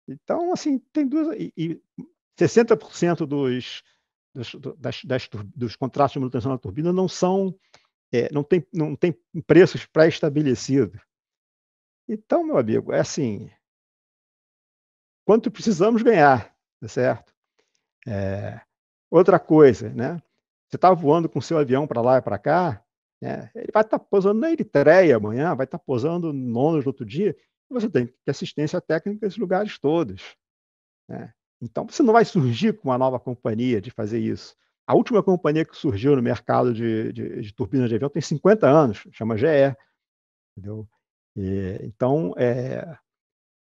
Então, assim, tem duas. E, e 60% dos, dos, das, das, dos contratos de manutenção da turbina não são é, não tem, não tem preços pré-estabelecidos. Então, meu amigo, é assim: quanto precisamos ganhar, tá certo? É, outra coisa, né? Você está voando com seu avião para lá e para cá, né? ele vai estar tá posando na Eritreia amanhã, vai estar tá posando no Londres no outro dia, você tem que ter assistência técnica nesses lugares todos. Né? Então, você não vai surgir com uma nova companhia de fazer isso. A última companhia que surgiu no mercado de, de, de turbinas de avião tem 50 anos, chama GE. Entendeu? E, então, é,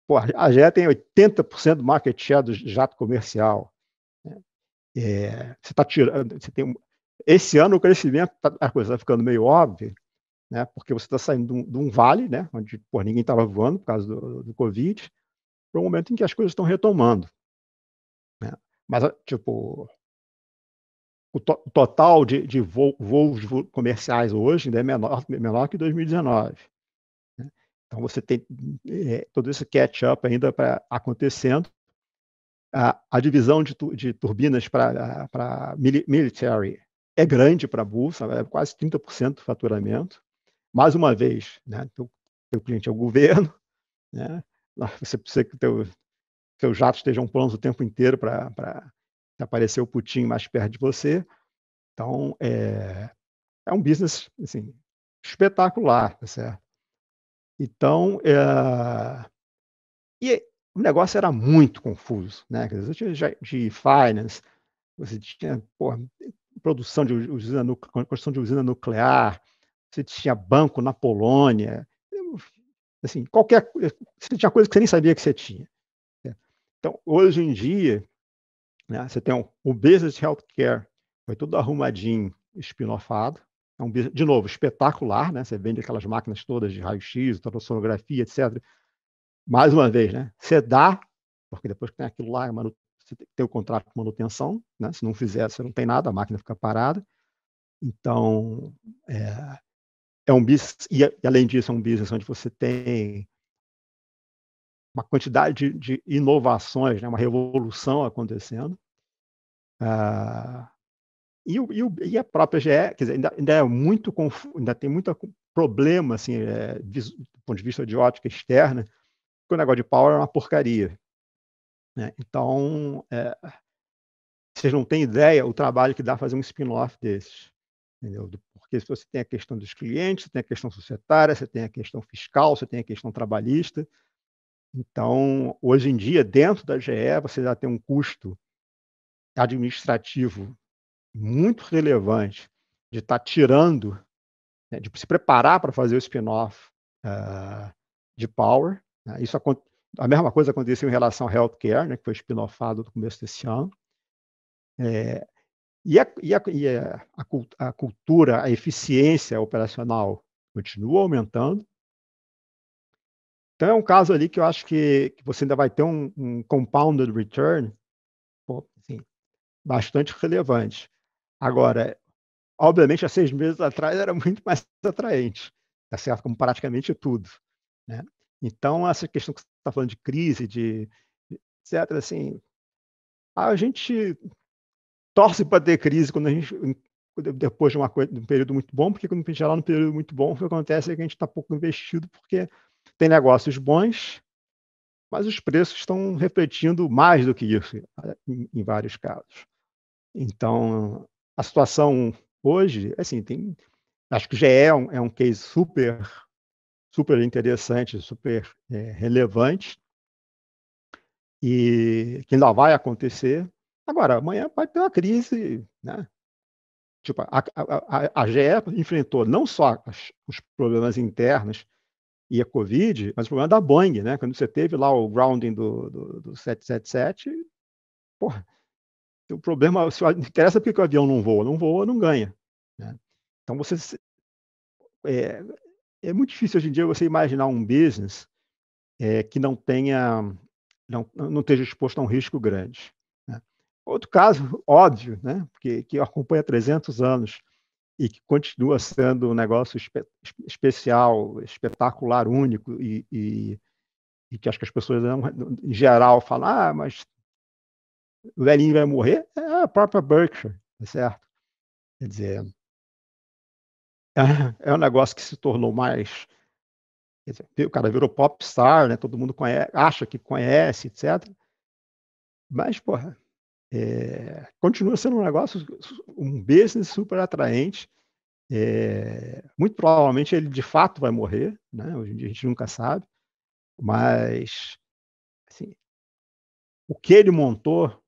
pô, a GE tem 80% do market share do jato comercial. Né? É, você está tirando. Você tem, esse ano o crescimento, tá, a coisa está ficando meio óbvia, né? porque você está saindo de um, de um, vale, né? onde pô, ninguém estava voando por causa do, do Covid, para um momento em que as coisas estão retomando. Né? Mas, tipo, o, to total de, de voos comerciais hoje ainda né, é menor, menor que 2019. Né. Então, você tem é, todo esse catch-up ainda pra, acontecendo. A, a divisão de, tu, de turbinas para military é grande para a Bolsa, é quase 30% do faturamento. Mais uma vez, né? teu, teu cliente é o governo, né? você precisa que teu, seus jatos estejam prontos o tempo inteiro para se aparecer o Putin mais perto de você. Então, é, é um business assim, espetacular, tá certo? Então, é, e o negócio era muito confuso, né? Quer dizer, tinha de finance, você tinha porra, produção de usina, construção de usina nuclear, você tinha banco na Polônia, assim, qualquer eh, você tinha coisa que você nem sabia que você tinha. Né? Então, hoje em dia, né? Você tem o, o Business Healthcare, foi tudo arrumadinho, espinofado. É um, de novo, espetacular, né? Você vende aquelas máquinas todas de raio-x, ultrassonografia, etc. Mais uma vez, né? Você dá, porque depois que tem aquilo lá, é você tem o contrato com manutenção, né? Se não fizer, você não tem nada, a máquina fica parada. Então, é, é um business, e, além disso, é um business onde você tem uma quantidade de, de inovações, né? uma revolução acontecendo. Ah, e, o, e, o, e, a própria GE, quer dizer, ainda, ainda é muito confuso, ainda tem muito problema, assim, é, do ponto de vista de ótica externa, que o negócio de power é uma porcaria. Né? Então, é, vocês não têm ideia o trabalho que dá fazer um spin-off desses. Entendeu? Porque você tem a questão dos clientes, você tem a questão societária, você tem a questão fiscal, você tem a questão trabalhista, então, hoje em dia, dentro da GE, você já tem um custo administrativo muito relevante de estar tá tirando, né, de se preparar para fazer o spin-off uh, de Power. Né? Isso a mesma coisa aconteceu em relação ao healthcare, né, que foi spin-offado no começo desse ano. É, e, a, e, a, e a, a, cultura, a eficiência operacional continua aumentando. Então é um caso ali que eu acho que, que você ainda vai ter um, um compounded return pô, assim, bastante relevante. Agora, obviamente, há seis meses atrás era muito mais (laughs) atraente, tá certo? Como praticamente tudo. Né? Então, essa questão que você está falando de crise, de, de etc., assim, a gente torce para ter crise quando a gente depois de, coisa, de, um período muito bom, porque quando a gente está lá no período muito bom, o que acontece é que a gente está pouco investido, porque tem negócios bons, mas os preços estão refletindo mais do que isso eh, em vários casos. Então, a situação hoje, assim, tem, acho que já é um, é um case super, super interessante, super é, relevante e que ainda vai acontecer. Agora, amanhã vai ter uma crise, né? Tipo, a, a, a, a GE enfrentou não só as, os problemas internos, e a Covid, mas o problema é da Boeing, né? Quando você teve lá o grounding do, do, do 777, porra, o problema, se interessa porque o avião não voa, não voa, não ganha. Né? Então você é, é, muito difícil hoje em dia você imaginar um business é, que não tenha, não, não esteja exposto a um risco grande. Né? Outro caso óbvio, né? Porque que acompanha 300 anos e que continua sendo um negócio espe especial, espetacular, único, e, e, e, que acho que as pessoas, não, em geral, falam, ah, mas o velhinho vai morrer, é a própria Berkshire, tá certo? Quer dizer, é, um negócio que se tornou mais... Dizer, o cara virou popstar, né? todo mundo conhece, acha que conhece, etc., mas, porra, é, continua sendo um negócio, um business super atraente. É, muito provavelmente ele de fato vai morrer, né? Hoje em dia a gente nunca sabe, mas assim, o que ele montou,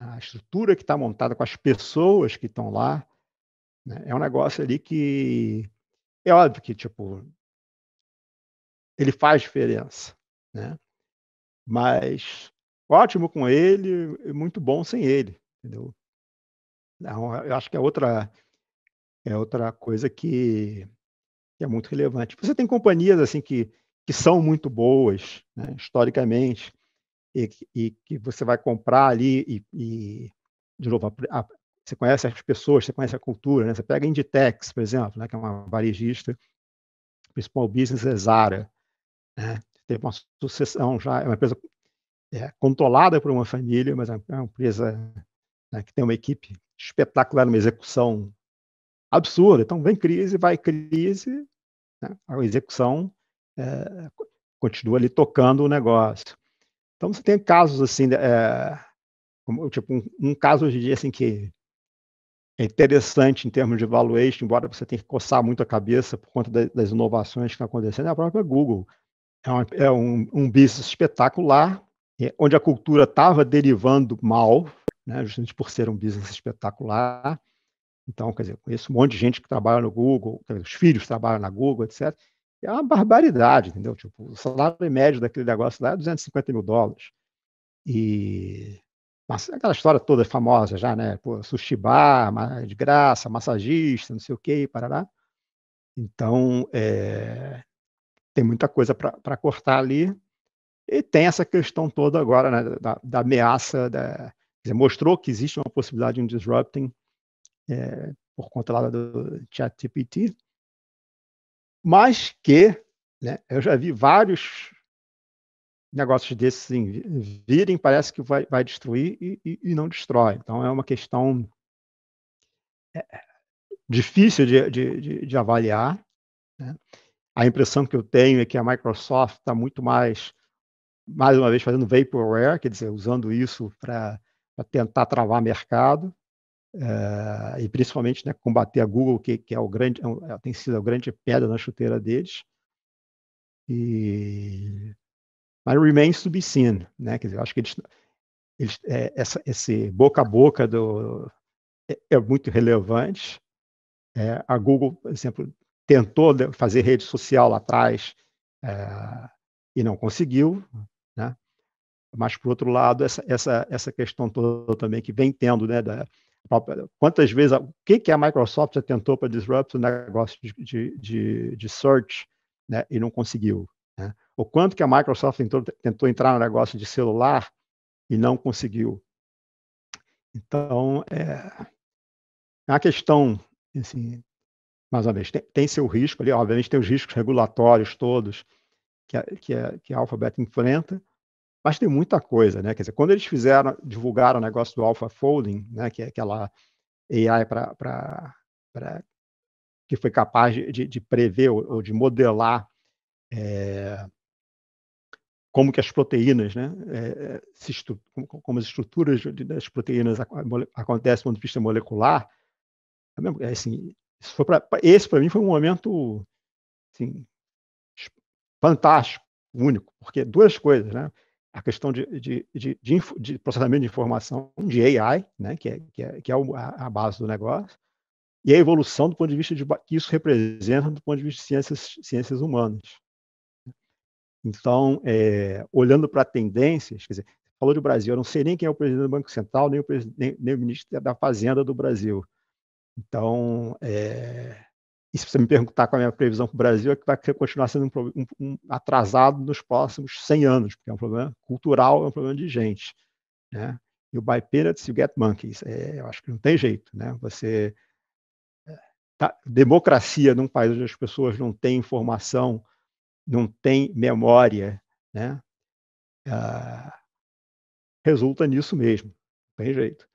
a estrutura que está montada com as pessoas que estão lá, né? é um negócio ali que é óbvio que tipo ele faz diferença, né? Mas ótimo com ele e muito bom sem ele, entendeu? Não, eu acho que é outra é outra coisa que, que é muito relevante. Você tem companhias assim que, que são muito boas né, historicamente e, e, que você vai comprar ali e, e de novo a, a, você conhece as pessoas, você conhece a cultura, né? Você pega a Inditex, por exemplo, né, que é uma varejista, principal business é Zara, né? Teve uma sucessão já, é uma empresa é, controlada por uma família, mas é uma empresa né, que tem uma equipe espetacular, uma execução absurda. Então, vem crise, vai crise, né, a execução é, continua ali tocando o negócio. Então, você tem casos assim, é, como, tipo, um, um, caso hoje em dia assim, que é interessante em termos de valuation, embora você tenha que coçar muito a cabeça por conta das inovações que estão acontecendo, é a própria Google. É, uma, é um, um business espetacular, é, onde a cultura estava derivando mal, né, justamente por ser um business espetacular. Então, quer dizer, conheço um monte de gente que trabalha no Google, os filhos trabalham na Google, etc. é uma barbaridade, entendeu? Tipo, o salário médio daquele negócio lá é 250 mil dólares. E mas, aquela história toda famosa já, né? Pô, sushi bar, de graça, massagista, não sei o quê, parará. Então, é... tem muita coisa para cortar ali. E tem essa questão toda agora né, da, da, ameaça, da, dizer, mostrou que existe uma possibilidade de um disrupting é, por conta lá do ChatGPT, mas que né, eu já vi vários negócios desses virem, parece que vai, vai destruir e, e, e, não destrói. Então é uma questão é, difícil de, de, de, de avaliar. Né? A impressão que eu tenho é que a Microsoft está muito mais mais uma vez fazendo vaporware, quer dizer, usando isso para tentar travar mercado. Eh, e principalmente né, combater a Google, que, que é o grande, é, é, tem sido a grande pedra na chuteira deles. E... Mas remains to be seen, né? Quer dizer, eu acho que eles, eles é, essa, esse boca a boca do, é, é muito relevante. É, a Google, por exemplo, tentou fazer rede social lá atrás eh, e não conseguiu. Né? Mas, por outro lado, essa, essa, essa questão toda também que vem tendo, né, da, quantas vezes, o que, que a Microsoft já tentou para disrupt o negócio de, de, de search né, e não conseguiu? Né? O quanto que a Microsoft tentou, tentou entrar no negócio de celular e não conseguiu? Então, é, é a questão, assim, mais uma vez, tem, tem seu risco ali, obviamente tem os riscos regulatórios todos, que a, que a, que a Alphabet enfrenta, mas tem muita coisa, né? Quer dizer, quando eles fizeram, divulgaram o negócio do Alpha Folding, né, que é aquela AI para que foi capaz de, de prever ou, ou, de modelar é, como que as proteínas, né, é, se como as estruturas das proteínas acontecem do ponto de vista molecular, é é assim, isso para mim foi um momento assim, fantástico, único, porque duas coisas, né? A questão de, de, de, de processamento de informação, de AI, né? que é, que é, que é a base do negócio, e a evolução do ponto de vista de que isso representa do ponto de vista de ciências, ciências humanas. Então, é, olhando para tendências, quer dizer, falou de Brasil, eu não sei nem quem é o presidente do Banco Central, nem o, nem, nem o ministro da Fazenda do Brasil. Então, é, e se você me perguntar qual é a minha previsão para o Brasil, é que vai continuar sendo um, um, um, atrasado nos próximos 100 anos, porque é um problema cultural, é um problema de gente. Né? You buy peanuts, you get monkeys. É, eu acho que não tem jeito. Né? Você é, tá, Democracia num país onde as pessoas não têm informação, não têm memória, né? Ah, resulta nisso mesmo. Não tem jeito.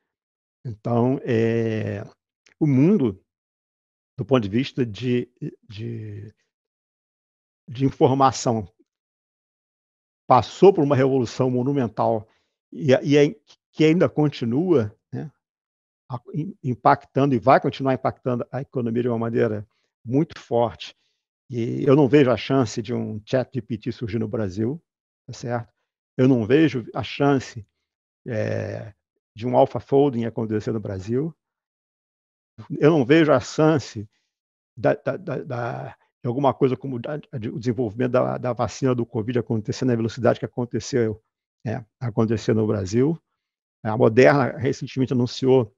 Então, é, o mundo do ponto de vista de, de, de informação. Passou por uma revolução monumental e, e que ainda continua né, impactando e vai continuar impactando a economia de uma maneira muito forte. E eu não vejo a chance de um chat GPT surgir no Brasil, tá certo? Eu não vejo a chance é, de um alpha folding acontecer no Brasil, eu não vejo a chance da, da, da, de alguma coisa como o desenvolvimento da, vacina do Covid acontecer na velocidade que aconteceu, é, aconteceu no Brasil. A Moderna recentemente anunciou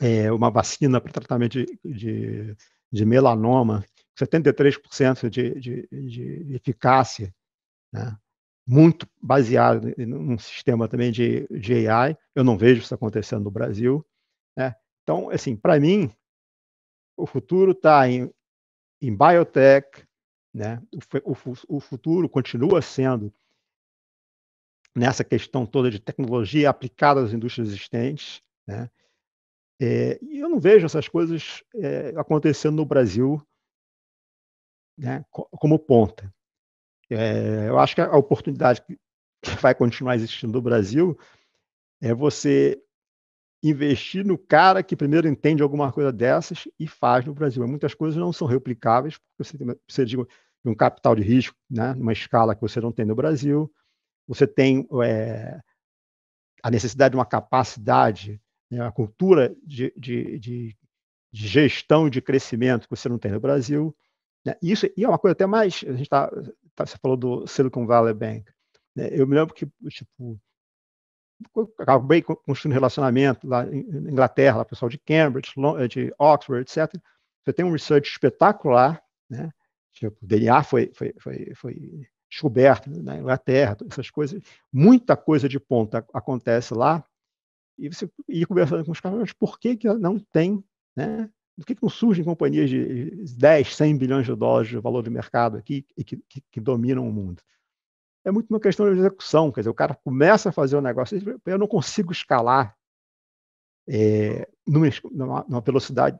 é, uma vacina para tratamento de, de, de melanoma, 73% de, de, de eficácia, né? muito baseado um sistema também de, de AI. Eu não vejo isso acontecendo no Brasil. Né? Então, assim, para mim, o futuro está em, em biotech, né? O, o, o, futuro continua sendo nessa questão toda de tecnologia aplicada às indústrias existentes, né? É, e eu não vejo essas coisas é, acontecendo no Brasil né, como ponta. É, eu acho que a oportunidade que vai continuar existindo no Brasil é você investir no cara que primeiro entende alguma coisa dessas e faz no Brasil. Muitas coisas não são replicáveis, porque você precisa de um capital de risco, né, numa escala que você não tem no Brasil. Você tem é, a necessidade de uma capacidade, né, uma cultura de, de, de, de, gestão de crescimento que você não tem no Brasil. Né? Isso e é uma coisa até mais. A gente tá, tá, você falou do Silicon Valley Bank. Né? Eu me lembro que tipo, acabei construindo relacionamento lá na Inglaterra, lá, pessoal de Cambridge, eh, de Oxford, etc. Você tem um research espetacular, né? Tipo, DNA foi, foi, foi, foi descoberto né, na Inglaterra, essas coisas. Muita coisa de ponta acontece lá. E você ir conversando com os caras, mas por que, que não tem, né? Por que, que não surgem companhias de 10, 100 bilhões de dólares de valor de mercado aqui e que, que, que dominam o mundo? é muito uma questão de execução. Quer dizer, o cara começa a fazer o um negócio, eu não consigo escalar é, numa, numa, velocidade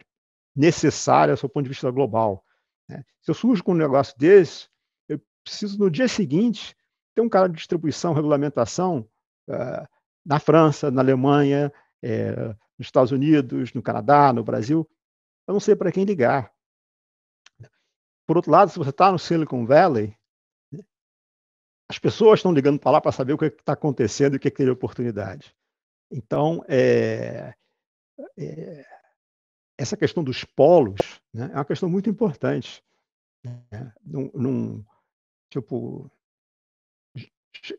necessária do ponto de vista global. Né? Se eu surjo com um negócio desse, eu preciso no dia seguinte ter um cara de distribuição, regulamentação uh, na França, na Alemanha, é, nos Estados Unidos, no Canadá, no Brasil. Eu não sei para quem ligar. Por outro lado, se você está no Silicon Valley, as pessoas estão ligando para lá para saber o que é está acontecendo e o que, é que teria oportunidade. Então, é, é, essa questão dos polos né, é uma questão muito importante. Né? Num, num, tipo,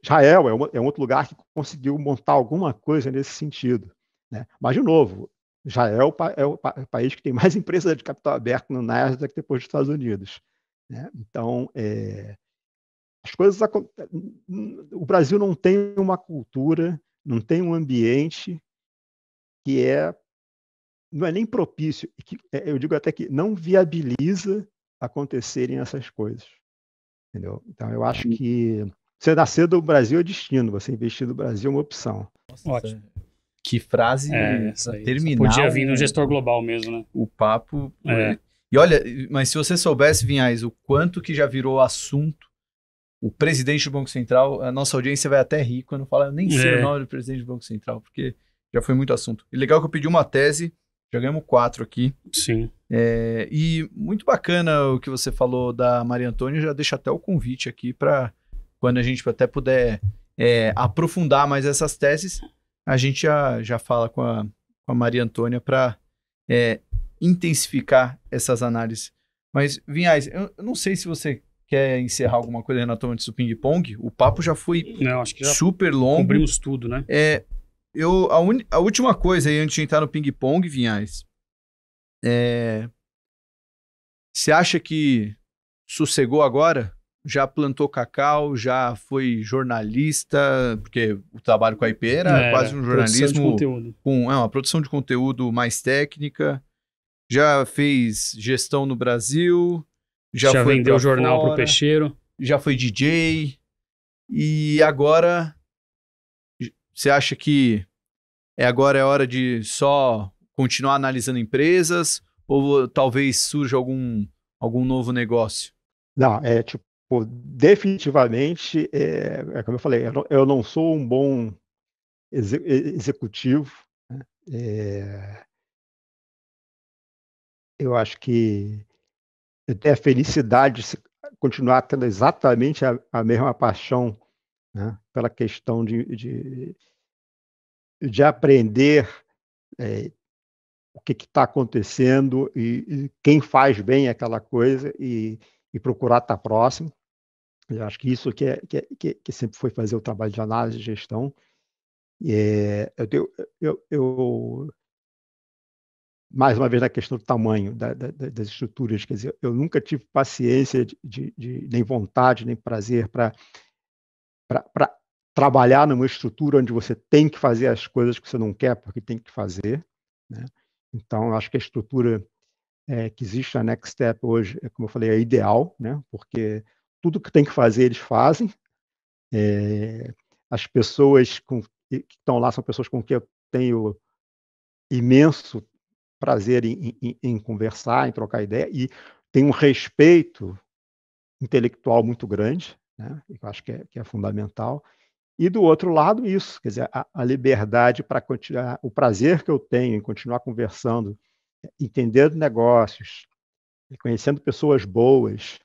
Israel é, uma, é um outro lugar que conseguiu montar alguma coisa nesse sentido. Né? Mas, de novo, Israel é o, pa é o país que tem mais (laughs) empresas de capital aberto no Nasdaq depois dos Estados Unidos. Né? Então, é, as coisas o Brasil não tem uma cultura, não tem um ambiente que é não é nem propício, que, é, eu digo até que não viabiliza acontecerem essas coisas. Entendeu? Então eu acho que você nascer do Brasil é destino, você investir no Brasil é uma opção.
Nossa, Ótimo. É. Que frase é, terminal. Podia vir no gestor global mesmo, né? O
papo. É. E olha, mas se você soubesse, Vinhais, o quanto que já virou assunto o presidente do Banco Central, a nossa audiência vai até rir quando fala, eu nem sei é. o nome do presidente do Banco Central, porque já foi muito assunto. E legal que eu pedi uma tese, já ganhamos quatro aqui. Sim. É, e muito bacana o que você falou da Maria Antônia, já deixa até o convite aqui para quando a gente até puder é, aprofundar mais essas teses, a gente já, já fala com a, com a Maria Antônia para é, intensificar essas análises. Mas, Vinhais, eu, eu não sei se você Quer encerrar alguma coisa, Renato, antes do ping-pong? O papo já foi Não, já super longo. Cobrimos tudo, né? É, eu, a, un... a última coisa aí, antes de entrar no ping-pong, Vinhais, é... Você acha que sossegou agora? Já plantou cacau, já foi jornalista, porque o trabalho com a IP era é, quase um jornalismo com é, uma produção de conteúdo mais técnica. Já fez gestão no Brasil, já, já vendeu o jornal para o peixeiro. Já foi DJ. E agora você acha que é agora é hora de só continuar analisando empresas ou talvez surja algum algum novo negócio?
Não, é tipo definitivamente é, é como eu falei, eu não, eu não sou um bom exe executivo. Né? É, eu acho que eu tenho a felicidade de continuar tendo exatamente a, a mesma paixão né, pela questão de, de, de aprender é, o que está acontecendo e, e, quem faz bem aquela coisa e, e procurar estar tá próximo. Eu acho que isso é, que, é, que, é, que, sempre foi fazer o trabalho de análise e gestão. É, eu, eu, eu, mais uma vez na questão do tamanho da, da, das estruturas, quer dizer, eu nunca tive paciência de, de, de nem vontade nem prazer para trabalhar numa estrutura onde você tem que fazer as coisas que você não quer porque tem que fazer, né? Então, acho que a estrutura é, que existe na Next Step hoje, é, como eu falei, é ideal, né? Porque tudo que tem que fazer eles fazem. É, as pessoas com, que estão lá são pessoas com quem eu tenho imenso prazer em, em, em conversar, em trocar ideia, e tem um respeito intelectual muito grande, né? eu acho que é, que é, fundamental. E do outro lado, isso, quer dizer, a, a liberdade para continuar, o prazer que eu tenho em continuar conversando, entendendo negócios, conhecendo pessoas boas,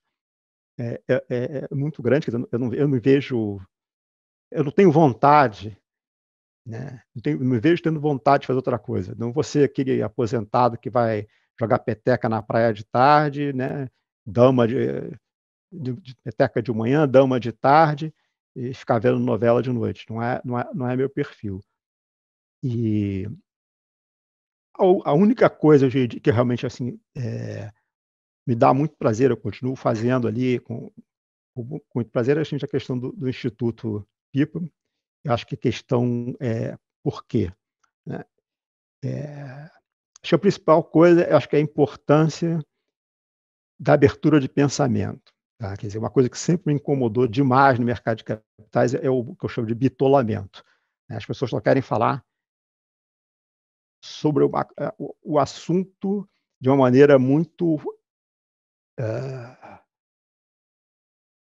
é, é, é, é muito grande. Quer dizer, eu, não, eu não vejo, eu não tenho vontade né? Não, tenho, não me vejo tendo vontade de fazer outra coisa. Não vou ser aquele aposentado que vai jogar peteca na praia de tarde, né? dama de, de, de peteca de manhã, dama de tarde, e ficar vendo novela de noite. Não é, não é, não é meu perfil. E a, única coisa que realmente assim é, me dá muito prazer, eu continuo fazendo ali com, com muito prazer, gente é a questão do, do Instituto Pipa, eu acho que a questão é por quê. Né? É, acho que a principal coisa acho que é a importância da abertura de pensamento. Tá? Quer dizer, uma coisa que sempre me incomodou demais no mercado de capitais é o que eu chamo de bitolamento. Né? As pessoas só querem falar sobre o, o, assunto de uma maneira muito. Uh,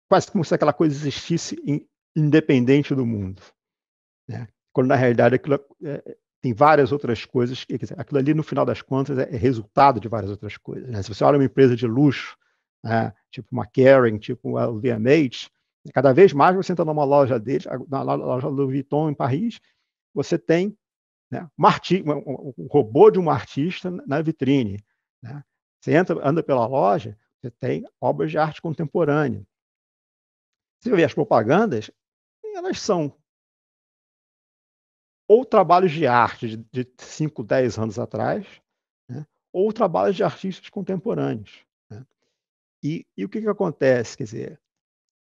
quase como se aquela coisa existisse em, independente do mundo. Né? Quando, na realidade, aquilo é, tem várias outras coisas. Que, dizer, aquilo ali, no final das contas, é, é resultado de várias outras coisas. Né? Se você olha uma empresa de luxo, né, tipo uma Kering, tipo uma LVMH, cada vez mais você entra numa loja deles, na loja Louis Vuitton em Paris, você tem né, um, um robô de um artista na vitrine. Né? Você entra, anda pela loja, você tem obras de arte contemporânea. se Você vê as propagandas, elas são ou trabalhos de arte de 5, 10 anos atrás, né? ou trabalhos de artistas contemporâneos. Né? E, e, o que, que acontece? Quer dizer,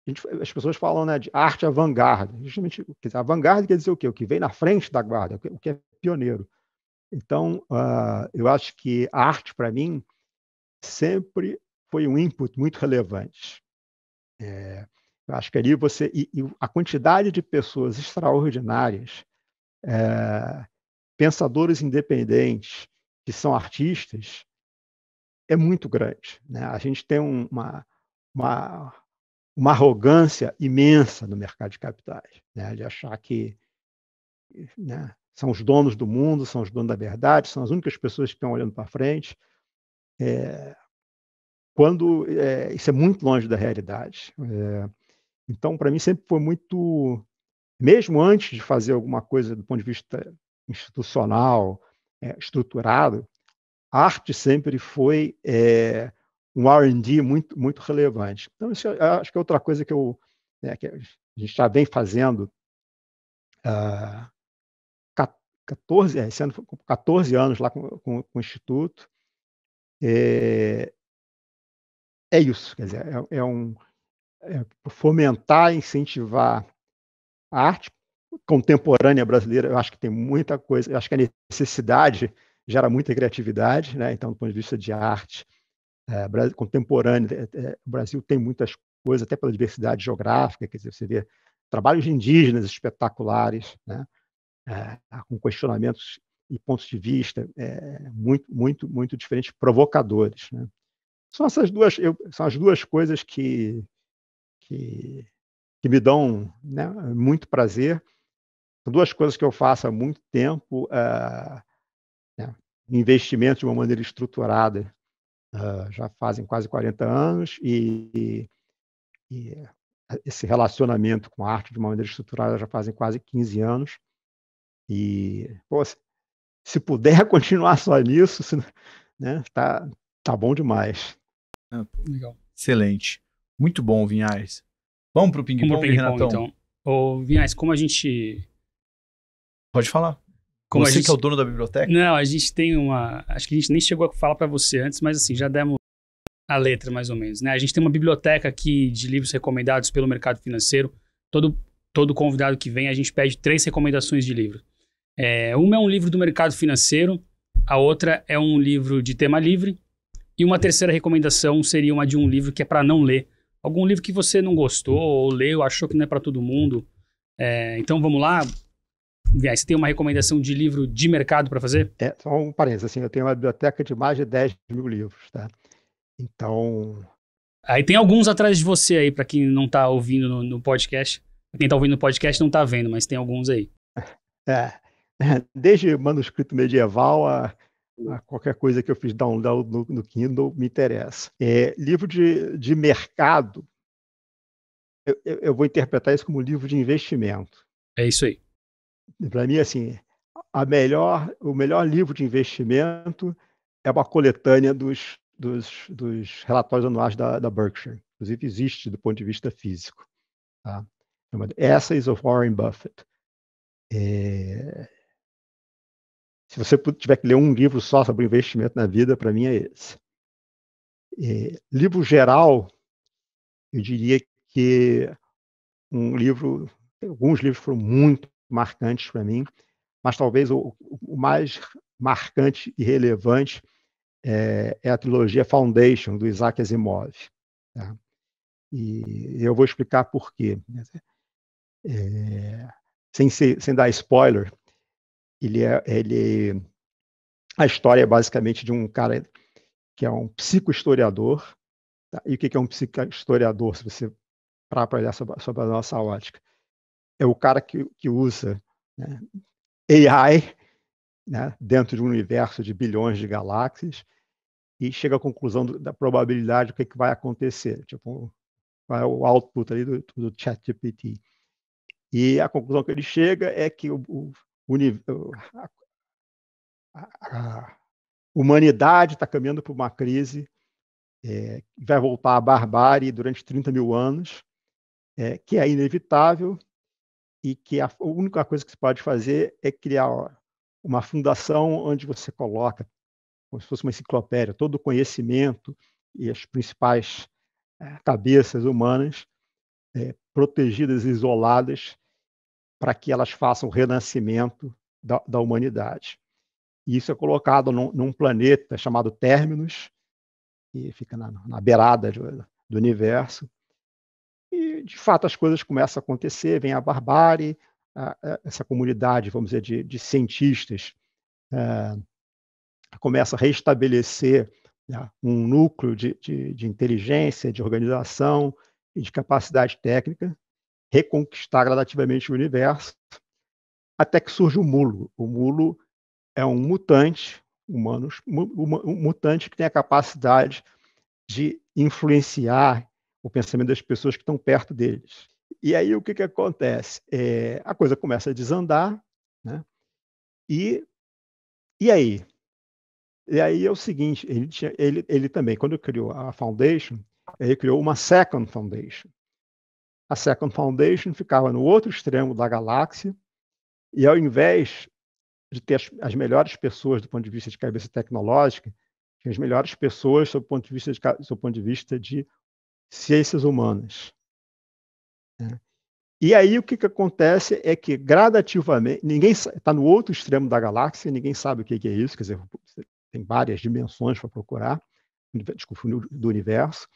gente, as pessoas falam né, de arte vanguarda. Justamente, quer dizer, a vanguarda quer dizer o quê? O que vem na frente da guarda, o que é pioneiro. Então, uh, eu acho que a arte, para mim, sempre foi um input muito relevante. É, eu acho que ali você. E, e a quantidade de pessoas extraordinárias é, pensadores independentes que são artistas é muito grande. Né? A gente tem uma, uma, uma, arrogância imensa no mercado de capitais, né? de achar que né, são os donos do mundo, são os donos da verdade, são as únicas pessoas que estão olhando para frente. É, quando é, isso é muito longe da realidade. É, então, para mim, sempre foi muito mesmo antes de fazer alguma coisa do ponto de vista institucional, é, estruturado, a arte sempre foi é, um R&D muito, muito relevante. Então, isso acho que é outra coisa que, eu, né, que a gente já vem fazendo uh, ah, 14, esse ano 14 anos lá com, com, com o Instituto. É, é, isso, quer dizer, é, é um é fomentar, incentivar arte contemporânea brasileira, eu acho que tem muita coisa, eu acho que a necessidade gera muita criatividade, né? então, do ponto de vista de arte é, contemporânea, é, o Brasil tem muitas coisas, até pela diversidade geográfica, quer dizer, você vê trabalhos de indígenas espetaculares, né? é, com questionamentos e pontos de vista muito, muito, muito diferentes, provocadores. Né? São essas duas, eu, são as duas coisas que, que que me dão né, muito prazer. São duas coisas que eu faço há muito tempo, uh, né, investimento de uma maneira estruturada, uh, já fazem quase 40 anos, e, e, eh, esse relacionamento com a arte de uma maneira estruturada já fazem quase 15 anos. E, pô, se, se puder (laughs) continuar só nisso, se, né,
tá, tá bom demais.
Ah, Legal.
Excelente. Muito bom, Vinhares. Vamos
pro ping-pong, ping Renatão? Então. Ô, Vinhais, como a gente...
Pode falar. Como você gente... que é o dono
da biblioteca? Não, a gente tem uma... Acho que a gente nem chegou a falar para você antes, mas assim, já demos a letra, mais ou menos. Né? A gente tem uma biblioteca aqui de livros recomendados pelo mercado financeiro. Todo, todo convidado que vem, a gente pede três recomendações de livro. É, uma é um livro do mercado financeiro, a outra é um livro de tema livre, e uma terceira recomendação seria uma de um livro que é para não ler, algum livro que você não gostou, ou leu, achou que não é para todo mundo. É, então vamos lá. Você tem uma recomendação de livro de mercado para fazer?
É, só um parênteses, assim, eu tenho uma biblioteca de mais de 10
mil livros, tá? Então. Aí tem alguns atrás de você aí, para quem não tá ouvindo no, no podcast. quem tá ouvindo no podcast não tá vendo, mas tem alguns aí. (laughs) É.
(laughs) Desde manuscrito medieval a ah, qualquer coisa que eu fiz download no, no Kindle me interessa. É, livro de, de mercado, eu, eu, vou interpretar isso como livro de investimento. É isso aí. Para mim, assim, a melhor, o melhor livro de investimento é uma coletânea dos, dos, dos relatórios anuais da, da, Berkshire. Inclusive, existe do ponto de vista físico. Tá? Essays of Warren Buffett. É, se você tiver que ler um livro só sobre investimento na vida, para mim é esse. É, livro geral, eu diria que um livro, alguns livros foram muito marcantes para mim, mas talvez o, o, mais marcante e relevante é, é, a trilogia Foundation do Isaac Asimov. Tá? E eu vou explicar por quê. É, sem, ser, sem dar spoiler, ele é, ele a história é basicamente de um cara que é um psicohistoriador. Tá? E o que é um psicohistoriador, se você parar para olhar sobre, sobre, a nossa ótica? É o cara que, que usa né, AI né, dentro de um universo de bilhões de galáxias e chega à conclusão do, da probabilidade do que, é que vai acontecer. Tipo, qual é o output ali do, do ChatGPT. E a conclusão que ele chega é que o, o a humanidade está caminhando para uma crise é, vai voltar à barbárie durante 30 mil anos, é, que é inevitável e que a, a única coisa que se pode fazer é criar uma fundação onde você coloca, como se fosse uma enciclopédia, todo o conhecimento e as principais é, cabeças humanas é, protegidas, isoladas, para que elas façam o renascimento da, da humanidade. E isso é colocado num, num planeta chamado Terminus, que fica na, na beirada de, do universo. E, de fato, as coisas começam a acontecer, vem a barbárie, a, a, essa comunidade, vamos dizer, de, de cientistas é, começa a restabelecer né, um núcleo de, de, de inteligência, de organização e de capacidade técnica reconquistar gradativamente o universo, até que surge o mulo. O mulo é um mutante, humano, um mutante que tem a capacidade de influenciar o pensamento das pessoas que estão perto deles. E aí o que, que acontece? É, a coisa começa a desandar, né? E, e aí? E aí é o seguinte, ele, tinha, ele, ele também, quando criou a Foundation, ele criou uma Second Foundation, a Second Foundation ficava no outro extremo da galáxia, e ao invés de ter as, as melhores pessoas do ponto de vista de cabeça tecnológica, tinha as melhores pessoas do ponto de vista de, do ponto de, vista de ciências humanas. Né? E aí o que, que acontece é que gradativamente, ninguém está no outro extremo da galáxia, ninguém sabe o que, que é isso, quer dizer, tem várias dimensões para procurar, desculpa, do universo,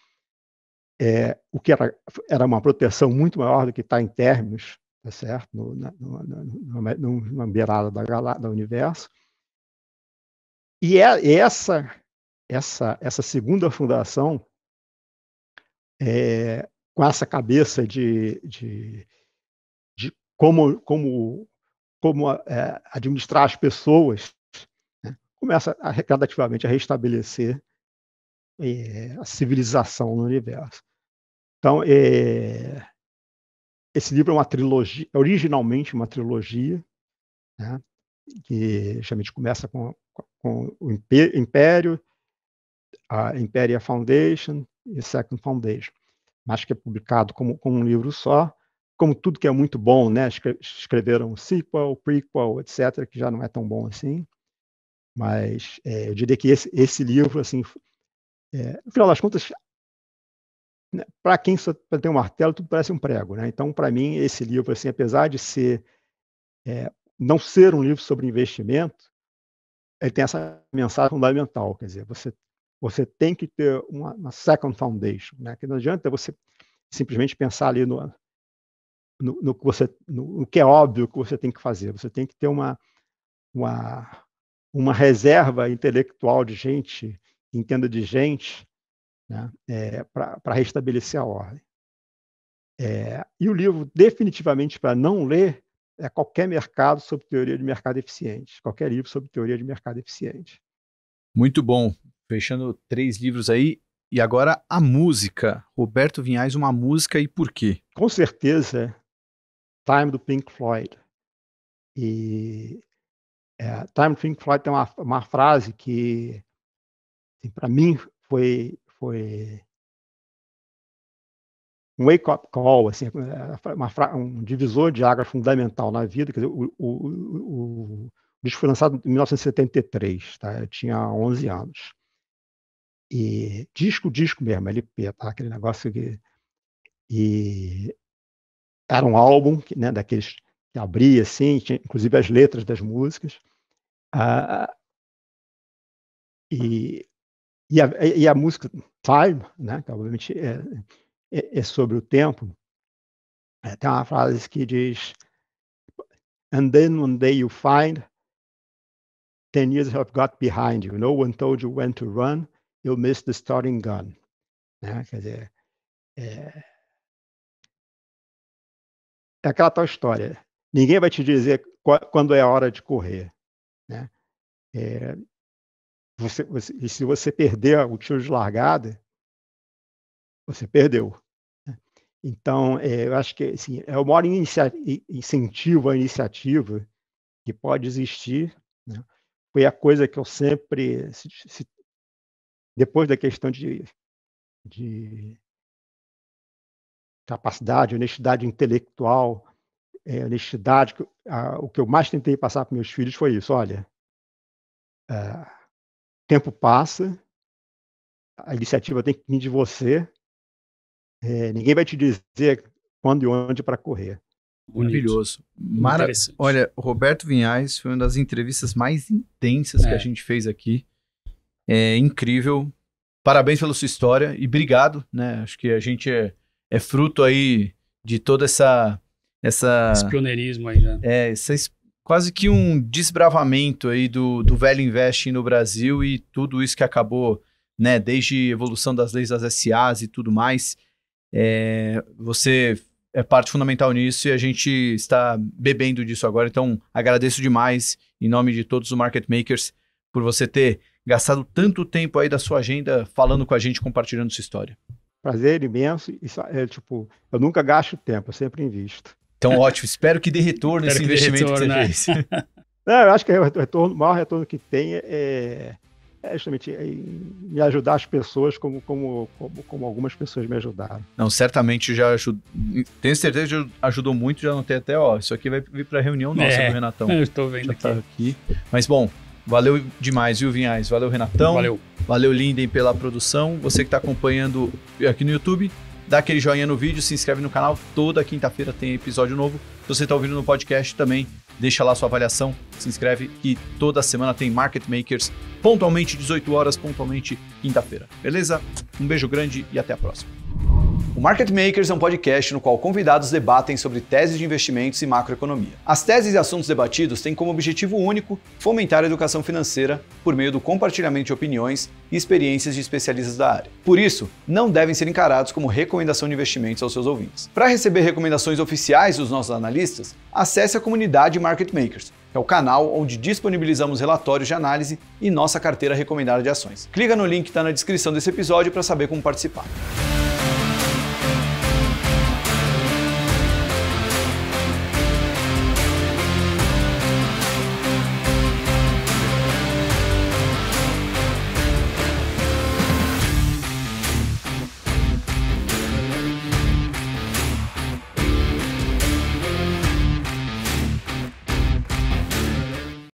é, o que era, era uma proteção muito maior do que está em termos tá certo? No, na, no, numa, numa beirada da, galáxia, do universo. E é, essa, essa, essa segunda fundação, é, com essa cabeça de, de, de como, como, como é, administrar as pessoas, né? começa a, gradativamente a restabelecer é, a civilização no universo. Então, é, esse livro é uma trilogia, é originalmente uma trilogia, né, que geralmente começa com, com o Império, a Imperia Foundation e Second Foundation, mas que é publicado como, como um livro só, como tudo que é muito bom, né? Escreveram sequel, prequel, etc., que já não é tão bom assim. Mas é, eu diria que esse, esse livro, assim, é, no final das contas, né, para quem só tem um martelo, tudo parece um prego. Né? Então, para mim, esse livro, assim, apesar de ser é, não ser um livro sobre investimento, ele tem essa mensagem fundamental, quer dizer, você, você tem que ter uma, uma second foundation, né? que não adianta você simplesmente pensar ali no, no, no que você, no, no, que é óbvio que você tem que fazer, você tem que ter uma, uma, uma reserva intelectual de gente, entenda de gente, né, é, eh, para restabelecer a ordem. É, e o livro, definitivamente, para não ler, é qualquer mercado sobre teoria de mercado eficiente, qualquer livro sobre teoria de mercado eficiente.
Muito bom. Fechando três livros aí. E agora a música. Roberto Vinhais, uma música e por quê? Com certeza, Time do Pink Floyd. E
é, Time do Pink Floyd tem uma, uma frase que, assim, para mim, foi foi um wake-up call, assim, eh, uma, um divisor de água fundamental na vida. Quer dizer, o, o, o, o disco foi lançado em 1973, tá? eu tinha 11 anos. E disco, disco mesmo, LP, tá? aquele negócio que. E era um álbum né, daqueles que abria, assim, tinha, inclusive as letras das músicas. Ah, e e a, e a música Time, né, que obviamente é, é, é sobre o tempo, é, tem uma frase que diz: And then one day you find ten years have got behind you. No one told you when to run. You missed the starting gun. Né? Quer dizer, é... é aquela tal história. Ninguém vai te dizer quando é a hora de correr. Né? É, você, você, e se você perder o tiro de largada, você perdeu. Né. Então, é, eu acho que assim, é o maior inicia incentivo à iniciativa que pode existir. Né? Foi a coisa que eu sempre, se, se, depois da questão de, de capacidade, honestidade intelectual, é, honestidade, a, o que eu mais tentei passar para meus filhos foi isso: olha, ah, tempo passa, a iniciativa tem que vir de você. É, ninguém vai te dizer quando e onde para correr. Maravilhoso. Mara...
Olha, Roberto Vinhais foi uma das entrevistas mais intensas é. que a é. gente fez aqui. É incrível. Parabéns pela sua história e obrigado, né? Acho que a gente é, é fruto aí de toda essa essa esse pioneirismo aí, né? É, essa quase que um desbravamento aí do, do velho investing no Brasil e tudo isso que acabou, né, desde a evolução das leis das SAs e tudo mais. É, você é parte fundamental nisso e a gente está bebendo disso agora. Então, agradeço demais, em nome de todos os market makers, por você ter gastado tanto tempo aí da sua agenda falando com a gente, compartilhando sua história.
Prazer imenso. Isso é, tipo, eu nunca gasto tempo, eu sempre invisto. Então, ótimo. Espero que dê retorno Espero esse investimento retorno, que você né? fez. Não, (laughs) é, eu acho que o retorno, o maior retorno que tem é, é, é justamente me ajudar as pessoas como, como, como, como, algumas pessoas me ajudaram.
Não, certamente já ajudou. Tenho certeza que ajudou muito, já não tem até, ó, isso aqui vai vir para reunião nossa é, do Renatão. (laughs) Eu estou vendo tá aqui. Tá aqui. Mas bom, valeu demais, viu, Vinhais? Valeu, Renatão. Valeu. Valeu, Linden, pela produção. Você que está acompanhando aqui no YouTube, dá aquele joinha no vídeo, se inscreve no canal. Toda quinta-feira tem episódio novo você está ouvindo no podcast também, deixa lá sua avaliação, se inscreve que toda semana tem Market Makers, pontualmente 18 horas, pontualmente quinta-feira. Beleza? Um beijo grande e até a próxima. O Market Makers é um podcast no qual convidados debatem sobre teses de investimentos e macroeconomia. As teses e assuntos debatidos têm como objetivo único fomentar a educação financeira por meio do compartilhamento de opiniões e experiências de especialistas da área. Por isso, não devem ser encarados como recomendação de investimentos aos seus ouvintes. Para receber recomendações oficiais dos nossos analistas, especialistas, acesse a comunidade Market Makers, que é o canal onde disponibilizamos relatórios de análise e nossa carteira recomendada de ações. Clica no link que está na descrição desse episódio para saber como participar.